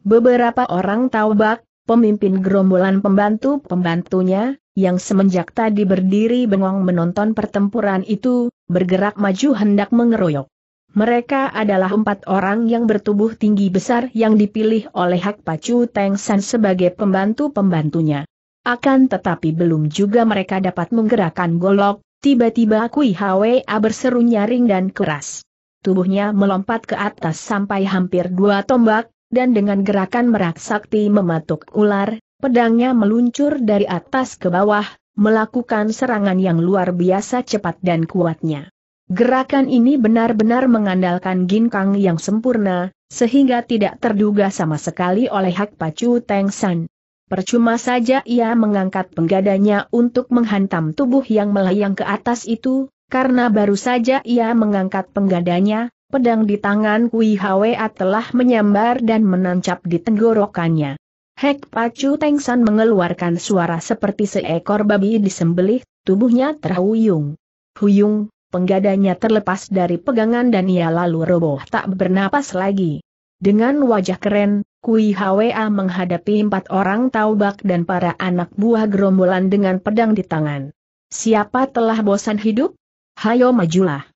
Beberapa orang taubak, pemimpin gerombolan pembantu-pembantunya, yang semenjak tadi berdiri bengong menonton pertempuran itu, bergerak maju hendak mengeroyok. Mereka adalah empat orang yang bertubuh tinggi besar yang dipilih oleh Hak Pacu Teng San sebagai pembantu-pembantunya. Akan tetapi belum juga mereka dapat menggerakkan golok, tiba-tiba Kui Hwa berseru nyaring dan keras. Tubuhnya melompat ke atas sampai hampir dua tombak, dan dengan gerakan merak sakti mematuk ular, pedangnya meluncur dari atas ke bawah, melakukan serangan yang luar biasa cepat dan kuatnya. Gerakan ini benar-benar mengandalkan ginkang yang sempurna, sehingga tidak terduga sama sekali oleh Hak Pacu Teng San. Percuma saja ia mengangkat penggadanya untuk menghantam tubuh yang melayang ke atas itu, karena baru saja ia mengangkat penggadanya, Pedang di tangan Kui Hwa telah menyambar dan menancap di tenggorokannya. Hek Pacu Tengsan mengeluarkan suara seperti seekor babi disembelih, tubuhnya terhuyung. Huyung, penggadanya terlepas dari pegangan dan ia lalu roboh tak bernapas lagi. Dengan wajah keren, Kui Hwa menghadapi empat orang taubak dan para anak buah gerombolan dengan pedang di tangan. Siapa telah bosan hidup? Hayo majulah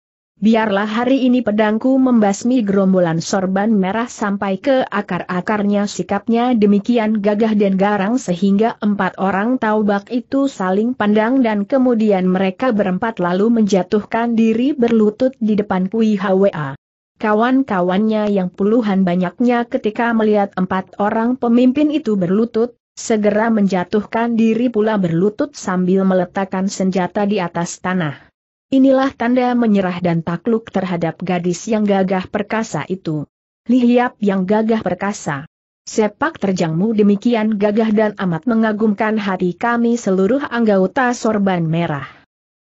biarlah hari ini pedangku membasmi gerombolan sorban merah sampai ke akar-akarnya sikapnya demikian gagah dan garang sehingga empat orang taubak itu saling pandang dan kemudian mereka berempat lalu menjatuhkan diri berlutut di depan Kui Hwa. Kawan-kawannya yang puluhan banyaknya ketika melihat empat orang pemimpin itu berlutut, segera menjatuhkan diri pula berlutut sambil meletakkan senjata di atas tanah. Inilah tanda menyerah dan takluk terhadap gadis yang gagah perkasa itu. Lihiap yang gagah perkasa. Sepak terjangmu demikian gagah dan amat mengagumkan hati kami seluruh anggota sorban merah.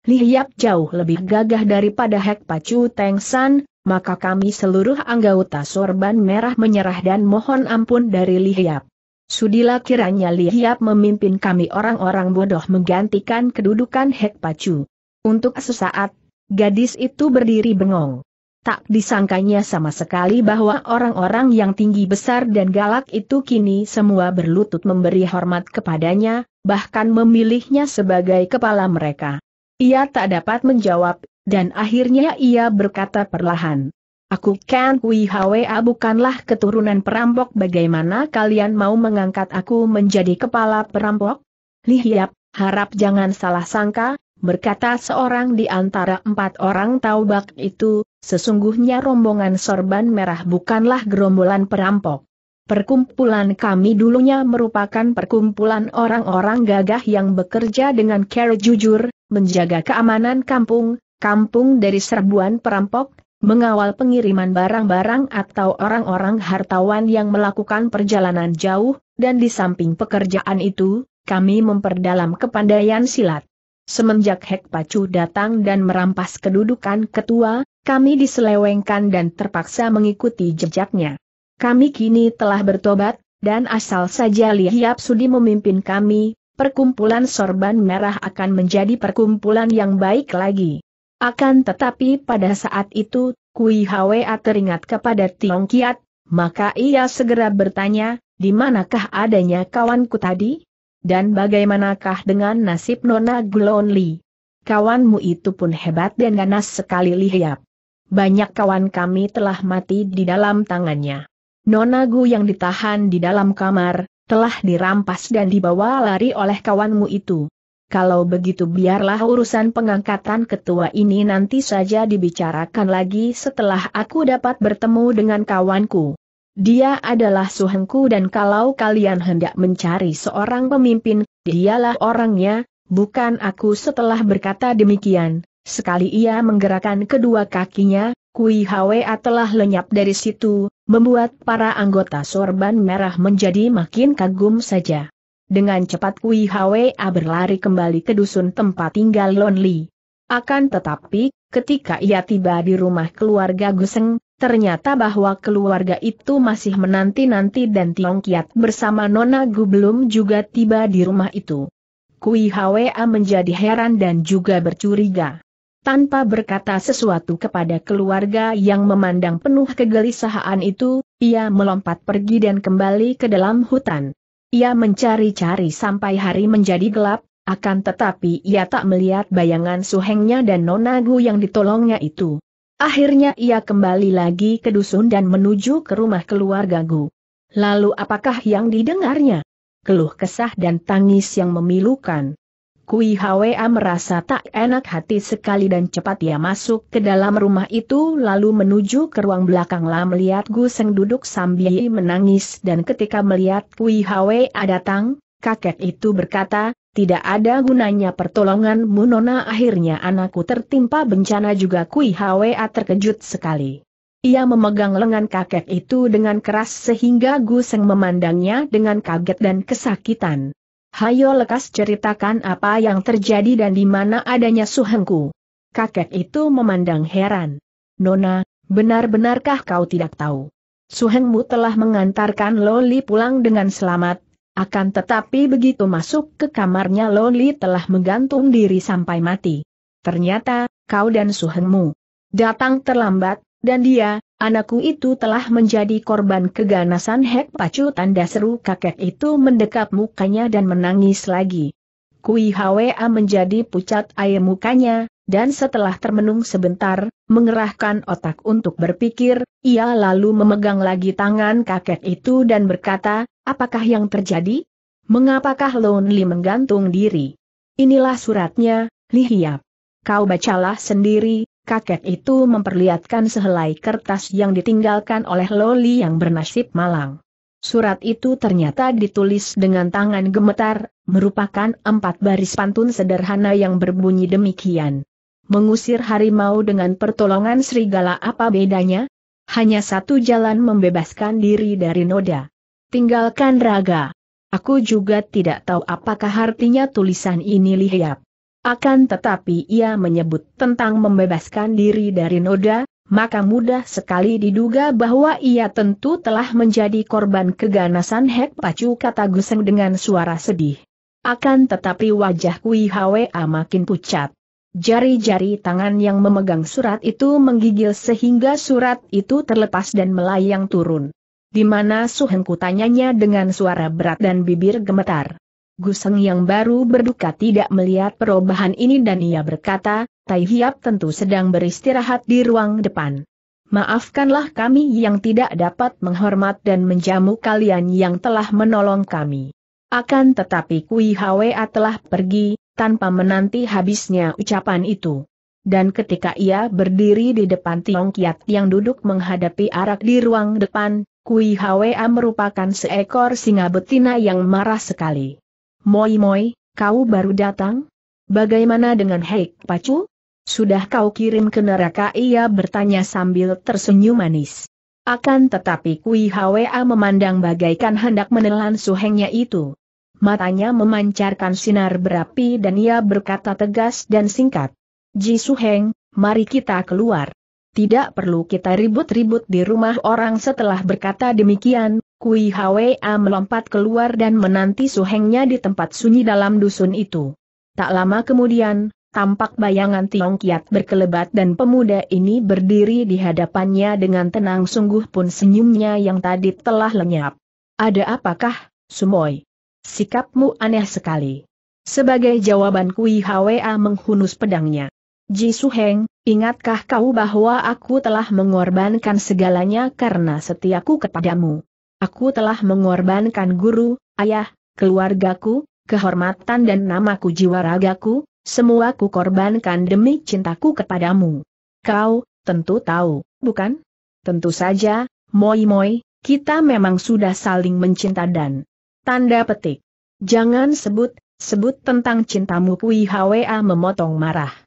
Lihiap jauh lebih gagah daripada Hek Pacu Teng San, maka kami seluruh anggota sorban merah menyerah dan mohon ampun dari Lihiap. Sudilah kiranya Lihiap memimpin kami orang-orang bodoh menggantikan kedudukan Hek Pacu. Untuk sesaat, gadis itu berdiri bengong. Tak disangkanya sama sekali bahwa orang-orang yang tinggi besar dan galak itu kini semua berlutut memberi hormat kepadanya, bahkan memilihnya sebagai kepala mereka. Ia tak dapat menjawab, dan akhirnya ia berkata perlahan. Aku Ken Kui Hwa ah, bukanlah keturunan perampok bagaimana kalian mau mengangkat aku menjadi kepala perampok? Lihiap, harap jangan salah sangka, berkata seorang di antara empat orang taubak itu, sesungguhnya rombongan sorban merah bukanlah gerombolan perampok. Perkumpulan kami dulunya merupakan perkumpulan orang-orang gagah yang bekerja dengan care jujur, menjaga keamanan kampung, kampung dari serbuan perampok, mengawal pengiriman barang-barang atau orang-orang hartawan yang melakukan perjalanan jauh, dan di samping pekerjaan itu, kami memperdalam kepandaian silat. Semenjak Hek Pacu datang dan merampas kedudukan ketua, kami diselewengkan dan terpaksa mengikuti jejaknya. Kami kini telah bertobat, dan asal saja Lihiap Sudi memimpin kami, perkumpulan sorban merah akan menjadi perkumpulan yang baik lagi. Akan tetapi pada saat itu, Kui Hwa teringat kepada Tiong Kiat, maka ia segera bertanya, di manakah adanya kawanku tadi? Dan bagaimanakah dengan nasib Nona Glonly? Kawanmu itu pun hebat dan ganas sekali lihat. Banyak kawan kami telah mati di dalam tangannya. Nona Gu yang ditahan di dalam kamar, telah dirampas dan dibawa lari oleh kawanmu itu. Kalau begitu biarlah urusan pengangkatan ketua ini nanti saja dibicarakan lagi setelah aku dapat bertemu dengan kawanku. Dia adalah suhengku dan kalau kalian hendak mencari seorang pemimpin, dialah orangnya, bukan aku setelah berkata demikian. Sekali ia menggerakkan kedua kakinya, Kui Hwa telah lenyap dari situ, membuat para anggota sorban merah menjadi makin kagum saja. Dengan cepat Kui Hwa berlari kembali ke dusun tempat tinggal Lonli. Akan tetapi, ketika ia tiba di rumah keluarga Guseng, Ternyata bahwa keluarga itu masih menanti-nanti dan Tiong Kiat bersama Nona Gu belum juga tiba di rumah itu. Kui Hwa menjadi heran dan juga bercuriga. Tanpa berkata sesuatu kepada keluarga yang memandang penuh kegelisahan itu, ia melompat pergi dan kembali ke dalam hutan. Ia mencari-cari sampai hari menjadi gelap, akan tetapi ia tak melihat bayangan suhengnya dan nona Gu yang ditolongnya itu. Akhirnya ia kembali lagi ke dusun dan menuju ke rumah keluarga Gu. Lalu apakah yang didengarnya? Keluh kesah dan tangis yang memilukan. Kui Hwa merasa tak enak hati sekali dan cepat ia masuk ke dalam rumah itu lalu menuju ke ruang belakang lah melihat Gu Seng duduk sambil menangis dan ketika melihat Kui Hwa datang, kakek itu berkata, tidak ada gunanya pertolonganmu Nona akhirnya anakku tertimpa bencana juga Kui Hwa terkejut sekali. Ia memegang lengan kakek itu dengan keras sehingga Guseng memandangnya dengan kaget dan kesakitan. Hayo lekas ceritakan apa yang terjadi dan di mana adanya suhengku. Kakek itu memandang heran. Nona, benar-benarkah kau tidak tahu? Suhengmu telah mengantarkan Loli pulang dengan selamat, akan tetapi begitu masuk ke kamarnya Loli telah menggantung diri sampai mati. Ternyata, kau dan Suhengmu datang terlambat, dan dia, anakku itu telah menjadi korban keganasan Hek Pacu tanda seru kakek itu mendekap mukanya dan menangis lagi. Kui Hwa menjadi pucat air mukanya, dan setelah termenung sebentar, mengerahkan otak untuk berpikir, ia lalu memegang lagi tangan kakek itu dan berkata, Apakah yang terjadi? Mengapakah Li menggantung diri? Inilah suratnya, Li Hiap. Kau bacalah sendiri, kakek itu memperlihatkan sehelai kertas yang ditinggalkan oleh Loli yang bernasib malang. Surat itu ternyata ditulis dengan tangan gemetar, merupakan empat baris pantun sederhana yang berbunyi demikian. Mengusir harimau dengan pertolongan serigala apa bedanya? Hanya satu jalan membebaskan diri dari noda. Tinggalkan raga. Aku juga tidak tahu apakah artinya tulisan ini lihat. Akan tetapi ia menyebut tentang membebaskan diri dari noda, maka mudah sekali diduga bahwa ia tentu telah menjadi korban keganasan Hek Pacu kata Guseng dengan suara sedih. Akan tetapi wajah Kui Hwa makin pucat. Jari-jari tangan yang memegang surat itu menggigil sehingga surat itu terlepas dan melayang turun. Di mana Suhengku tanyanya dengan suara berat dan bibir gemetar. Guseng yang baru berduka tidak melihat perubahan ini dan ia berkata, Tai Hiap tentu sedang beristirahat di ruang depan. Maafkanlah kami yang tidak dapat menghormat dan menjamu kalian yang telah menolong kami. Akan tetapi Kui Hwa telah pergi, tanpa menanti habisnya ucapan itu. Dan ketika ia berdiri di depan Tiong Kiat yang duduk menghadapi arak di ruang depan, Kui Hwa merupakan seekor singa betina yang marah sekali. Moi Moi, kau baru datang? Bagaimana dengan Heik Pacu? Sudah kau kirim ke neraka ia bertanya sambil tersenyum manis. Akan tetapi Kui Hwa memandang bagaikan hendak menelan suhengnya itu. Matanya memancarkan sinar berapi dan ia berkata tegas dan singkat. Ji Suheng, mari kita keluar. Tidak perlu kita ribut-ribut di rumah orang setelah berkata demikian, Kui Hwa melompat keluar dan menanti suhengnya di tempat sunyi dalam dusun itu. Tak lama kemudian, tampak bayangan Tiong Kiat berkelebat dan pemuda ini berdiri di hadapannya dengan tenang sungguh pun senyumnya yang tadi telah lenyap. Ada apakah, Sumoy? Sikapmu aneh sekali. Sebagai jawaban Kui Hwa menghunus pedangnya. Su Heng, ingatkah kau bahwa aku telah mengorbankan segalanya karena setiaku kepadamu? Aku telah mengorbankan guru, ayah, keluargaku, kehormatan dan namaku jiwa ragaku, semua ku korbankan demi cintaku kepadamu. Kau, tentu tahu, bukan? Tentu saja, moi-moi, kita memang sudah saling mencinta dan... Tanda petik. Jangan sebut, sebut tentang cintamu Kui Hwa memotong marah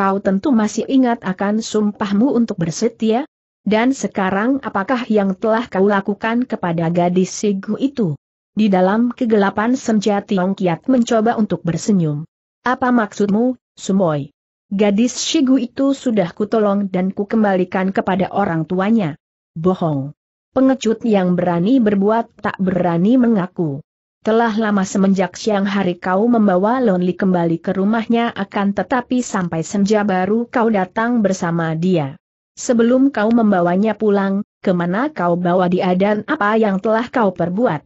kau tentu masih ingat akan sumpahmu untuk bersetia? Dan sekarang apakah yang telah kau lakukan kepada gadis Sigu itu? Di dalam kegelapan senja Tiong Kiat mencoba untuk bersenyum. Apa maksudmu, Sumoy? Gadis Sigu itu sudah kutolong dan kukembalikan kepada orang tuanya. Bohong. Pengecut yang berani berbuat tak berani mengaku. Telah lama semenjak siang hari kau membawa Lonely kembali ke rumahnya akan tetapi sampai senja baru kau datang bersama dia. Sebelum kau membawanya pulang, kemana kau bawa dia dan apa yang telah kau perbuat?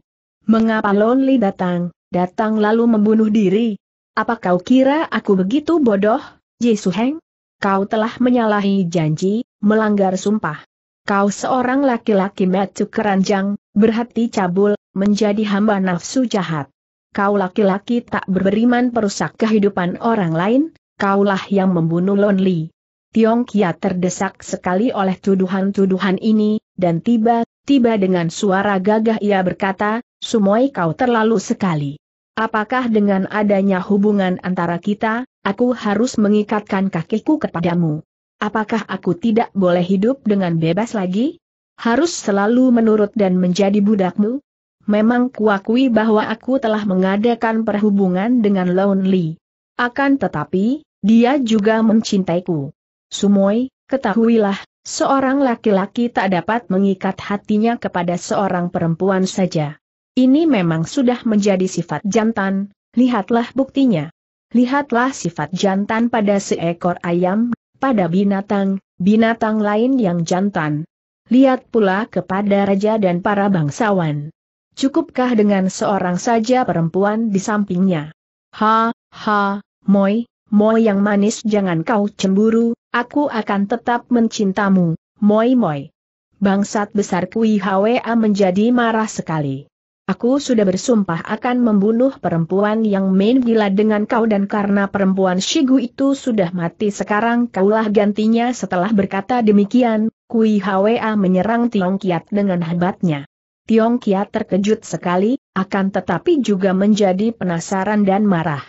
Mengapa Lonely datang, datang lalu membunuh diri? Apa kau kira aku begitu bodoh, Jesu Heng? Kau telah menyalahi janji, melanggar sumpah. Kau seorang laki-laki metu keranjang, berhati cabul, menjadi hamba nafsu jahat. Kau laki-laki tak beriman perusak kehidupan orang lain, kaulah yang membunuh Lon Li. Tiong Kia terdesak sekali oleh tuduhan-tuduhan ini, dan tiba-tiba dengan suara gagah ia berkata, Sumoi kau terlalu sekali. Apakah dengan adanya hubungan antara kita, aku harus mengikatkan kakiku kepadamu? Apakah aku tidak boleh hidup dengan bebas lagi? Harus selalu menurut dan menjadi budakmu? memang kuakui bahwa aku telah mengadakan perhubungan dengan Lonely. Akan tetapi, dia juga mencintaiku. Sumoy, ketahuilah, seorang laki-laki tak dapat mengikat hatinya kepada seorang perempuan saja. Ini memang sudah menjadi sifat jantan, lihatlah buktinya. Lihatlah sifat jantan pada seekor ayam, pada binatang, binatang lain yang jantan. Lihat pula kepada raja dan para bangsawan. Cukupkah dengan seorang saja perempuan di sampingnya? Ha, ha, Moi, Moi yang manis jangan kau cemburu, aku akan tetap mencintamu, Moi Moi. Bangsat besar Kui Hwa menjadi marah sekali. Aku sudah bersumpah akan membunuh perempuan yang main gila dengan kau dan karena perempuan Shigu itu sudah mati sekarang kaulah gantinya setelah berkata demikian, Kui Hwa menyerang Tiong Kiat dengan hebatnya. Tiong Kia terkejut sekali, akan tetapi juga menjadi penasaran dan marah.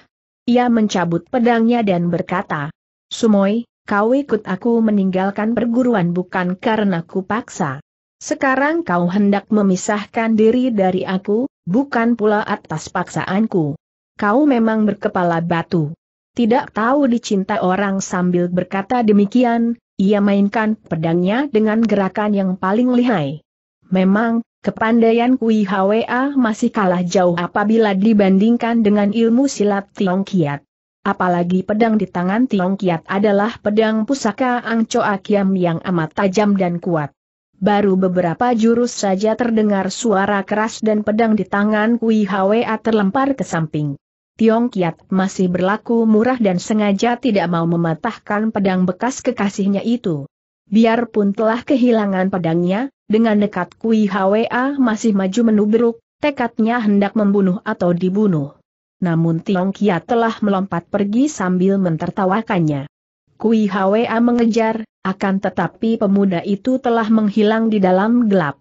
Ia mencabut pedangnya dan berkata, Sumoi, kau ikut aku meninggalkan perguruan bukan karena ku paksa. Sekarang kau hendak memisahkan diri dari aku, bukan pula atas paksaanku. Kau memang berkepala batu. Tidak tahu dicinta orang sambil berkata demikian, ia mainkan pedangnya dengan gerakan yang paling lihai. Memang, Kepandaian Kui Hwa masih kalah jauh apabila dibandingkan dengan ilmu silat Tiong Kiat. Apalagi pedang di tangan Tiong Kiat adalah pedang pusaka Angco Akiam yang amat tajam dan kuat. Baru beberapa jurus saja terdengar suara keras dan pedang di tangan Kui Hwa terlempar ke samping. Tiong Kiat masih berlaku murah dan sengaja tidak mau mematahkan pedang bekas kekasihnya itu. Biarpun telah kehilangan pedangnya, dengan nekat Kui Hwa masih maju menubruk, tekadnya hendak membunuh atau dibunuh. Namun Tiong Kia telah melompat pergi sambil mentertawakannya. Kui Hwa mengejar, akan tetapi pemuda itu telah menghilang di dalam gelap.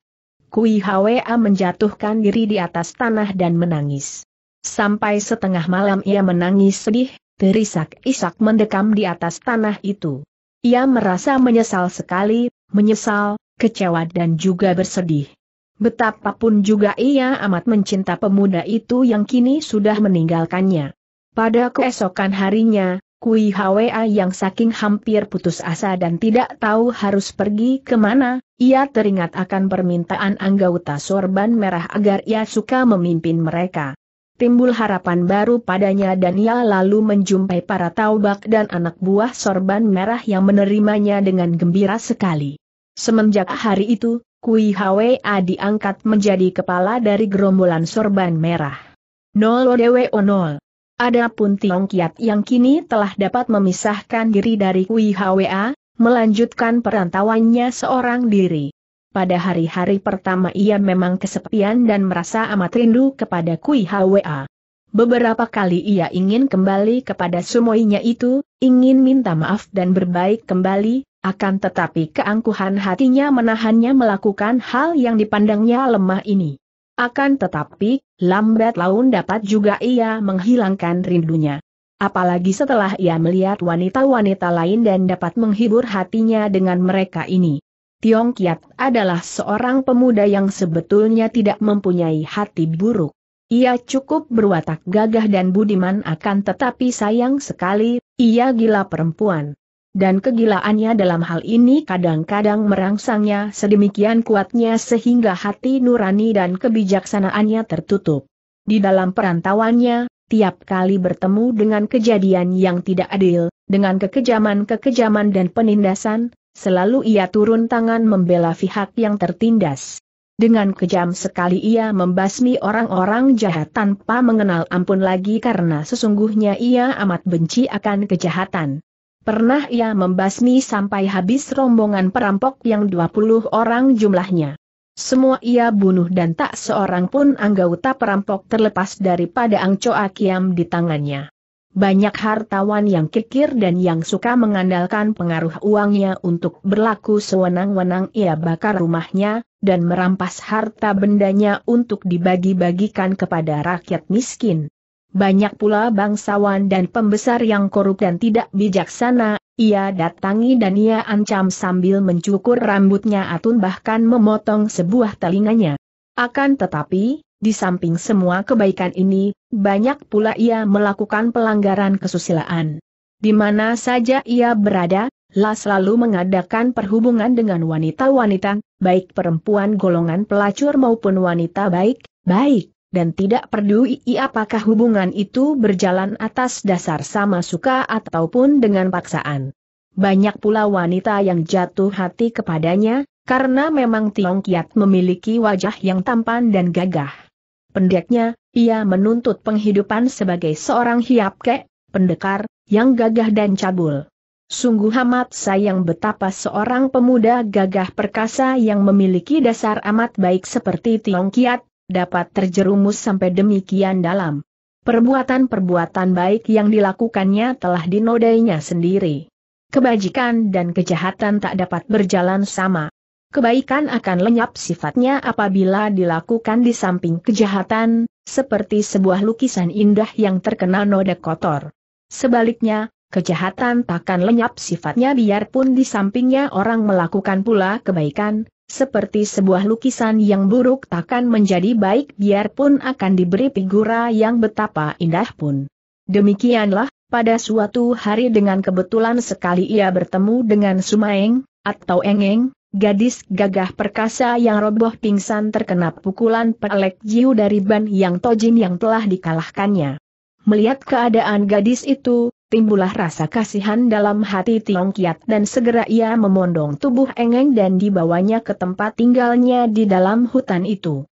Kui Hwa menjatuhkan diri di atas tanah dan menangis. Sampai setengah malam ia menangis sedih, terisak-isak mendekam di atas tanah itu. Ia merasa menyesal sekali, menyesal, kecewa dan juga bersedih. Betapapun juga ia amat mencinta pemuda itu yang kini sudah meninggalkannya. Pada keesokan harinya, Kui Hwa yang saking hampir putus asa dan tidak tahu harus pergi kemana, ia teringat akan permintaan anggota sorban merah agar ia suka memimpin mereka. Timbul harapan baru padanya dan ia lalu menjumpai para taubak dan anak buah sorban merah yang menerimanya dengan gembira sekali. Semenjak hari itu, Kui Hwa diangkat menjadi kepala dari gerombolan sorban merah. Nol Dewe Onol. Adapun Tiong Kiat yang kini telah dapat memisahkan diri dari Kui Hwa, melanjutkan perantauannya seorang diri. Pada hari-hari pertama ia memang kesepian dan merasa amat rindu kepada Kui Hwa. Beberapa kali ia ingin kembali kepada sumoinya itu, ingin minta maaf dan berbaik kembali, akan tetapi keangkuhan hatinya menahannya melakukan hal yang dipandangnya lemah ini. Akan tetapi, lambat laun dapat juga ia menghilangkan rindunya. Apalagi setelah ia melihat wanita-wanita lain dan dapat menghibur hatinya dengan mereka ini. Tiong Kiat adalah seorang pemuda yang sebetulnya tidak mempunyai hati buruk. Ia cukup berwatak gagah dan budiman akan tetapi sayang sekali, ia gila perempuan dan kegilaannya dalam hal ini kadang-kadang merangsangnya sedemikian kuatnya sehingga hati nurani dan kebijaksanaannya tertutup. Di dalam perantauannya, tiap kali bertemu dengan kejadian yang tidak adil, dengan kekejaman-kekejaman dan penindasan, selalu ia turun tangan membela pihak yang tertindas. Dengan kejam sekali ia membasmi orang-orang jahat tanpa mengenal ampun lagi karena sesungguhnya ia amat benci akan kejahatan. Pernah ia membasmi sampai habis rombongan perampok yang 20 orang jumlahnya. Semua ia bunuh dan tak seorang pun anggota perampok terlepas daripada Angcoa Kiam di tangannya. Banyak hartawan yang kikir dan yang suka mengandalkan pengaruh uangnya untuk berlaku sewenang-wenang ia bakar rumahnya, dan merampas harta bendanya untuk dibagi-bagikan kepada rakyat miskin. Banyak pula bangsawan dan pembesar yang korup dan tidak bijaksana, ia datangi dan ia ancam sambil mencukur rambutnya atun bahkan memotong sebuah telinganya. Akan tetapi, di samping semua kebaikan ini, banyak pula ia melakukan pelanggaran kesusilaan. Di mana saja ia berada, La selalu mengadakan perhubungan dengan wanita-wanita, baik perempuan golongan pelacur maupun wanita baik-baik dan tidak peduli apakah hubungan itu berjalan atas dasar sama suka ataupun dengan paksaan. Banyak pula wanita yang jatuh hati kepadanya, karena memang Tiong Kiat memiliki wajah yang tampan dan gagah. Pendeknya, ia menuntut penghidupan sebagai seorang hiap kek, pendekar, yang gagah dan cabul. Sungguh amat sayang betapa seorang pemuda gagah perkasa yang memiliki dasar amat baik seperti Tiong Kiat, dapat terjerumus sampai demikian dalam. Perbuatan-perbuatan baik yang dilakukannya telah dinodainya sendiri. Kebajikan dan kejahatan tak dapat berjalan sama. Kebaikan akan lenyap sifatnya apabila dilakukan di samping kejahatan, seperti sebuah lukisan indah yang terkena noda kotor. Sebaliknya, kejahatan takkan lenyap sifatnya biarpun di sampingnya orang melakukan pula kebaikan, seperti sebuah lukisan yang buruk takkan menjadi baik biarpun akan diberi figura yang betapa indah pun. Demikianlah, pada suatu hari dengan kebetulan sekali ia bertemu dengan Sumaeng, atau Engeng, gadis gagah perkasa yang roboh pingsan terkena pukulan pelek jiu dari ban yang tojin yang telah dikalahkannya. Melihat keadaan gadis itu, timbulah rasa kasihan dalam hati Tiong Kiat dan segera ia memondong tubuh Engeng dan dibawanya ke tempat tinggalnya di dalam hutan itu.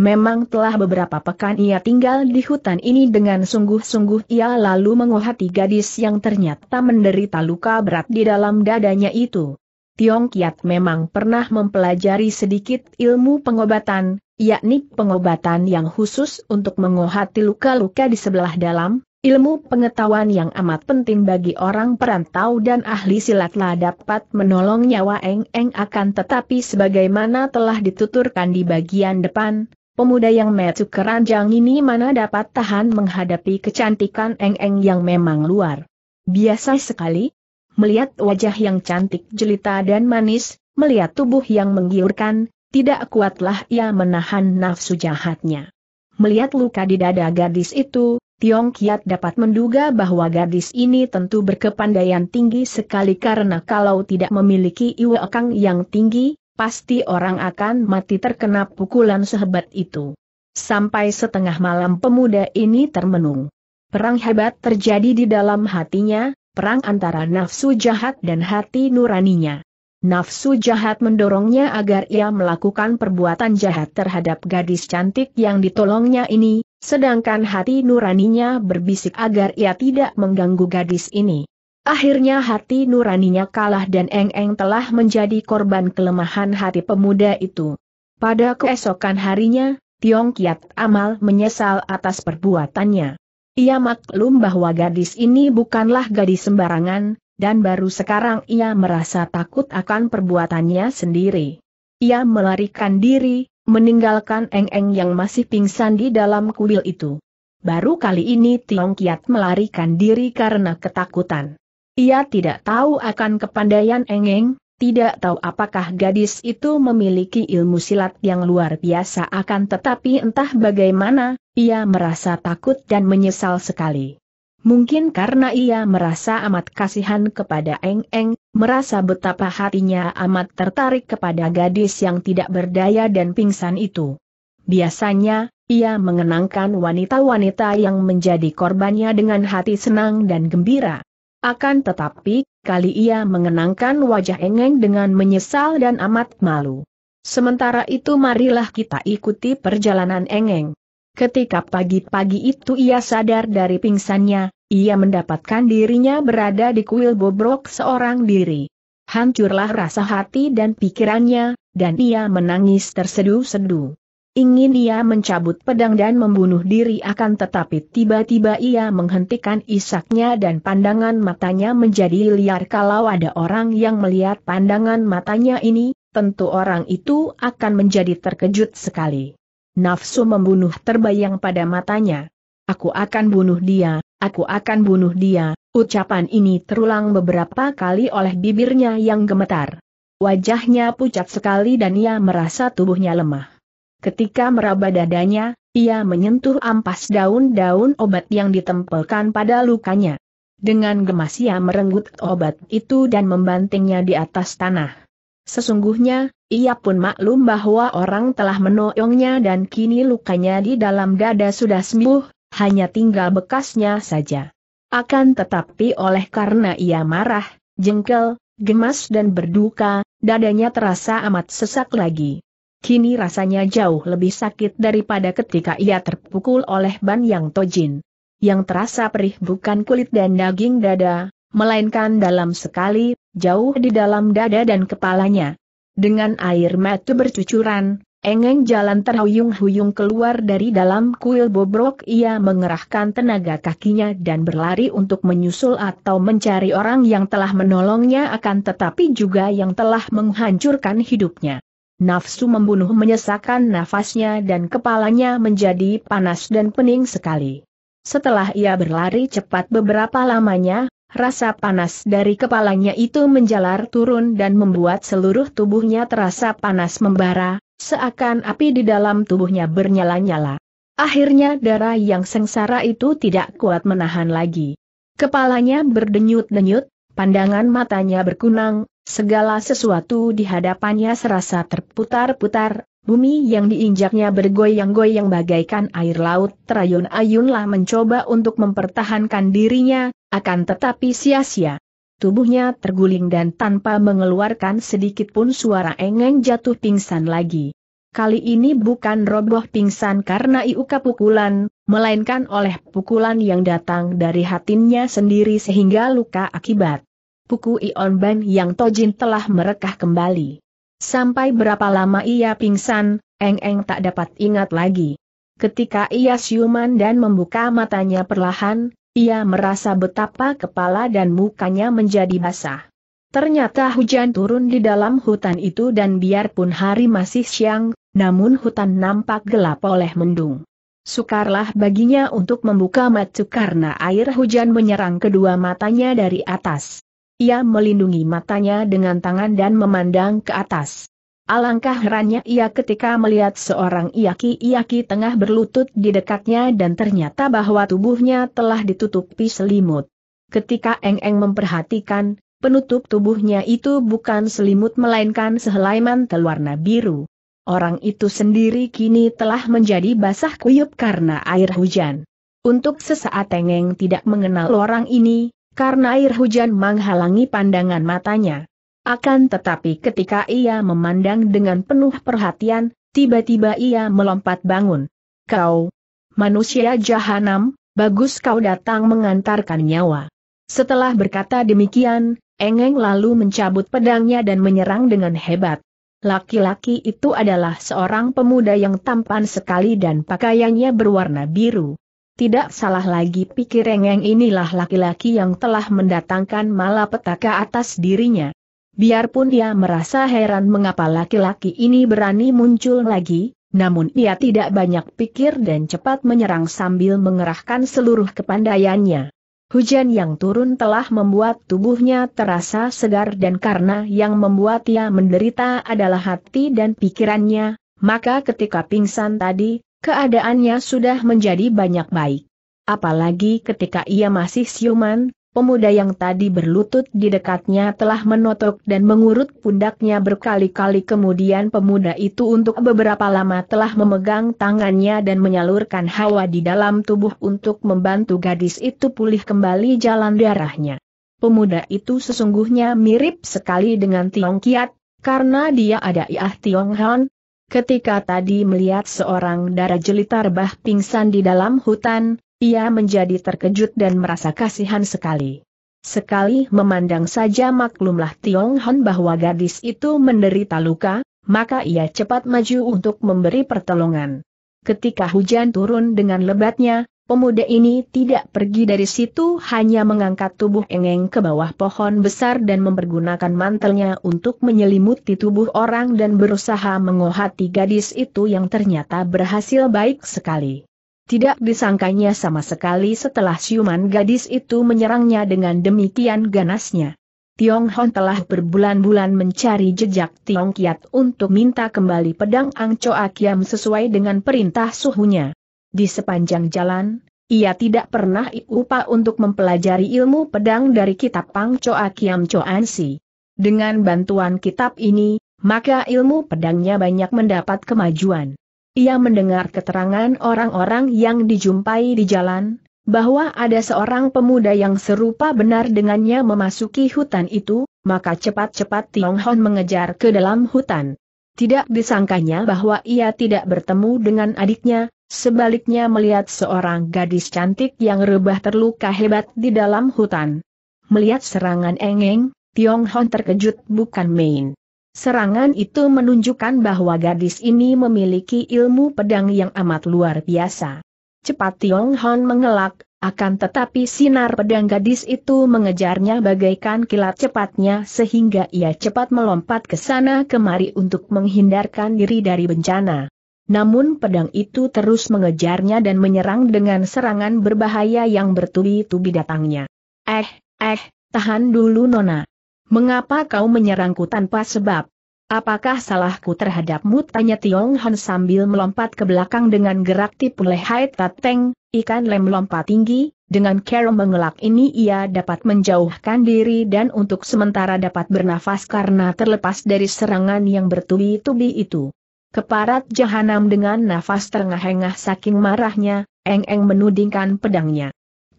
Memang telah beberapa pekan ia tinggal di hutan ini dengan sungguh-sungguh ia lalu menguhati gadis yang ternyata menderita luka berat di dalam dadanya itu. Tiong Kiat memang pernah mempelajari sedikit ilmu pengobatan, yakni pengobatan yang khusus untuk mengohati luka-luka di sebelah dalam, Ilmu pengetahuan yang amat penting bagi orang perantau dan ahli silatlah dapat menolong nyawa Eng Eng akan tetapi sebagaimana telah dituturkan di bagian depan, pemuda yang metu keranjang ini mana dapat tahan menghadapi kecantikan Eng Eng yang memang luar. Biasa sekali, melihat wajah yang cantik jelita dan manis, melihat tubuh yang menggiurkan, tidak kuatlah ia menahan nafsu jahatnya. Melihat luka di dada gadis itu, Tiong Kiat dapat menduga bahwa gadis ini tentu berkepandaian tinggi sekali karena kalau tidak memiliki iwakang ekang yang tinggi, pasti orang akan mati terkena pukulan sehebat itu. Sampai setengah malam pemuda ini termenung. Perang hebat terjadi di dalam hatinya, perang antara nafsu jahat dan hati nuraninya. Nafsu jahat mendorongnya agar ia melakukan perbuatan jahat terhadap gadis cantik yang ditolongnya ini, Sedangkan hati nuraninya berbisik agar ia tidak mengganggu gadis ini. Akhirnya hati nuraninya kalah dan Eng Eng telah menjadi korban kelemahan hati pemuda itu. Pada keesokan harinya, Tiong Kiat Amal menyesal atas perbuatannya. Ia maklum bahwa gadis ini bukanlah gadis sembarangan, dan baru sekarang ia merasa takut akan perbuatannya sendiri. Ia melarikan diri, meninggalkan Eng-Eng yang masih pingsan di dalam kuil itu. Baru kali ini Tiong Kiat melarikan diri karena ketakutan. Ia tidak tahu akan kepandaian Eng-Eng, tidak tahu apakah gadis itu memiliki ilmu silat yang luar biasa akan tetapi entah bagaimana, ia merasa takut dan menyesal sekali. Mungkin karena ia merasa amat kasihan kepada Eng-Eng, merasa betapa hatinya amat tertarik kepada gadis yang tidak berdaya dan pingsan itu. Biasanya, ia mengenangkan wanita-wanita yang menjadi korbannya dengan hati senang dan gembira. Akan tetapi, kali ia mengenangkan wajah Engeng dengan menyesal dan amat malu. Sementara itu marilah kita ikuti perjalanan Engeng. Ketika pagi-pagi itu ia sadar dari pingsannya, ia mendapatkan dirinya berada di kuil bobrok seorang diri. Hancurlah rasa hati dan pikirannya, dan ia menangis tersedu-sedu. Ingin ia mencabut pedang dan membunuh diri akan tetapi tiba-tiba ia menghentikan isaknya dan pandangan matanya menjadi liar kalau ada orang yang melihat pandangan matanya ini, tentu orang itu akan menjadi terkejut sekali. Nafsu membunuh terbayang pada matanya. Aku akan bunuh dia, aku akan bunuh dia, ucapan ini terulang beberapa kali oleh bibirnya yang gemetar. Wajahnya pucat sekali dan ia merasa tubuhnya lemah. Ketika meraba dadanya, ia menyentuh ampas daun-daun obat yang ditempelkan pada lukanya. Dengan gemas ia merenggut obat itu dan membantingnya di atas tanah. Sesungguhnya, ia pun maklum bahwa orang telah menoyongnya dan kini lukanya di dalam dada sudah sembuh, hanya tinggal bekasnya saja. Akan tetapi oleh karena ia marah, jengkel, gemas dan berduka, dadanya terasa amat sesak lagi. Kini rasanya jauh lebih sakit daripada ketika ia terpukul oleh ban yang tojin. Yang terasa perih bukan kulit dan daging dada, melainkan dalam sekali, jauh di dalam dada dan kepalanya. Dengan air mata bercucuran, Engeng jalan terhuyung-huyung keluar dari dalam kuil bobrok ia mengerahkan tenaga kakinya dan berlari untuk menyusul atau mencari orang yang telah menolongnya akan tetapi juga yang telah menghancurkan hidupnya. Nafsu membunuh menyesakan nafasnya dan kepalanya menjadi panas dan pening sekali. Setelah ia berlari cepat beberapa lamanya, Rasa panas dari kepalanya itu menjalar turun dan membuat seluruh tubuhnya terasa panas membara, Seakan api di dalam tubuhnya bernyala-nyala. Akhirnya darah yang sengsara itu tidak kuat menahan lagi. Kepalanya berdenyut-denyut, pandangan matanya berkunang, segala sesuatu di hadapannya serasa terputar-putar, bumi yang diinjaknya bergoyang-goyang bagaikan air laut terayun-ayunlah mencoba untuk mempertahankan dirinya, akan tetapi sia-sia. Tubuhnya terguling dan tanpa mengeluarkan sedikit pun suara engeng jatuh pingsan lagi. Kali ini bukan roboh pingsan karena iuka pukulan, melainkan oleh pukulan yang datang dari hatinya sendiri sehingga luka akibat. Puku Ion Ban yang Tojin telah merekah kembali. Sampai berapa lama ia pingsan, Eng-Eng tak dapat ingat lagi. Ketika ia siuman dan membuka matanya perlahan, ia merasa betapa kepala dan mukanya menjadi basah. Ternyata hujan turun di dalam hutan itu dan biarpun hari masih siang, namun hutan nampak gelap oleh mendung. Sukarlah baginya untuk membuka mata karena air hujan menyerang kedua matanya dari atas. Ia melindungi matanya dengan tangan dan memandang ke atas. Alangkah herannya ia ketika melihat seorang iaki-iaki tengah berlutut di dekatnya dan ternyata bahwa tubuhnya telah ditutupi selimut. Ketika Eng-Eng memperhatikan, penutup tubuhnya itu bukan selimut melainkan sehelai mantel warna biru. Orang itu sendiri kini telah menjadi basah kuyup karena air hujan. Untuk sesaat Eng-Eng tidak mengenal orang ini, karena air hujan menghalangi pandangan matanya. Akan tetapi ketika ia memandang dengan penuh perhatian, tiba-tiba ia melompat bangun. Kau, manusia jahanam, bagus kau datang mengantarkan nyawa. Setelah berkata demikian, Engeng lalu mencabut pedangnya dan menyerang dengan hebat. Laki-laki itu adalah seorang pemuda yang tampan sekali dan pakaiannya berwarna biru. Tidak salah lagi pikir Engeng inilah laki-laki yang telah mendatangkan malapetaka atas dirinya. Biarpun dia merasa heran mengapa laki-laki ini berani muncul lagi, namun ia tidak banyak pikir dan cepat menyerang sambil mengerahkan seluruh kepandaiannya. Hujan yang turun telah membuat tubuhnya terasa segar dan karena yang membuat ia menderita adalah hati dan pikirannya, maka ketika pingsan tadi, keadaannya sudah menjadi banyak baik. Apalagi ketika ia masih siuman, Pemuda yang tadi berlutut di dekatnya telah menotok dan mengurut pundaknya berkali-kali kemudian pemuda itu untuk beberapa lama telah memegang tangannya dan menyalurkan hawa di dalam tubuh untuk membantu gadis itu pulih kembali jalan darahnya. Pemuda itu sesungguhnya mirip sekali dengan Tiong Kiat, karena dia ada Iah Tiong Han. Ketika tadi melihat seorang darah jelita rebah pingsan di dalam hutan, ia menjadi terkejut dan merasa kasihan sekali. Sekali memandang saja maklumlah Tiong Hon bahwa gadis itu menderita luka, maka ia cepat maju untuk memberi pertolongan. Ketika hujan turun dengan lebatnya, pemuda ini tidak pergi dari situ hanya mengangkat tubuh Engeng ke bawah pohon besar dan mempergunakan mantelnya untuk menyelimuti tubuh orang dan berusaha mengohati gadis itu yang ternyata berhasil baik sekali. Tidak disangkanya sama sekali setelah siuman gadis itu menyerangnya dengan demikian ganasnya. Tiong Hon telah berbulan-bulan mencari jejak Tiong Kiat untuk minta kembali pedang Ang Angco Akiam sesuai dengan perintah suhunya. Di sepanjang jalan, ia tidak pernah lupa untuk mempelajari ilmu pedang dari kitab Pangco Akiam Si. Dengan bantuan kitab ini, maka ilmu pedangnya banyak mendapat kemajuan. Ia mendengar keterangan orang-orang yang dijumpai di jalan, bahwa ada seorang pemuda yang serupa benar dengannya memasuki hutan itu, maka cepat-cepat Tiong Hon mengejar ke dalam hutan. Tidak disangkanya bahwa ia tidak bertemu dengan adiknya, sebaliknya melihat seorang gadis cantik yang rebah terluka hebat di dalam hutan. Melihat serangan engeng, Tiong Hon terkejut bukan main. Serangan itu menunjukkan bahwa gadis ini memiliki ilmu pedang yang amat luar biasa. Cepat Tiong Hon mengelak, akan tetapi sinar pedang gadis itu mengejarnya bagaikan kilat cepatnya sehingga ia cepat melompat ke sana kemari untuk menghindarkan diri dari bencana. Namun pedang itu terus mengejarnya dan menyerang dengan serangan berbahaya yang bertubi-tubi datangnya. Eh, eh, tahan dulu Nona. Mengapa kau menyerangku tanpa sebab? Apakah salahku terhadapmu? Tanya Tiong Han sambil melompat ke belakang dengan gerak tipu lehai tateng, ikan lem lompat tinggi, dengan cara mengelak ini ia dapat menjauhkan diri dan untuk sementara dapat bernafas karena terlepas dari serangan yang bertubi-tubi itu. Keparat jahanam dengan nafas terengah-engah saking marahnya, Eng Eng menudingkan pedangnya.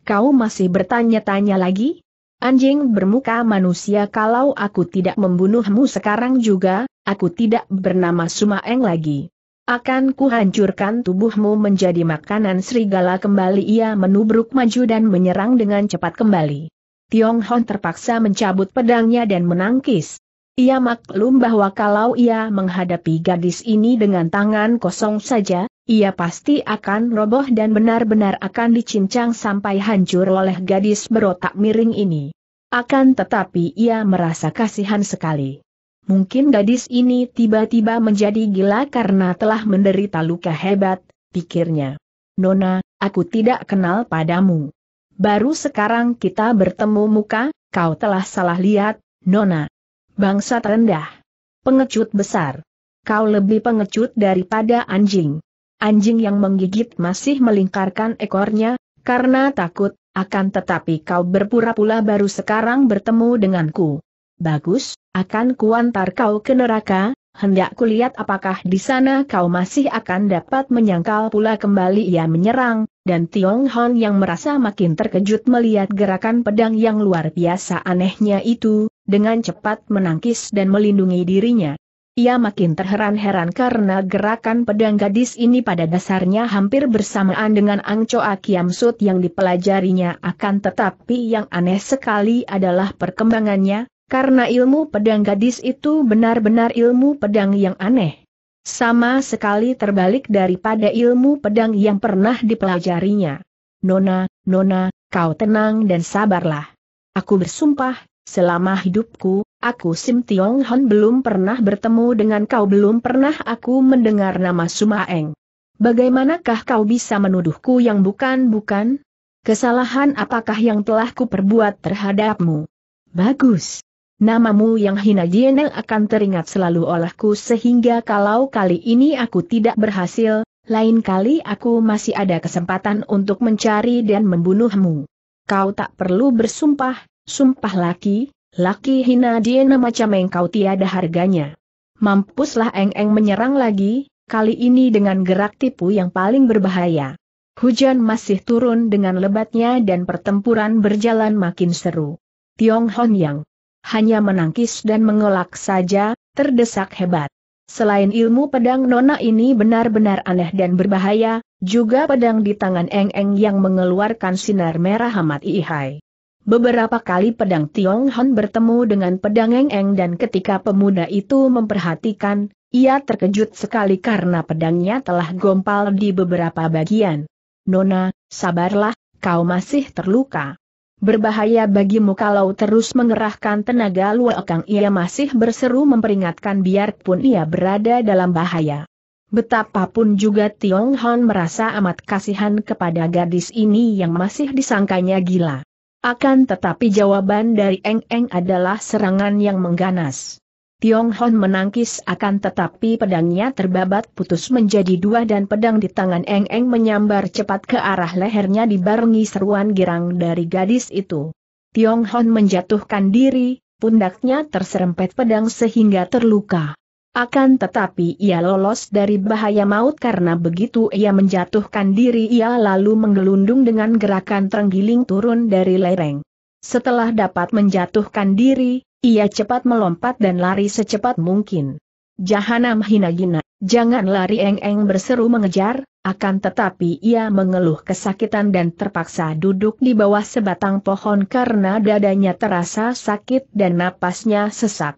Kau masih bertanya-tanya lagi? Anjing bermuka manusia kalau aku tidak membunuhmu sekarang juga, aku tidak bernama Sumaeng lagi. Akan kuhancurkan tubuhmu menjadi makanan serigala kembali ia menubruk maju dan menyerang dengan cepat kembali. Tiong Hon terpaksa mencabut pedangnya dan menangkis. Ia maklum bahwa kalau ia menghadapi gadis ini dengan tangan kosong saja, ia pasti akan roboh dan benar-benar akan dicincang sampai hancur oleh gadis berotak miring ini. Akan tetapi ia merasa kasihan sekali. Mungkin gadis ini tiba-tiba menjadi gila karena telah menderita luka hebat, pikirnya. Nona, aku tidak kenal padamu. Baru sekarang kita bertemu muka, kau telah salah lihat, Nona. Bangsa rendah. Pengecut besar. Kau lebih pengecut daripada anjing. Anjing yang menggigit masih melingkarkan ekornya, karena takut, akan tetapi kau berpura-pura baru sekarang bertemu denganku. Bagus, akan kuantar kau ke neraka, hendak kulihat apakah di sana kau masih akan dapat menyangkal pula kembali ia menyerang, dan Tiong Hon yang merasa makin terkejut melihat gerakan pedang yang luar biasa anehnya itu, dengan cepat menangkis dan melindungi dirinya. Ia makin terheran-heran karena gerakan pedang gadis ini pada dasarnya hampir bersamaan dengan Angcoa ah Kiam Sut yang dipelajarinya akan tetapi yang aneh sekali adalah perkembangannya, karena ilmu pedang gadis itu benar-benar ilmu pedang yang aneh. Sama sekali terbalik daripada ilmu pedang yang pernah dipelajarinya. Nona, Nona, kau tenang dan sabarlah. Aku bersumpah, selama hidupku, Aku Sim Tiong Hon belum pernah bertemu dengan kau belum pernah aku mendengar nama Sumaeng. Bagaimanakah kau bisa menuduhku yang bukan-bukan? Kesalahan apakah yang telah kuperbuat terhadapmu? Bagus. Namamu yang hina Jienel akan teringat selalu olehku sehingga kalau kali ini aku tidak berhasil, lain kali aku masih ada kesempatan untuk mencari dan membunuhmu. Kau tak perlu bersumpah, sumpah laki, Laki hina dia nama macam kau tiada harganya. Mampuslah Eng-Eng menyerang lagi, kali ini dengan gerak tipu yang paling berbahaya. Hujan masih turun dengan lebatnya dan pertempuran berjalan makin seru. Tiong Hon Yang hanya menangkis dan mengelak saja, terdesak hebat. Selain ilmu pedang nona ini benar-benar aneh dan berbahaya, juga pedang di tangan Eng-Eng yang mengeluarkan sinar merah amat ihai. Beberapa kali pedang Tiong Hon bertemu dengan pedang Eng Eng dan ketika pemuda itu memperhatikan, ia terkejut sekali karena pedangnya telah gompal di beberapa bagian. Nona, sabarlah, kau masih terluka. Berbahaya bagimu kalau terus mengerahkan tenaga luakang ia masih berseru memperingatkan biarpun ia berada dalam bahaya. Betapapun juga Tiong Hon merasa amat kasihan kepada gadis ini yang masih disangkanya gila. Akan tetapi jawaban dari Eng Eng adalah serangan yang mengganas. Tiong Hon menangkis akan tetapi pedangnya terbabat putus menjadi dua dan pedang di tangan Eng Eng menyambar cepat ke arah lehernya dibarengi seruan girang dari gadis itu. Tiong Hon menjatuhkan diri, pundaknya terserempet pedang sehingga terluka. Akan tetapi ia lolos dari bahaya maut karena begitu ia menjatuhkan diri ia lalu menggelundung dengan gerakan terenggiling turun dari lereng. Setelah dapat menjatuhkan diri, ia cepat melompat dan lari secepat mungkin. Jahanam Hinagina, jangan lari eng-eng berseru mengejar, akan tetapi ia mengeluh kesakitan dan terpaksa duduk di bawah sebatang pohon karena dadanya terasa sakit dan napasnya sesak.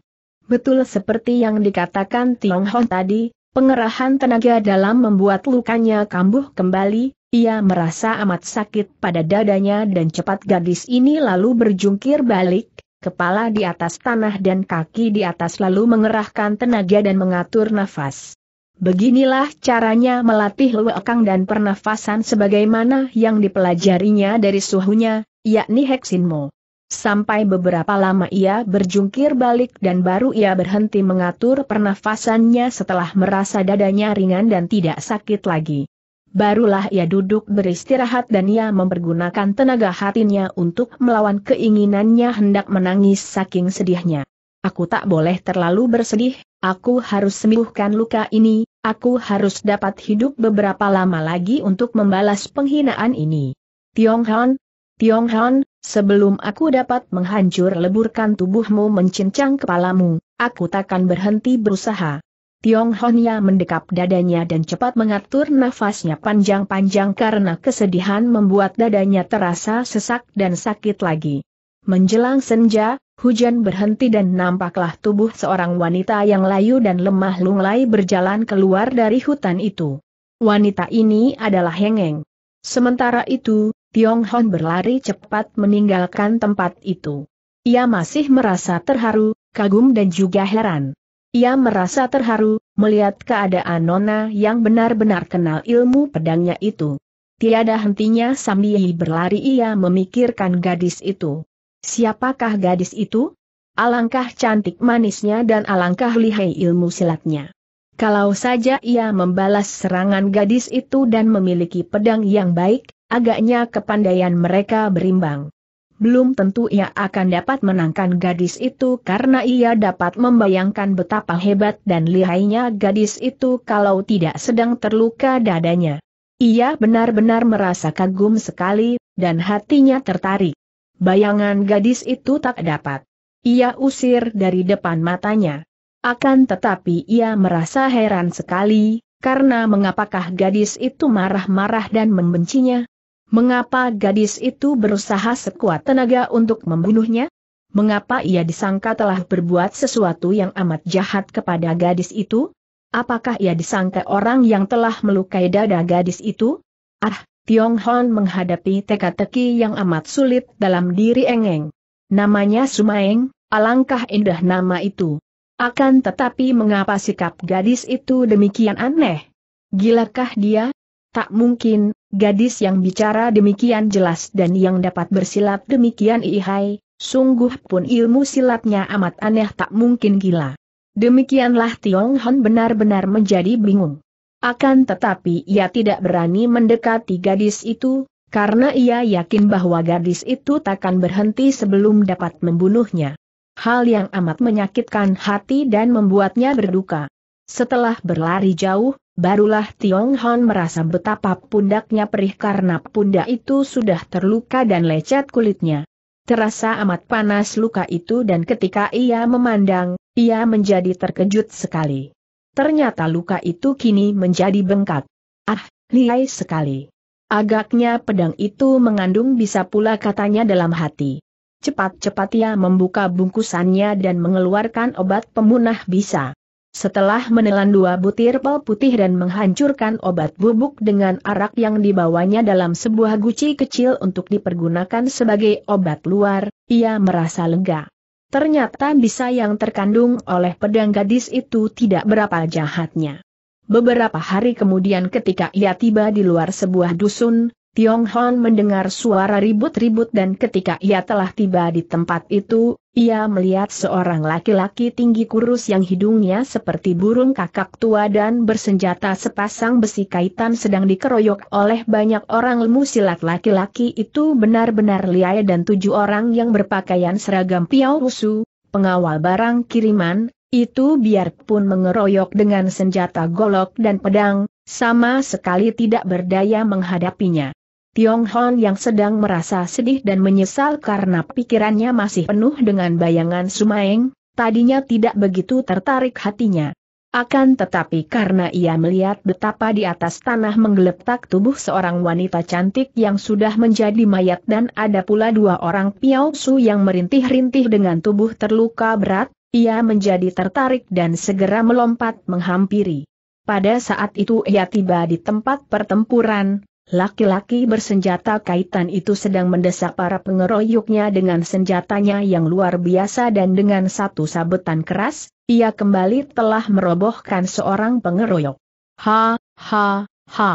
Betul seperti yang dikatakan Tiong Hon tadi, pengerahan tenaga dalam membuat lukanya kambuh kembali, ia merasa amat sakit pada dadanya dan cepat gadis ini lalu berjungkir balik, kepala di atas tanah dan kaki di atas lalu mengerahkan tenaga dan mengatur nafas. Beginilah caranya melatih luekang dan pernafasan sebagaimana yang dipelajarinya dari suhunya, yakni Heksinmo. Sampai beberapa lama ia berjungkir balik dan baru ia berhenti mengatur pernafasannya setelah merasa dadanya ringan dan tidak sakit lagi. Barulah ia duduk beristirahat dan ia mempergunakan tenaga hatinya untuk melawan keinginannya hendak menangis saking sedihnya. Aku tak boleh terlalu bersedih, aku harus sembuhkan luka ini, aku harus dapat hidup beberapa lama lagi untuk membalas penghinaan ini. Tiong Han, Tiong Han, Sebelum aku dapat menghancur leburkan tubuhmu mencincang kepalamu, aku takkan berhenti berusaha. Tiong Honya mendekap dadanya dan cepat mengatur nafasnya panjang-panjang karena kesedihan membuat dadanya terasa sesak dan sakit lagi. Menjelang senja, hujan berhenti dan nampaklah tubuh seorang wanita yang layu dan lemah lunglai berjalan keluar dari hutan itu. Wanita ini adalah Hengeng. Sementara itu, Tiong Hon berlari cepat meninggalkan tempat itu. Ia masih merasa terharu, kagum dan juga heran. Ia merasa terharu, melihat keadaan Nona yang benar-benar kenal ilmu pedangnya itu. Tiada hentinya sambil berlari ia memikirkan gadis itu. Siapakah gadis itu? Alangkah cantik manisnya dan alangkah lihai ilmu silatnya. Kalau saja ia membalas serangan gadis itu dan memiliki pedang yang baik, Agaknya kepandaian mereka berimbang. Belum tentu ia akan dapat menangkan gadis itu karena ia dapat membayangkan betapa hebat dan lihainya gadis itu kalau tidak sedang terluka dadanya. Ia benar-benar merasa kagum sekali, dan hatinya tertarik. Bayangan gadis itu tak dapat. Ia usir dari depan matanya. Akan tetapi ia merasa heran sekali, karena mengapakah gadis itu marah-marah dan membencinya? Mengapa gadis itu berusaha sekuat tenaga untuk membunuhnya? Mengapa ia disangka telah berbuat sesuatu yang amat jahat kepada gadis itu? Apakah ia disangka orang yang telah melukai dada gadis itu? Ah, Tiong Hon menghadapi teka-teki yang amat sulit dalam diri Engeng. Namanya Sumaeng, alangkah indah nama itu. Akan tetapi mengapa sikap gadis itu demikian aneh? Gilakah dia? Tak mungkin, gadis yang bicara demikian jelas dan yang dapat bersilat demikian ihai, sungguh pun ilmu silatnya amat aneh tak mungkin gila. Demikianlah Tiong Hon benar-benar menjadi bingung. Akan tetapi ia tidak berani mendekati gadis itu, karena ia yakin bahwa gadis itu takkan berhenti sebelum dapat membunuhnya. Hal yang amat menyakitkan hati dan membuatnya berduka. Setelah berlari jauh, Barulah Tiong Hon merasa betapa pundaknya perih karena pundak itu sudah terluka dan lecet kulitnya. Terasa amat panas luka itu dan ketika ia memandang, ia menjadi terkejut sekali. Ternyata luka itu kini menjadi bengkak. Ah, liai sekali. Agaknya pedang itu mengandung bisa pula katanya dalam hati. Cepat-cepat ia membuka bungkusannya dan mengeluarkan obat pemunah bisa. Setelah menelan dua butir pel putih dan menghancurkan obat bubuk dengan arak yang dibawanya dalam sebuah guci kecil untuk dipergunakan sebagai obat luar, ia merasa lega. Ternyata bisa yang terkandung oleh pedang gadis itu tidak berapa jahatnya. Beberapa hari kemudian ketika ia tiba di luar sebuah dusun, Tiong Hon mendengar suara ribut-ribut dan ketika ia telah tiba di tempat itu, ia melihat seorang laki-laki tinggi kurus yang hidungnya seperti burung kakak tua dan bersenjata sepasang besi kaitan sedang dikeroyok oleh banyak orang lemu silat laki-laki itu benar-benar liai dan tujuh orang yang berpakaian seragam piau rusuh, pengawal barang kiriman, itu biarpun mengeroyok dengan senjata golok dan pedang, sama sekali tidak berdaya menghadapinya. Tiong Hon yang sedang merasa sedih dan menyesal karena pikirannya masih penuh dengan bayangan Sumaeng, tadinya tidak begitu tertarik hatinya. Akan tetapi karena ia melihat betapa di atas tanah menggeletak tubuh seorang wanita cantik yang sudah menjadi mayat dan ada pula dua orang Piao Su yang merintih-rintih dengan tubuh terluka berat, ia menjadi tertarik dan segera melompat menghampiri. Pada saat itu ia tiba di tempat pertempuran, Laki-laki bersenjata kaitan itu sedang mendesak para pengeroyoknya dengan senjatanya yang luar biasa dan dengan satu sabetan keras, ia kembali telah merobohkan seorang pengeroyok. Ha, ha, ha.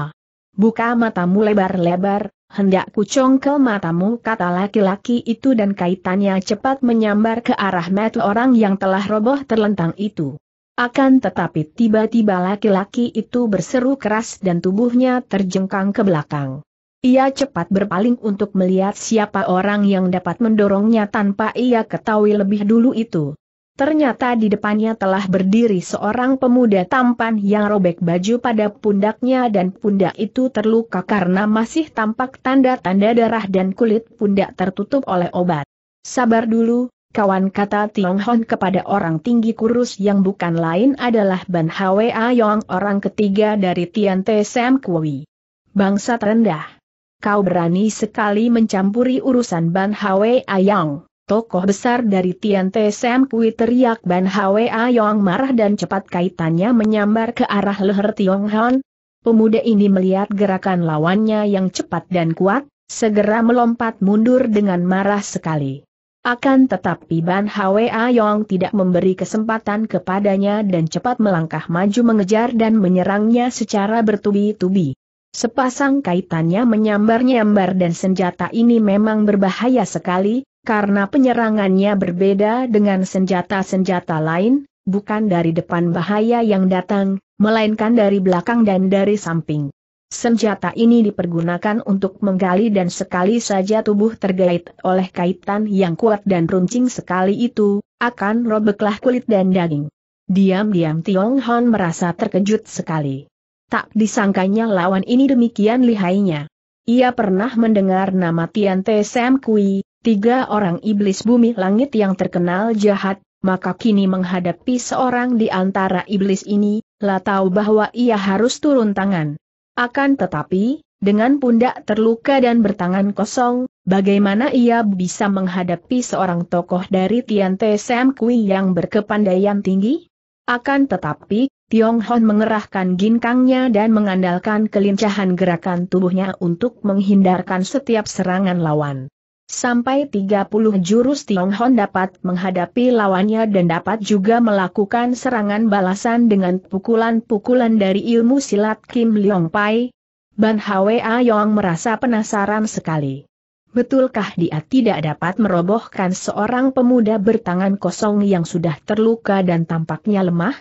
Buka matamu lebar-lebar, hendak kucongkel matamu kata laki-laki itu dan kaitannya cepat menyambar ke arah mata orang yang telah roboh terlentang itu. Akan tetapi tiba-tiba laki-laki itu berseru keras dan tubuhnya terjengkang ke belakang. Ia cepat berpaling untuk melihat siapa orang yang dapat mendorongnya tanpa ia ketahui lebih dulu itu. Ternyata di depannya telah berdiri seorang pemuda tampan yang robek baju pada pundaknya dan pundak itu terluka karena masih tampak tanda-tanda darah dan kulit pundak tertutup oleh obat. Sabar dulu, Kawan kata Tiong Hon kepada orang tinggi kurus yang bukan lain adalah Ban Hwa Yong orang ketiga dari Tian Te Sam Kui. Bangsa rendah. Kau berani sekali mencampuri urusan Ban Hwa Yong. Tokoh besar dari Tian Te Sam Kui teriak Ban Hwa Yong marah dan cepat kaitannya menyambar ke arah leher Tiong Hon. Pemuda ini melihat gerakan lawannya yang cepat dan kuat, segera melompat mundur dengan marah sekali. Akan tetapi Ban Hwa Yong tidak memberi kesempatan kepadanya dan cepat melangkah maju mengejar dan menyerangnya secara bertubi-tubi. Sepasang kaitannya menyambar-nyambar dan senjata ini memang berbahaya sekali, karena penyerangannya berbeda dengan senjata-senjata lain, bukan dari depan bahaya yang datang, melainkan dari belakang dan dari samping. Senjata ini dipergunakan untuk menggali dan sekali saja tubuh tergait oleh kaitan yang kuat dan runcing sekali itu, akan robeklah kulit dan daging. Diam-diam Tiong Hon merasa terkejut sekali. Tak disangkanya lawan ini demikian lihainya. Ia pernah mendengar nama Tian Te Sam Kui, tiga orang iblis bumi langit yang terkenal jahat, maka kini menghadapi seorang di antara iblis ini, lah tahu bahwa ia harus turun tangan. Akan tetapi, dengan pundak terluka dan bertangan kosong, bagaimana ia bisa menghadapi seorang tokoh dari Tian Te Sam Kui yang berkepandaian tinggi? Akan tetapi, Tiong Hon mengerahkan ginkangnya dan mengandalkan kelincahan gerakan tubuhnya untuk menghindarkan setiap serangan lawan. Sampai 30 jurus Tiong Hon dapat menghadapi lawannya dan dapat juga melakukan serangan balasan dengan pukulan-pukulan dari ilmu silat Kim Leong Pai. Ban Hwa Yong merasa penasaran sekali. Betulkah dia tidak dapat merobohkan seorang pemuda bertangan kosong yang sudah terluka dan tampaknya lemah?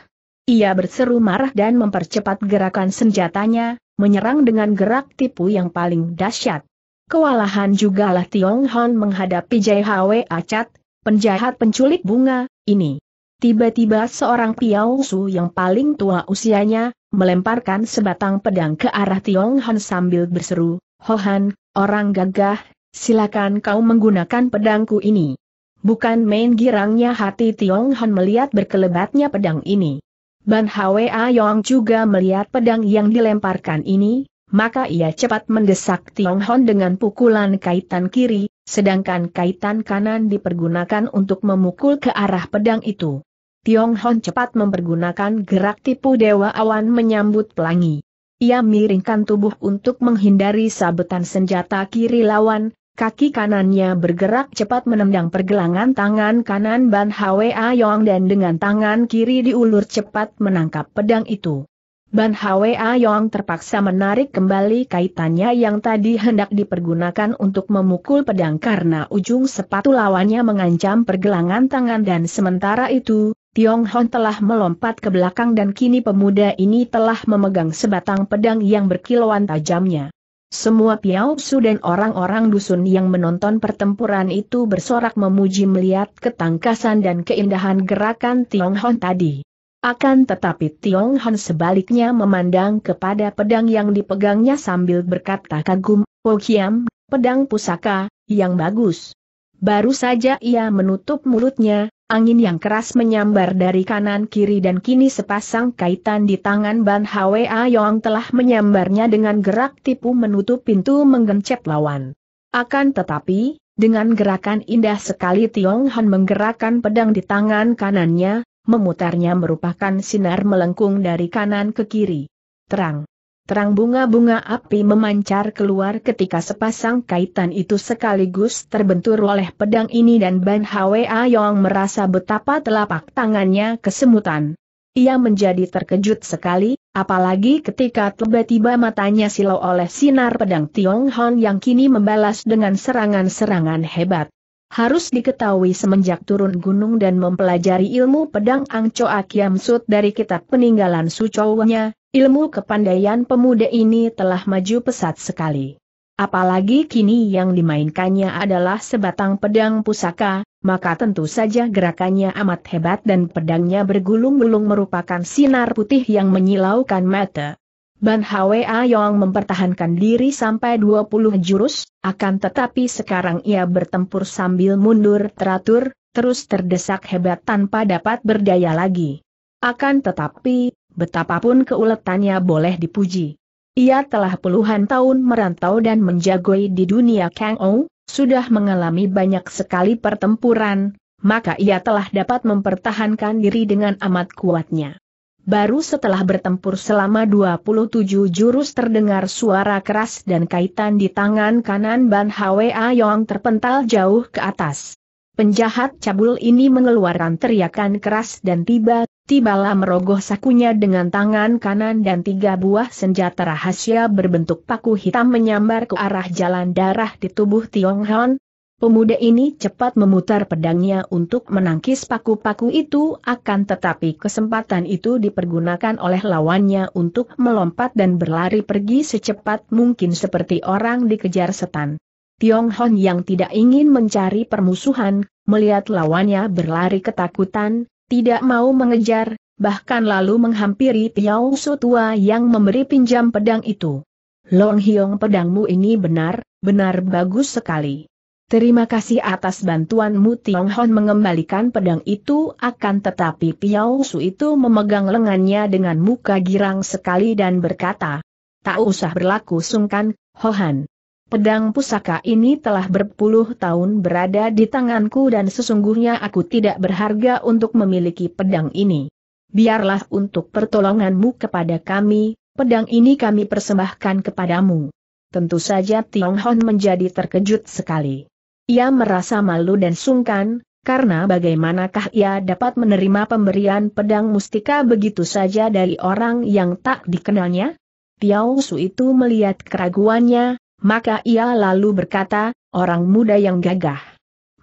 Ia berseru marah dan mempercepat gerakan senjatanya, menyerang dengan gerak tipu yang paling dahsyat. Kewalahan juga lah Tiong Hon menghadapi Jai Hwe Acat, penjahat penculik bunga, ini. Tiba-tiba seorang Piao yang paling tua usianya, melemparkan sebatang pedang ke arah Tiong Hon sambil berseru, Hohan, orang gagah, silakan kau menggunakan pedangku ini. Bukan main girangnya hati Tiong Hon melihat berkelebatnya pedang ini. Ban Hwa Yong juga melihat pedang yang dilemparkan ini, maka ia cepat mendesak Tiong Hon dengan pukulan kaitan kiri, sedangkan kaitan kanan dipergunakan untuk memukul ke arah pedang itu. Tiong Hon cepat mempergunakan gerak tipu dewa awan menyambut pelangi. Ia miringkan tubuh untuk menghindari sabetan senjata kiri lawan, kaki kanannya bergerak cepat menendang pergelangan tangan kanan Ban Hwa Yong dan dengan tangan kiri diulur cepat menangkap pedang itu. Ban Hwa Yong terpaksa menarik kembali kaitannya yang tadi hendak dipergunakan untuk memukul pedang karena ujung sepatu lawannya mengancam pergelangan tangan dan sementara itu, Tiong Hon telah melompat ke belakang dan kini pemuda ini telah memegang sebatang pedang yang berkilauan tajamnya. Semua Piao Su dan orang-orang dusun yang menonton pertempuran itu bersorak memuji melihat ketangkasan dan keindahan gerakan Tiong Hon tadi. Akan tetapi Tiong Han sebaliknya memandang kepada pedang yang dipegangnya sambil berkata kagum, Po oh Kiam, pedang pusaka, yang bagus. Baru saja ia menutup mulutnya, angin yang keras menyambar dari kanan kiri dan kini sepasang kaitan di tangan Ban Hwa Yong telah menyambarnya dengan gerak tipu menutup pintu menggencet lawan. Akan tetapi, dengan gerakan indah sekali Tiong Han menggerakkan pedang di tangan kanannya, memutarnya merupakan sinar melengkung dari kanan ke kiri. Terang. Terang bunga-bunga api memancar keluar ketika sepasang kaitan itu sekaligus terbentur oleh pedang ini dan Ban Hwa Yong merasa betapa telapak tangannya kesemutan. Ia menjadi terkejut sekali, apalagi ketika tiba-tiba matanya silau oleh sinar pedang Tiong Hon yang kini membalas dengan serangan-serangan hebat. Harus diketahui semenjak turun gunung dan mempelajari ilmu pedang Angcoa Kiam Sut dari kitab peninggalan sucowanya, ilmu kepandaian pemuda ini telah maju pesat sekali. Apalagi kini yang dimainkannya adalah sebatang pedang pusaka, maka tentu saja gerakannya amat hebat dan pedangnya bergulung-gulung merupakan sinar putih yang menyilaukan mata. Ban Hwe Ayong mempertahankan diri sampai 20 jurus, akan tetapi sekarang ia bertempur sambil mundur teratur, terus terdesak hebat tanpa dapat berdaya lagi. Akan tetapi, betapapun keuletannya boleh dipuji. Ia telah puluhan tahun merantau dan menjagoi di dunia Kang Ou, sudah mengalami banyak sekali pertempuran, maka ia telah dapat mempertahankan diri dengan amat kuatnya baru setelah bertempur selama 27 jurus terdengar suara keras dan kaitan di tangan kanan Ban Hwa Yong terpental jauh ke atas. Penjahat cabul ini mengeluarkan teriakan keras dan tiba-tibalah merogoh sakunya dengan tangan kanan dan tiga buah senjata rahasia berbentuk paku hitam menyambar ke arah jalan darah di tubuh Tiong Hon, Pemuda ini cepat memutar pedangnya untuk menangkis paku-paku itu akan tetapi kesempatan itu dipergunakan oleh lawannya untuk melompat dan berlari pergi secepat mungkin seperti orang dikejar setan. Tiong Hon yang tidak ingin mencari permusuhan, melihat lawannya berlari ketakutan, tidak mau mengejar, bahkan lalu menghampiri Piao Su tua yang memberi pinjam pedang itu. Long Hiong pedangmu ini benar, benar bagus sekali. Terima kasih atas bantuanmu Tiong Hon mengembalikan pedang itu akan tetapi Piao Su itu memegang lengannya dengan muka girang sekali dan berkata, Tak usah berlaku sungkan, Hohan. Pedang pusaka ini telah berpuluh tahun berada di tanganku dan sesungguhnya aku tidak berharga untuk memiliki pedang ini. Biarlah untuk pertolonganmu kepada kami, pedang ini kami persembahkan kepadamu. Tentu saja Tiong Hon menjadi terkejut sekali. Ia merasa malu dan sungkan, karena bagaimanakah ia dapat menerima pemberian pedang mustika begitu saja dari orang yang tak dikenalnya? Tiao Su itu melihat keraguannya, maka ia lalu berkata, orang muda yang gagah.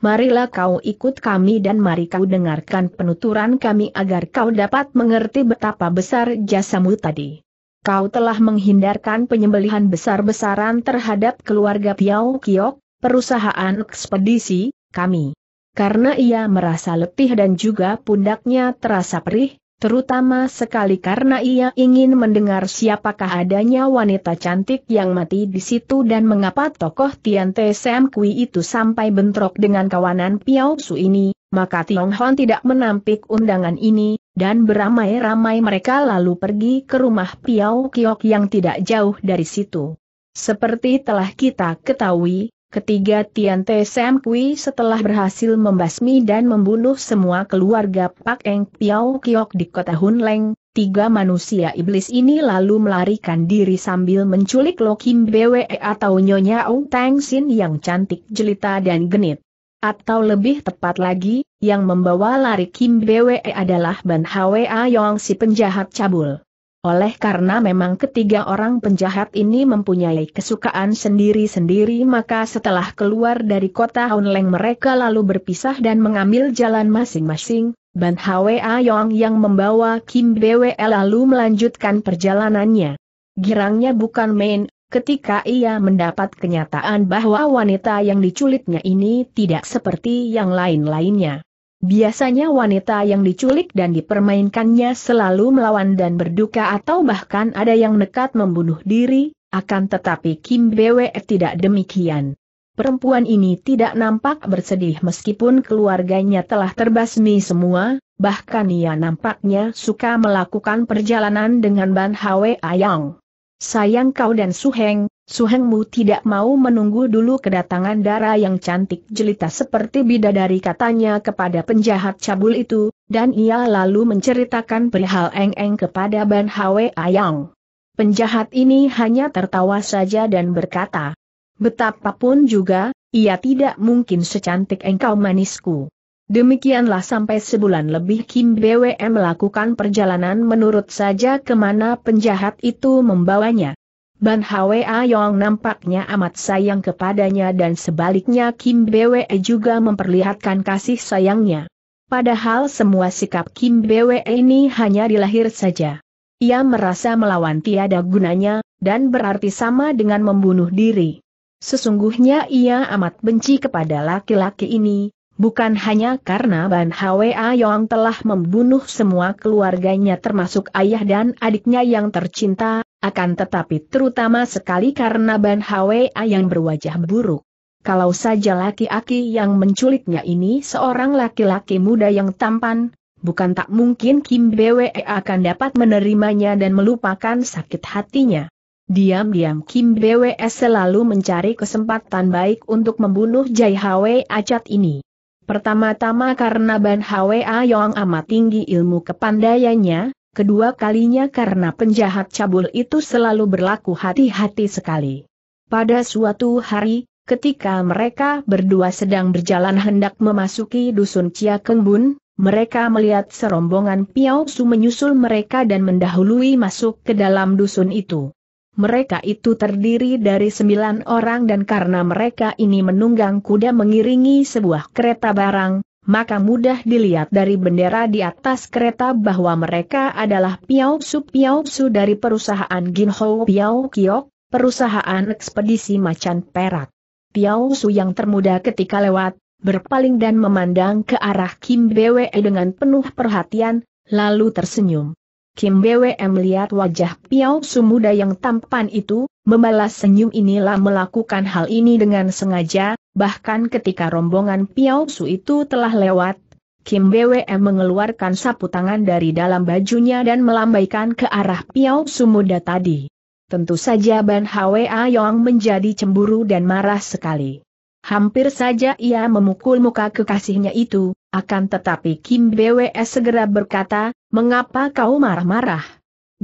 Marilah kau ikut kami dan mari kau dengarkan penuturan kami agar kau dapat mengerti betapa besar jasamu tadi. Kau telah menghindarkan penyembelihan besar-besaran terhadap keluarga Piao Kiok, perusahaan ekspedisi, kami. Karena ia merasa letih dan juga pundaknya terasa perih, terutama sekali karena ia ingin mendengar siapakah adanya wanita cantik yang mati di situ dan mengapa tokoh Tian Te Sam Kui itu sampai bentrok dengan kawanan Piao Su ini, maka Tiong Hon tidak menampik undangan ini, dan beramai-ramai mereka lalu pergi ke rumah Piao Kiok yang tidak jauh dari situ. Seperti telah kita ketahui, Ketiga Tian Te Sam Kui setelah berhasil membasmi dan membunuh semua keluarga Pak Eng Piao Kiok di kota Hunleng, tiga manusia iblis ini lalu melarikan diri sambil menculik Lo Kim Bwe atau Nyonya Ong Tang Sin yang cantik jelita dan genit. Atau lebih tepat lagi, yang membawa lari Kim Bwe adalah Ban Hwa Yong si penjahat cabul. Oleh karena memang ketiga orang penjahat ini mempunyai kesukaan sendiri-sendiri maka setelah keluar dari kota Honleng mereka lalu berpisah dan mengambil jalan masing-masing, Ban Hwa Yong yang membawa Kim Bwe lalu melanjutkan perjalanannya. Girangnya bukan main, ketika ia mendapat kenyataan bahwa wanita yang diculitnya ini tidak seperti yang lain-lainnya. Biasanya wanita yang diculik dan dipermainkannya selalu melawan dan berduka atau bahkan ada yang nekat membunuh diri, akan tetapi Kim Bwe tidak demikian. Perempuan ini tidak nampak bersedih meskipun keluarganya telah terbasmi semua, bahkan ia nampaknya suka melakukan perjalanan dengan Ban Hwe Ayang. Sayang kau dan Suheng, Suhengmu tidak mau menunggu dulu kedatangan darah yang cantik jelita seperti bidadari katanya kepada penjahat cabul itu, dan ia lalu menceritakan perihal Eng Eng kepada Ban Hwe Ayang. Penjahat ini hanya tertawa saja dan berkata, Betapapun juga, ia tidak mungkin secantik engkau manisku. Demikianlah sampai sebulan lebih Kim BWM melakukan perjalanan menurut saja kemana penjahat itu membawanya. Ban Hwa Yong nampaknya amat sayang kepadanya dan sebaliknya Kim Bwe juga memperlihatkan kasih sayangnya. Padahal semua sikap Kim Bwe ini hanya dilahir saja. Ia merasa melawan tiada gunanya, dan berarti sama dengan membunuh diri. Sesungguhnya ia amat benci kepada laki-laki ini, Bukan hanya karena Ban Hwa Yong telah membunuh semua keluarganya termasuk ayah dan adiknya yang tercinta, akan tetapi terutama sekali karena Ban Hwa yang berwajah buruk. Kalau saja laki-laki yang menculiknya ini seorang laki-laki muda yang tampan, bukan tak mungkin Kim Bwe akan dapat menerimanya dan melupakan sakit hatinya. Diam-diam Kim Bwe selalu mencari kesempatan baik untuk membunuh Jai Hwa Acat ini. Pertama-tama karena Ban Hwa Yong amat tinggi ilmu kepandaiannya, kedua kalinya karena penjahat cabul itu selalu berlaku hati-hati sekali. Pada suatu hari, ketika mereka berdua sedang berjalan hendak memasuki dusun Cia Kengbun, mereka melihat serombongan Piao Su menyusul mereka dan mendahului masuk ke dalam dusun itu. Mereka itu terdiri dari sembilan orang dan karena mereka ini menunggang kuda mengiringi sebuah kereta barang, maka mudah dilihat dari bendera di atas kereta bahwa mereka adalah Piao Su Piao Su dari perusahaan Ginho Piao Kiok, perusahaan ekspedisi macan perak. Piao Su yang termuda ketika lewat, berpaling dan memandang ke arah Kim Bwe dengan penuh perhatian, lalu tersenyum. Kim BWM lihat wajah Piao Sumuda yang tampan itu, membalas senyum inilah melakukan hal ini dengan sengaja, bahkan ketika rombongan Piao Su itu telah lewat, Kim BWM mengeluarkan sapu tangan dari dalam bajunya dan melambaikan ke arah Piao Sumuda tadi. Tentu saja Ban Hwa Yong menjadi cemburu dan marah sekali. Hampir saja ia memukul muka kekasihnya itu, akan tetapi Kim Bwe segera berkata, mengapa kau marah-marah?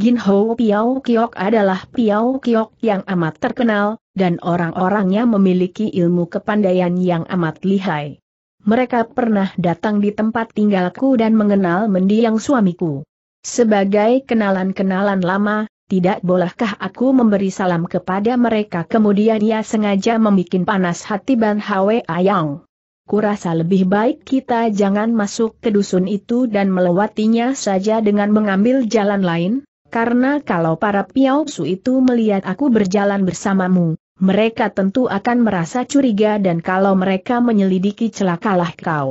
Gin Ho Piao Kiok adalah Piao Kiok yang amat terkenal, dan orang-orangnya memiliki ilmu kepandaian yang amat lihai. Mereka pernah datang di tempat tinggalku dan mengenal mendiang suamiku. Sebagai kenalan-kenalan lama, tidak bolehkah aku memberi salam kepada mereka kemudian ia sengaja membuat panas hati Ban Hwe Ayang. Kurasa lebih baik kita jangan masuk ke dusun itu dan melewatinya saja dengan mengambil jalan lain, karena kalau para Piao Su itu melihat aku berjalan bersamamu, mereka tentu akan merasa curiga dan kalau mereka menyelidiki celakalah kau.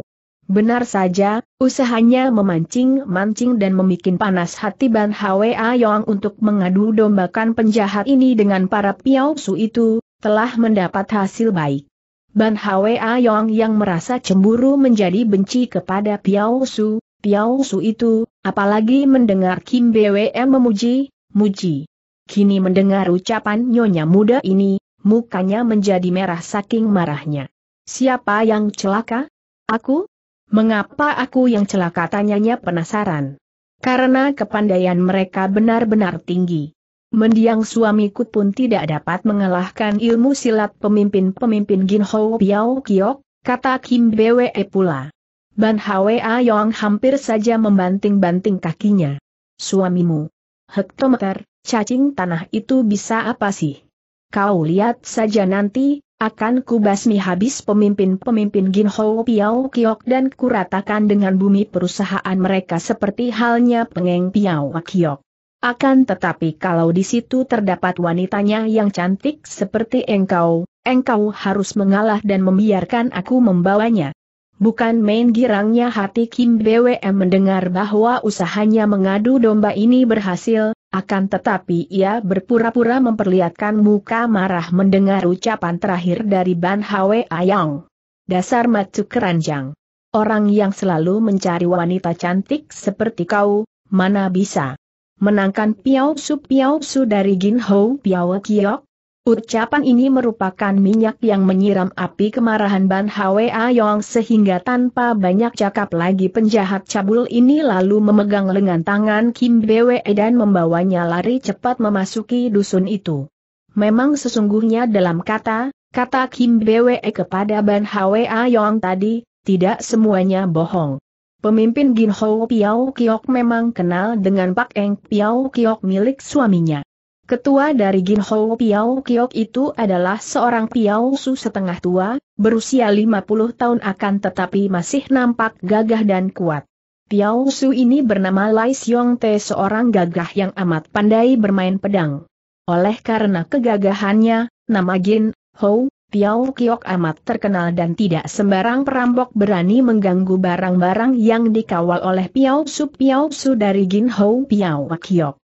Benar saja, usahanya memancing-mancing dan memikin panas hati Ban Hwa Yong untuk mengadu dombakan penjahat ini dengan para Piao Su itu, telah mendapat hasil baik. Ban Hwa Yong yang merasa cemburu menjadi benci kepada Piao Su. Piao Su itu, apalagi mendengar Kim Bwm memuji, muji. Kini mendengar ucapan nyonya muda ini, mukanya menjadi merah saking marahnya. Siapa yang celaka? Aku? Mengapa aku yang celaka tanyanya penasaran? Karena kepandaian mereka benar-benar tinggi. Mendiang suamiku pun tidak dapat mengalahkan ilmu silat pemimpin-pemimpin Gin Ho Piao Kiok, kata Kim Bwe e pula. Ban Hwa Yong hampir saja membanting-banting kakinya. Suamimu. Hektometer, cacing tanah itu bisa apa sih? Kau lihat saja nanti, akan kubasmi habis pemimpin-pemimpin Gin Ho Piao Kiok dan kuratakan dengan bumi perusahaan mereka seperti halnya pengeng Piao Kiok. Akan tetapi kalau di situ terdapat wanitanya yang cantik seperti engkau, engkau harus mengalah dan membiarkan aku membawanya. Bukan main girangnya hati Kim BWM mendengar bahwa usahanya mengadu domba ini berhasil, akan tetapi ia berpura-pura memperlihatkan muka marah mendengar ucapan terakhir dari Ban Hwe Ayang. Dasar macu keranjang. Orang yang selalu mencari wanita cantik seperti kau, mana bisa menangkan Piao Su Piao Su dari Gin Ho Piao Kiok? Ucapan ini merupakan minyak yang menyiram api kemarahan Ban Hwe Ayong sehingga tanpa banyak cakap lagi penjahat cabul ini lalu memegang lengan tangan Kim Bwe dan membawanya lari cepat memasuki dusun itu. Memang sesungguhnya dalam kata, kata Kim Bwe kepada Ban Hwe Ayong tadi, tidak semuanya bohong. Pemimpin Gin Ho Piao Kiok memang kenal dengan Pak Eng Piao Kiok milik suaminya. Ketua dari Ho Piao Kiok itu adalah seorang Piao Su setengah tua, berusia 50 tahun akan tetapi masih nampak gagah dan kuat. Piao Su ini bernama Lai Xiong Te seorang gagah yang amat pandai bermain pedang. Oleh karena kegagahannya, nama Gin, Ho, Piao Kiok amat terkenal dan tidak sembarang perampok berani mengganggu barang-barang yang dikawal oleh Piao Su Piao Su dari Gin Ho Piao Kiok.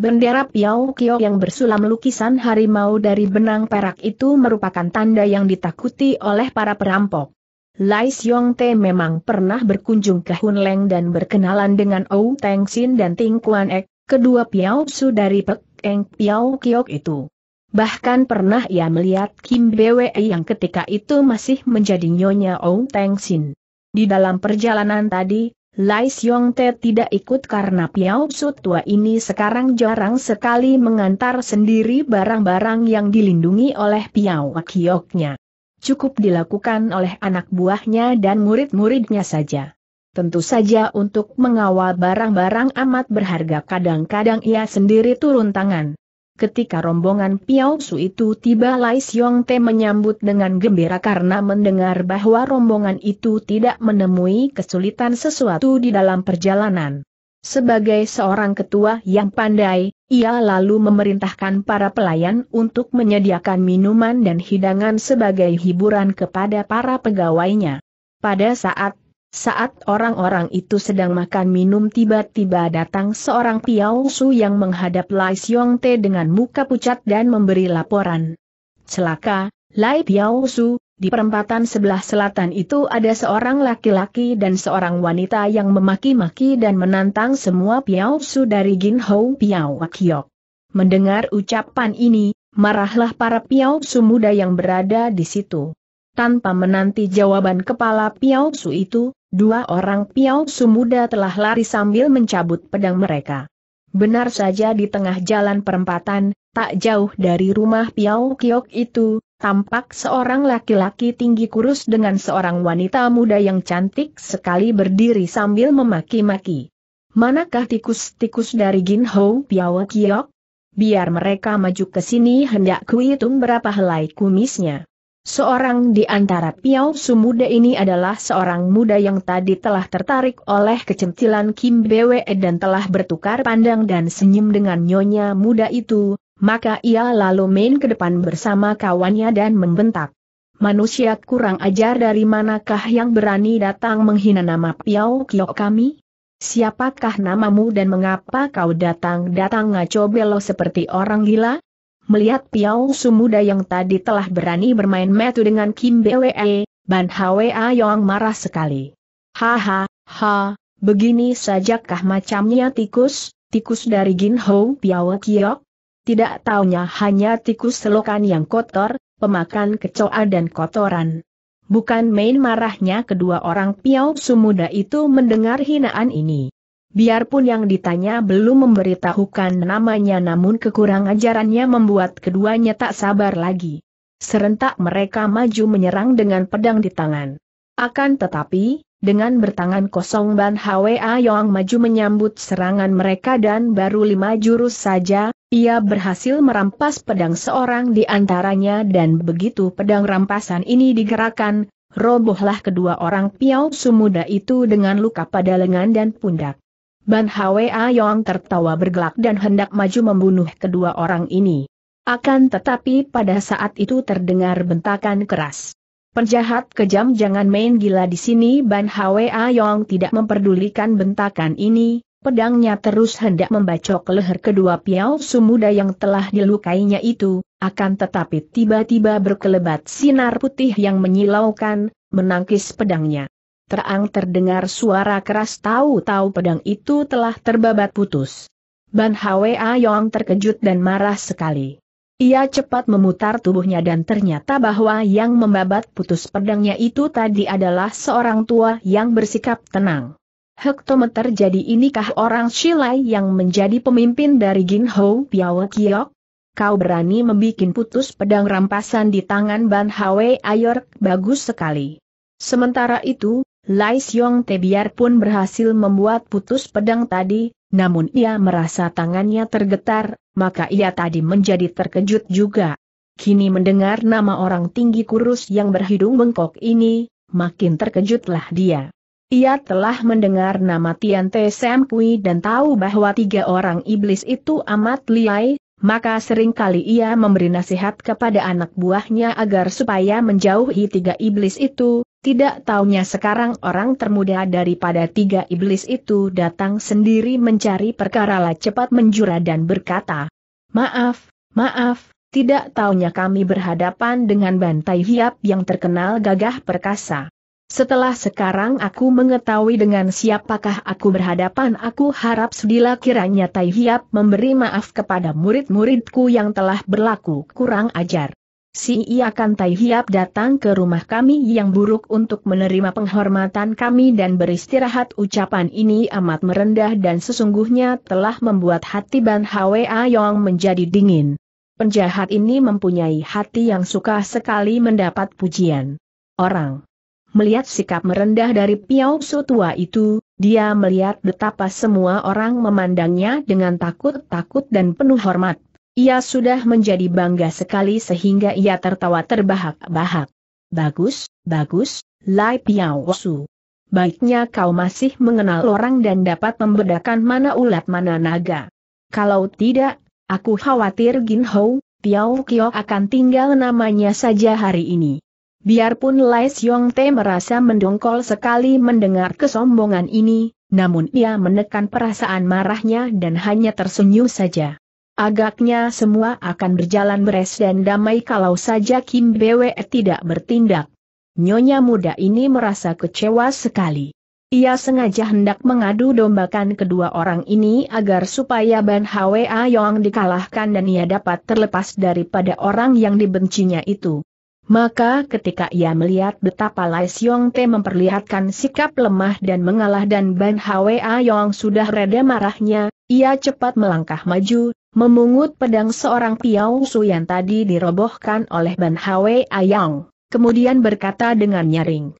Bendera Piao Kio yang bersulam lukisan harimau dari benang perak itu merupakan tanda yang ditakuti oleh para perampok. Lai Xiong Te memang pernah berkunjung ke Hunleng dan berkenalan dengan Ou Teng Sin dan Ting Kuan Ek, kedua Piao Su dari Pek Eng Piao Kio itu. Bahkan pernah ia melihat Kim Bwe yang ketika itu masih menjadi nyonya Ou Teng Sin. Di dalam perjalanan tadi, Lai Xiong Te tidak ikut karena Piao Su tua ini sekarang jarang sekali mengantar sendiri barang-barang yang dilindungi oleh Piao Kioknya. Cukup dilakukan oleh anak buahnya dan murid-muridnya saja. Tentu saja untuk mengawal barang-barang amat berharga kadang-kadang ia sendiri turun tangan. Ketika rombongan Piao Su itu tiba Lai Siong Te menyambut dengan gembira karena mendengar bahwa rombongan itu tidak menemui kesulitan sesuatu di dalam perjalanan. Sebagai seorang ketua yang pandai, ia lalu memerintahkan para pelayan untuk menyediakan minuman dan hidangan sebagai hiburan kepada para pegawainya. Pada saat saat orang-orang itu sedang makan minum tiba-tiba datang seorang Piao Su yang menghadap Lai Siong Te dengan muka pucat dan memberi laporan. Celaka, Lai Piao Su, di perempatan sebelah selatan itu ada seorang laki-laki dan seorang wanita yang memaki-maki dan menantang semua Piao Su dari Gin Hou Piao Wakiok. Mendengar ucapan ini, marahlah para Piao Su muda yang berada di situ. Tanpa menanti jawaban kepala Piao Su itu, Dua orang piau sumuda telah lari sambil mencabut pedang mereka. Benar saja di tengah jalan perempatan, tak jauh dari rumah piau kiok itu, tampak seorang laki-laki tinggi kurus dengan seorang wanita muda yang cantik sekali berdiri sambil memaki-maki. Manakah tikus-tikus dari gin ho Piao kiok? Biar mereka maju ke sini hendak kuitung berapa helai kumisnya. Seorang di antara Piau Sumuda ini adalah seorang muda yang tadi telah tertarik oleh kecentilan Kim Bwe dan telah bertukar pandang dan senyum dengan nyonya muda itu, maka ia lalu main ke depan bersama kawannya dan membentak. Manusia kurang ajar dari manakah yang berani datang menghina nama piao Kyo kami? Siapakah namamu dan mengapa kau datang-datang ngaco belo seperti orang gila? Melihat Piao Sumuda yang tadi telah berani bermain metu dengan Kim Bwe, Ban Hwe Yong marah sekali. Haha, ha, begini sajakah macamnya tikus, tikus dari Gin Ho Piao Kiok? Tidak taunya hanya tikus selokan yang kotor, pemakan kecoa dan kotoran. Bukan main marahnya kedua orang Piao Sumuda itu mendengar hinaan ini. Biarpun yang ditanya belum memberitahukan namanya namun kekurang ajarannya membuat keduanya tak sabar lagi. Serentak mereka maju menyerang dengan pedang di tangan. Akan tetapi, dengan bertangan kosong Ban Hwa Yong maju menyambut serangan mereka dan baru lima jurus saja, ia berhasil merampas pedang seorang di antaranya dan begitu pedang rampasan ini digerakkan, robohlah kedua orang Piau Sumuda itu dengan luka pada lengan dan pundak. Ban Hwa Yong tertawa bergelak dan hendak maju membunuh kedua orang ini. Akan tetapi pada saat itu terdengar bentakan keras. Penjahat kejam jangan main gila di sini Ban Hwa Yong tidak memperdulikan bentakan ini, pedangnya terus hendak membacok leher kedua piau Sumuda yang telah dilukainya itu, akan tetapi tiba-tiba berkelebat sinar putih yang menyilaukan, menangkis pedangnya terang terdengar suara keras tahu-tahu pedang itu telah terbabat putus. Ban Hwa Yong terkejut dan marah sekali. Ia cepat memutar tubuhnya dan ternyata bahwa yang membabat putus pedangnya itu tadi adalah seorang tua yang bersikap tenang. Hektometer jadi inikah orang Shilai yang menjadi pemimpin dari Gin Ho Piawe Kiyok? Kau berani membuat putus pedang rampasan di tangan Ban Hwa Yong? bagus sekali. Sementara itu, Lai Xiong Te biarpun berhasil membuat putus pedang tadi, namun ia merasa tangannya tergetar, maka ia tadi menjadi terkejut juga. Kini mendengar nama orang tinggi kurus yang berhidung bengkok ini, makin terkejutlah dia. Ia telah mendengar nama Tian Te Sam Kui dan tahu bahwa tiga orang iblis itu amat liai, maka seringkali ia memberi nasihat kepada anak buahnya agar supaya menjauhi tiga iblis itu, tidak taunya sekarang orang termuda daripada tiga iblis itu datang sendiri mencari perkara lah cepat menjura dan berkata, Maaf, maaf, tidak taunya kami berhadapan dengan bantai hiap yang terkenal gagah perkasa. Setelah sekarang aku mengetahui dengan siapakah aku berhadapan aku harap sedila kiranya Tai Hiap memberi maaf kepada murid-muridku yang telah berlaku kurang ajar. Si Iakan Tai Hiap datang ke rumah kami yang buruk untuk menerima penghormatan kami dan beristirahat ucapan ini amat merendah dan sesungguhnya telah membuat hati Ban Hwa Yong menjadi dingin. Penjahat ini mempunyai hati yang suka sekali mendapat pujian. Orang melihat sikap merendah dari Piao Su tua itu, dia melihat betapa semua orang memandangnya dengan takut-takut dan penuh hormat. Ia sudah menjadi bangga sekali sehingga ia tertawa terbahak-bahak. Bagus, bagus, Lai Piao Su. Baiknya kau masih mengenal orang dan dapat membedakan mana ulat mana naga. Kalau tidak, aku khawatir Gin Hou, Piao Kio akan tinggal namanya saja hari ini. Biarpun Lai Siong Te merasa mendongkol sekali mendengar kesombongan ini, namun ia menekan perasaan marahnya dan hanya tersenyum saja. Agaknya semua akan berjalan beres dan damai kalau saja Kim Bwe tidak bertindak. Nyonya muda ini merasa kecewa sekali. Ia sengaja hendak mengadu dombakan kedua orang ini agar supaya Ban Hwa Yong dikalahkan dan ia dapat terlepas daripada orang yang dibencinya itu. Maka ketika ia melihat betapa Lai Siong Te memperlihatkan sikap lemah dan mengalah dan Ban Hwa Yong sudah reda marahnya, ia cepat melangkah maju, Memungut pedang seorang Piao Su yang tadi dirobohkan oleh Ban Hwe Ayang, kemudian berkata dengan nyaring.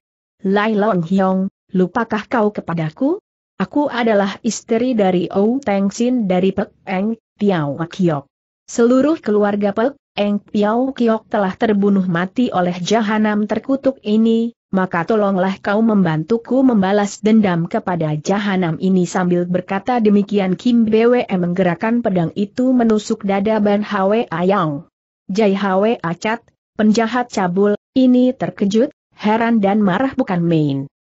Lai Long Hiong, lupakah kau kepadaku? Aku adalah istri dari Ou Teng Sin dari Pek Eng, Piao Kiok. Seluruh keluarga Pek Eng Piao Kiok telah terbunuh mati oleh jahanam terkutuk ini, maka tolonglah kau membantuku membalas dendam kepada jahanam ini sambil berkata demikian Kim Bwe menggerakkan pedang itu menusuk dada Ban Hwe Ayang. Jai Hwe Acat, penjahat cabul, ini terkejut, heran dan marah bukan main.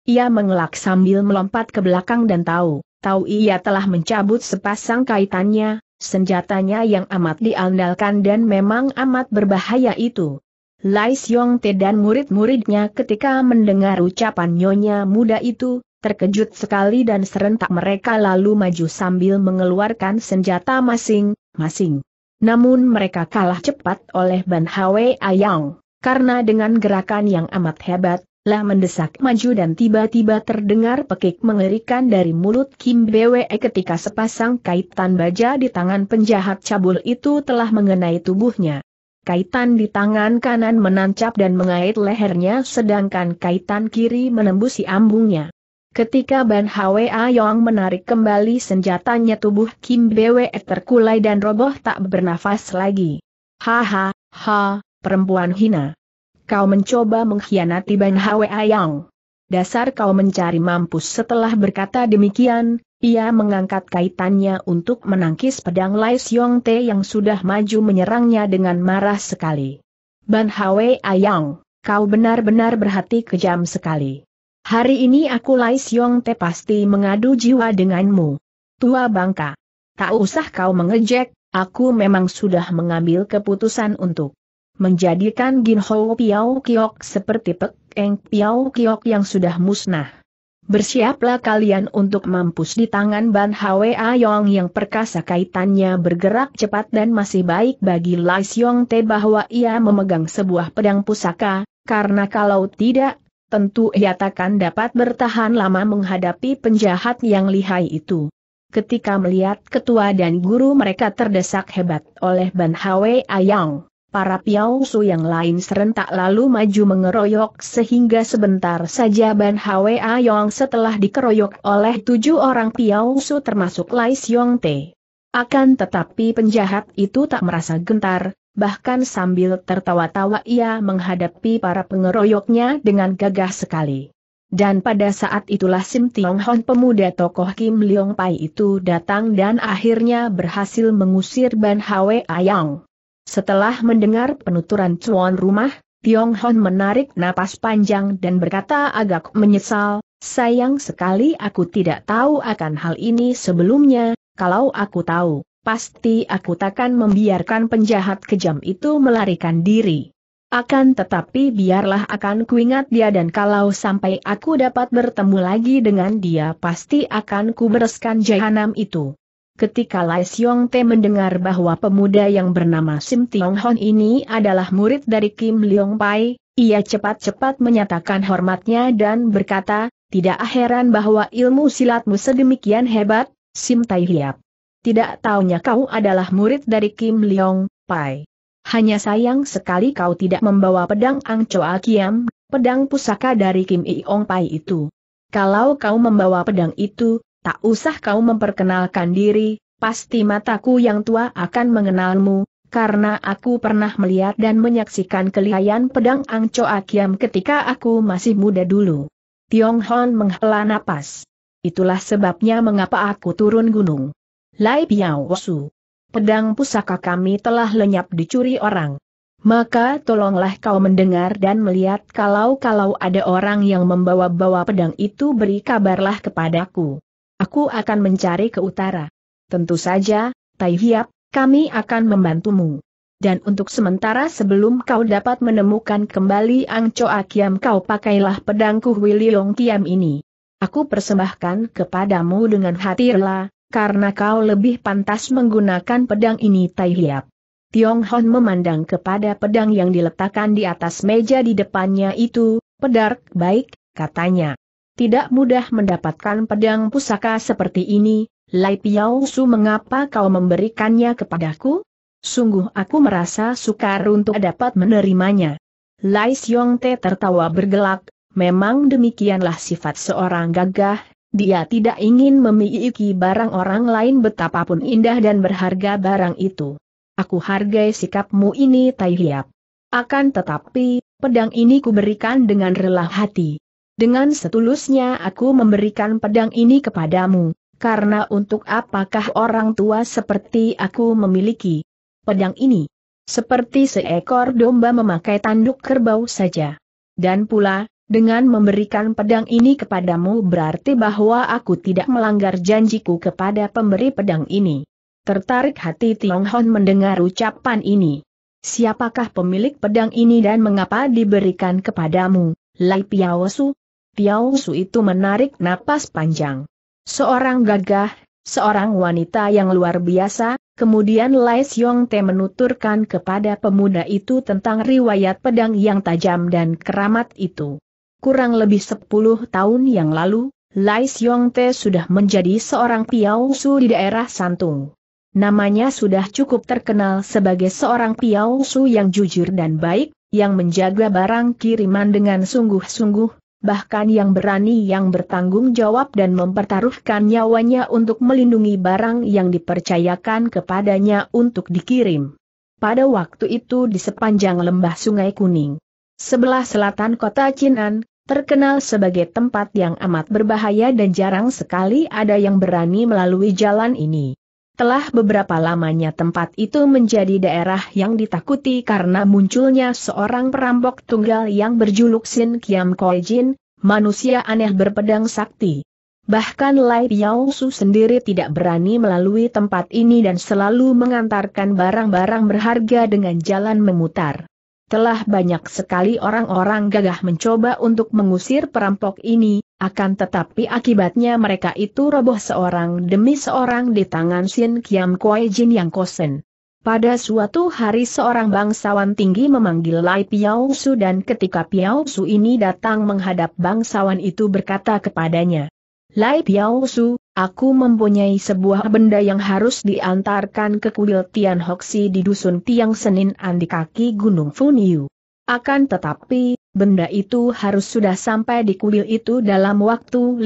Ia mengelak sambil melompat ke belakang dan tahu, tahu ia telah mencabut sepasang kaitannya, senjatanya yang amat diandalkan dan memang amat berbahaya itu. Lai Siong Te dan murid-muridnya ketika mendengar ucapan nyonya muda itu, terkejut sekali dan serentak mereka lalu maju sambil mengeluarkan senjata masing-masing. Namun mereka kalah cepat oleh Ban Hwe Ayang, karena dengan gerakan yang amat hebat, lah mendesak maju dan tiba-tiba terdengar pekik mengerikan dari mulut Kim Bwe ketika sepasang kaitan baja di tangan penjahat cabul itu telah mengenai tubuhnya. Kaitan di tangan kanan menancap dan mengait lehernya sedangkan kaitan kiri menembusi ambungnya. Ketika Ban Hwa Yong menarik kembali senjatanya tubuh Kim Bwe terkulai dan roboh tak bernafas lagi. Haha, ha, perempuan hina. Kau mencoba mengkhianati Ban Hwa Yong. Dasar kau mencari mampus setelah berkata demikian, ia mengangkat kaitannya untuk menangkis pedang Lai Siong Te yang sudah maju menyerangnya dengan marah sekali. Ban Hwe Ayang, kau benar-benar berhati kejam sekali. Hari ini aku Lai Siong Te pasti mengadu jiwa denganmu. Tua bangka. Tak usah kau mengejek, aku memang sudah mengambil keputusan untuk menjadikan Gin Ho Piao Kiok seperti Pek Eng Piao Kiok yang sudah musnah. Bersiaplah kalian untuk mampus di tangan Ban Hwe Yong yang perkasa kaitannya bergerak cepat dan masih baik bagi Lai Siong Te bahwa ia memegang sebuah pedang pusaka, karena kalau tidak, tentu ia takkan dapat bertahan lama menghadapi penjahat yang lihai itu. Ketika melihat ketua dan guru mereka terdesak hebat oleh Ban Hwe Yong. Para Piausu yang lain serentak lalu maju mengeroyok sehingga sebentar saja Ban Hwa Yong setelah dikeroyok oleh tujuh orang Piausu termasuk Lai Siong Te. Akan tetapi penjahat itu tak merasa gentar, bahkan sambil tertawa-tawa ia menghadapi para pengeroyoknya dengan gagah sekali. Dan pada saat itulah Sim Tiong Hon pemuda tokoh Kim Leong Pai itu datang dan akhirnya berhasil mengusir Ban Hwe Ayong. Setelah mendengar penuturan tuan rumah, Tiong Hon menarik napas panjang dan berkata agak menyesal, sayang sekali aku tidak tahu akan hal ini sebelumnya, kalau aku tahu, pasti aku takkan membiarkan penjahat kejam itu melarikan diri. Akan tetapi biarlah akan kuingat dia dan kalau sampai aku dapat bertemu lagi dengan dia pasti akan kubereskan jahanam itu. Ketika Lai Siong Te mendengar bahwa pemuda yang bernama Sim Tiong Hon ini adalah murid dari Kim Leong Pai, ia cepat-cepat menyatakan hormatnya dan berkata, tidak heran bahwa ilmu silatmu sedemikian hebat, Sim Tai Hiap. Tidak taunya kau adalah murid dari Kim Leong Pai. Hanya sayang sekali kau tidak membawa pedang Ang Choa Kiam, pedang pusaka dari Kim Iong Pai itu. Kalau kau membawa pedang itu, tak usah kau memperkenalkan diri, pasti mataku yang tua akan mengenalmu, karena aku pernah melihat dan menyaksikan kelihayan pedang Angcoa Kiam ketika aku masih muda dulu. Tiong Hon menghela napas. Itulah sebabnya mengapa aku turun gunung. Lai Piao Wusu, Pedang pusaka kami telah lenyap dicuri orang. Maka tolonglah kau mendengar dan melihat kalau-kalau ada orang yang membawa-bawa pedang itu beri kabarlah kepadaku aku akan mencari ke utara. Tentu saja, Tai Hiap, kami akan membantumu. Dan untuk sementara sebelum kau dapat menemukan kembali Angco Akiam kau pakailah pedangku Wiliong Kiam ini. Aku persembahkan kepadamu dengan hati rela, karena kau lebih pantas menggunakan pedang ini Tai Hiap. Tiong Hon memandang kepada pedang yang diletakkan di atas meja di depannya itu, pedark baik, katanya. Tidak mudah mendapatkan pedang pusaka seperti ini, Lai Piao Su mengapa kau memberikannya kepadaku? Sungguh aku merasa sukar untuk dapat menerimanya. Lai Siong Te tertawa bergelak, memang demikianlah sifat seorang gagah, dia tidak ingin memiliki barang orang lain betapapun indah dan berharga barang itu. Aku hargai sikapmu ini Tai Hiap. Akan tetapi, pedang ini kuberikan dengan rela hati. Dengan setulusnya aku memberikan pedang ini kepadamu, karena untuk apakah orang tua seperti aku memiliki pedang ini? Seperti seekor domba memakai tanduk kerbau saja. Dan pula, dengan memberikan pedang ini kepadamu berarti bahwa aku tidak melanggar janjiku kepada pemberi pedang ini. Tertarik hati Tiong Hon mendengar ucapan ini. Siapakah pemilik pedang ini dan mengapa diberikan kepadamu, Lai Piaosu? Piao Su itu menarik napas panjang. Seorang gagah, seorang wanita yang luar biasa, kemudian Lai Siong Te menuturkan kepada pemuda itu tentang riwayat pedang yang tajam dan keramat itu. Kurang lebih 10 tahun yang lalu, Lai Siong Te sudah menjadi seorang Piao Su di daerah Santung. Namanya sudah cukup terkenal sebagai seorang Piao Su yang jujur dan baik, yang menjaga barang kiriman dengan sungguh-sungguh, bahkan yang berani yang bertanggung jawab dan mempertaruhkan nyawanya untuk melindungi barang yang dipercayakan kepadanya untuk dikirim. Pada waktu itu di sepanjang lembah Sungai Kuning, sebelah selatan kota Cinan, terkenal sebagai tempat yang amat berbahaya dan jarang sekali ada yang berani melalui jalan ini. Telah beberapa lamanya tempat itu menjadi daerah yang ditakuti karena munculnya seorang perampok tunggal yang berjuluk Sin Kiam Koi Jin, manusia aneh berpedang sakti. Bahkan Lai Piao sendiri tidak berani melalui tempat ini dan selalu mengantarkan barang-barang berharga dengan jalan memutar. Telah banyak sekali orang-orang gagah mencoba untuk mengusir perampok ini, akan tetapi akibatnya mereka itu roboh seorang demi seorang di tangan Sin Kiam Koi Jin yang kosen. Pada suatu hari seorang bangsawan tinggi memanggil Lai Piao Su dan ketika Piao Su ini datang menghadap bangsawan itu berkata kepadanya, Lai Piao Su, Aku mempunyai sebuah benda yang harus diantarkan ke kuil Tian Hoksi di dusun Tiang Senin An di kaki Gunung Funiu. Akan tetapi, benda itu harus sudah sampai di kuil itu dalam waktu 15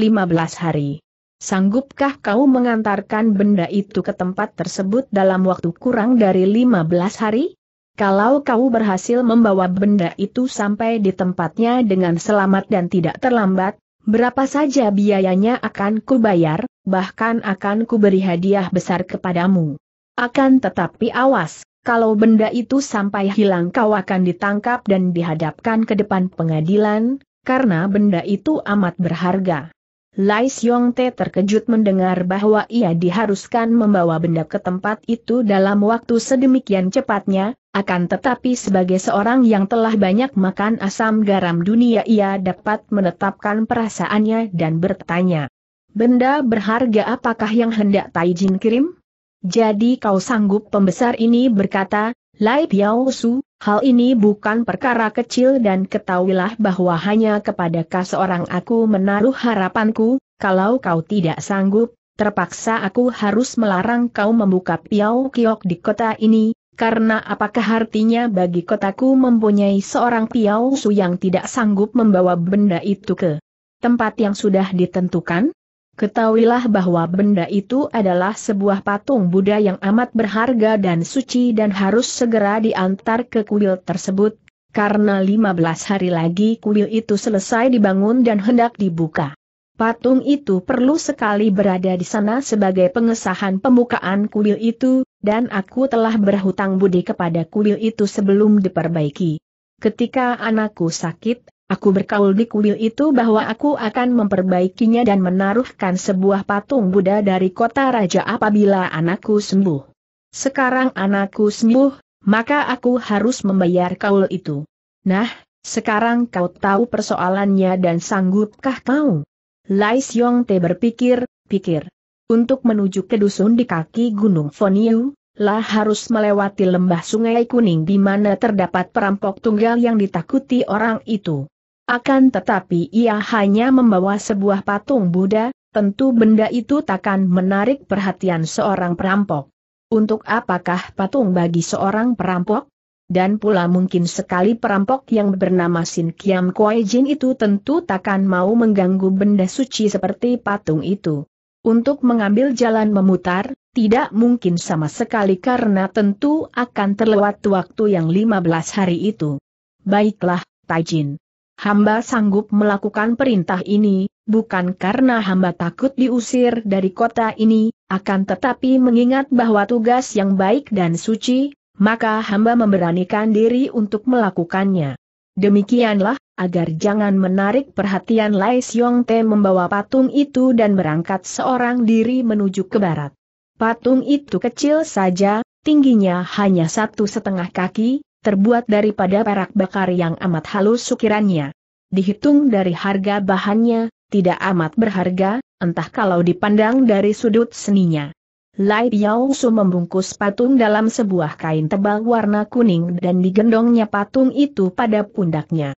hari. Sanggupkah kau mengantarkan benda itu ke tempat tersebut dalam waktu kurang dari 15 hari? Kalau kau berhasil membawa benda itu sampai di tempatnya dengan selamat dan tidak terlambat, berapa saja biayanya akan kubayar? bahkan akan kuberi hadiah besar kepadamu. Akan tetapi awas, kalau benda itu sampai hilang kau akan ditangkap dan dihadapkan ke depan pengadilan, karena benda itu amat berharga. Lai Xiong Te terkejut mendengar bahwa ia diharuskan membawa benda ke tempat itu dalam waktu sedemikian cepatnya, akan tetapi sebagai seorang yang telah banyak makan asam garam dunia ia dapat menetapkan perasaannya dan bertanya. Benda berharga apakah yang hendak Taijin kirim? Jadi kau sanggup pembesar ini berkata, Lai Piao Su, hal ini bukan perkara kecil dan ketahuilah bahwa hanya kepada kau seorang aku menaruh harapanku, kalau kau tidak sanggup, terpaksa aku harus melarang kau membuka Piao Kiok di kota ini, karena apakah artinya bagi kotaku mempunyai seorang Piao Su yang tidak sanggup membawa benda itu ke tempat yang sudah ditentukan? Ketahuilah bahwa benda itu adalah sebuah patung Buddha yang amat berharga dan suci dan harus segera diantar ke kuil tersebut, karena 15 hari lagi kuil itu selesai dibangun dan hendak dibuka. Patung itu perlu sekali berada di sana sebagai pengesahan pembukaan kuil itu, dan aku telah berhutang budi kepada kuil itu sebelum diperbaiki. Ketika anakku sakit, Aku berkaul di kuil itu bahwa aku akan memperbaikinya dan menaruhkan sebuah patung Buddha dari kota raja apabila anakku sembuh. Sekarang anakku sembuh, maka aku harus membayar kaul itu. Nah, sekarang kau tahu persoalannya dan sanggupkah kau? Lai Siong Te berpikir, pikir. Untuk menuju ke dusun di kaki Gunung Foniu, lah harus melewati lembah sungai kuning di mana terdapat perampok tunggal yang ditakuti orang itu. Akan tetapi ia hanya membawa sebuah patung Buddha, tentu benda itu takkan menarik perhatian seorang perampok. Untuk apakah patung bagi seorang perampok? Dan pula mungkin sekali perampok yang bernama Sin Kiam Koi Jin itu tentu takkan mau mengganggu benda suci seperti patung itu. Untuk mengambil jalan memutar, tidak mungkin sama sekali karena tentu akan terlewat waktu yang 15 hari itu. Baiklah, Taijin hamba sanggup melakukan perintah ini, bukan karena hamba takut diusir dari kota ini, akan tetapi mengingat bahwa tugas yang baik dan suci, maka hamba memberanikan diri untuk melakukannya. Demikianlah, agar jangan menarik perhatian Lai Siong Te membawa patung itu dan berangkat seorang diri menuju ke barat. Patung itu kecil saja, tingginya hanya satu setengah kaki, terbuat daripada perak bakar yang amat halus sukirannya. Dihitung dari harga bahannya, tidak amat berharga, entah kalau dipandang dari sudut seninya. Lai Yao Su membungkus patung dalam sebuah kain tebal warna kuning dan digendongnya patung itu pada pundaknya.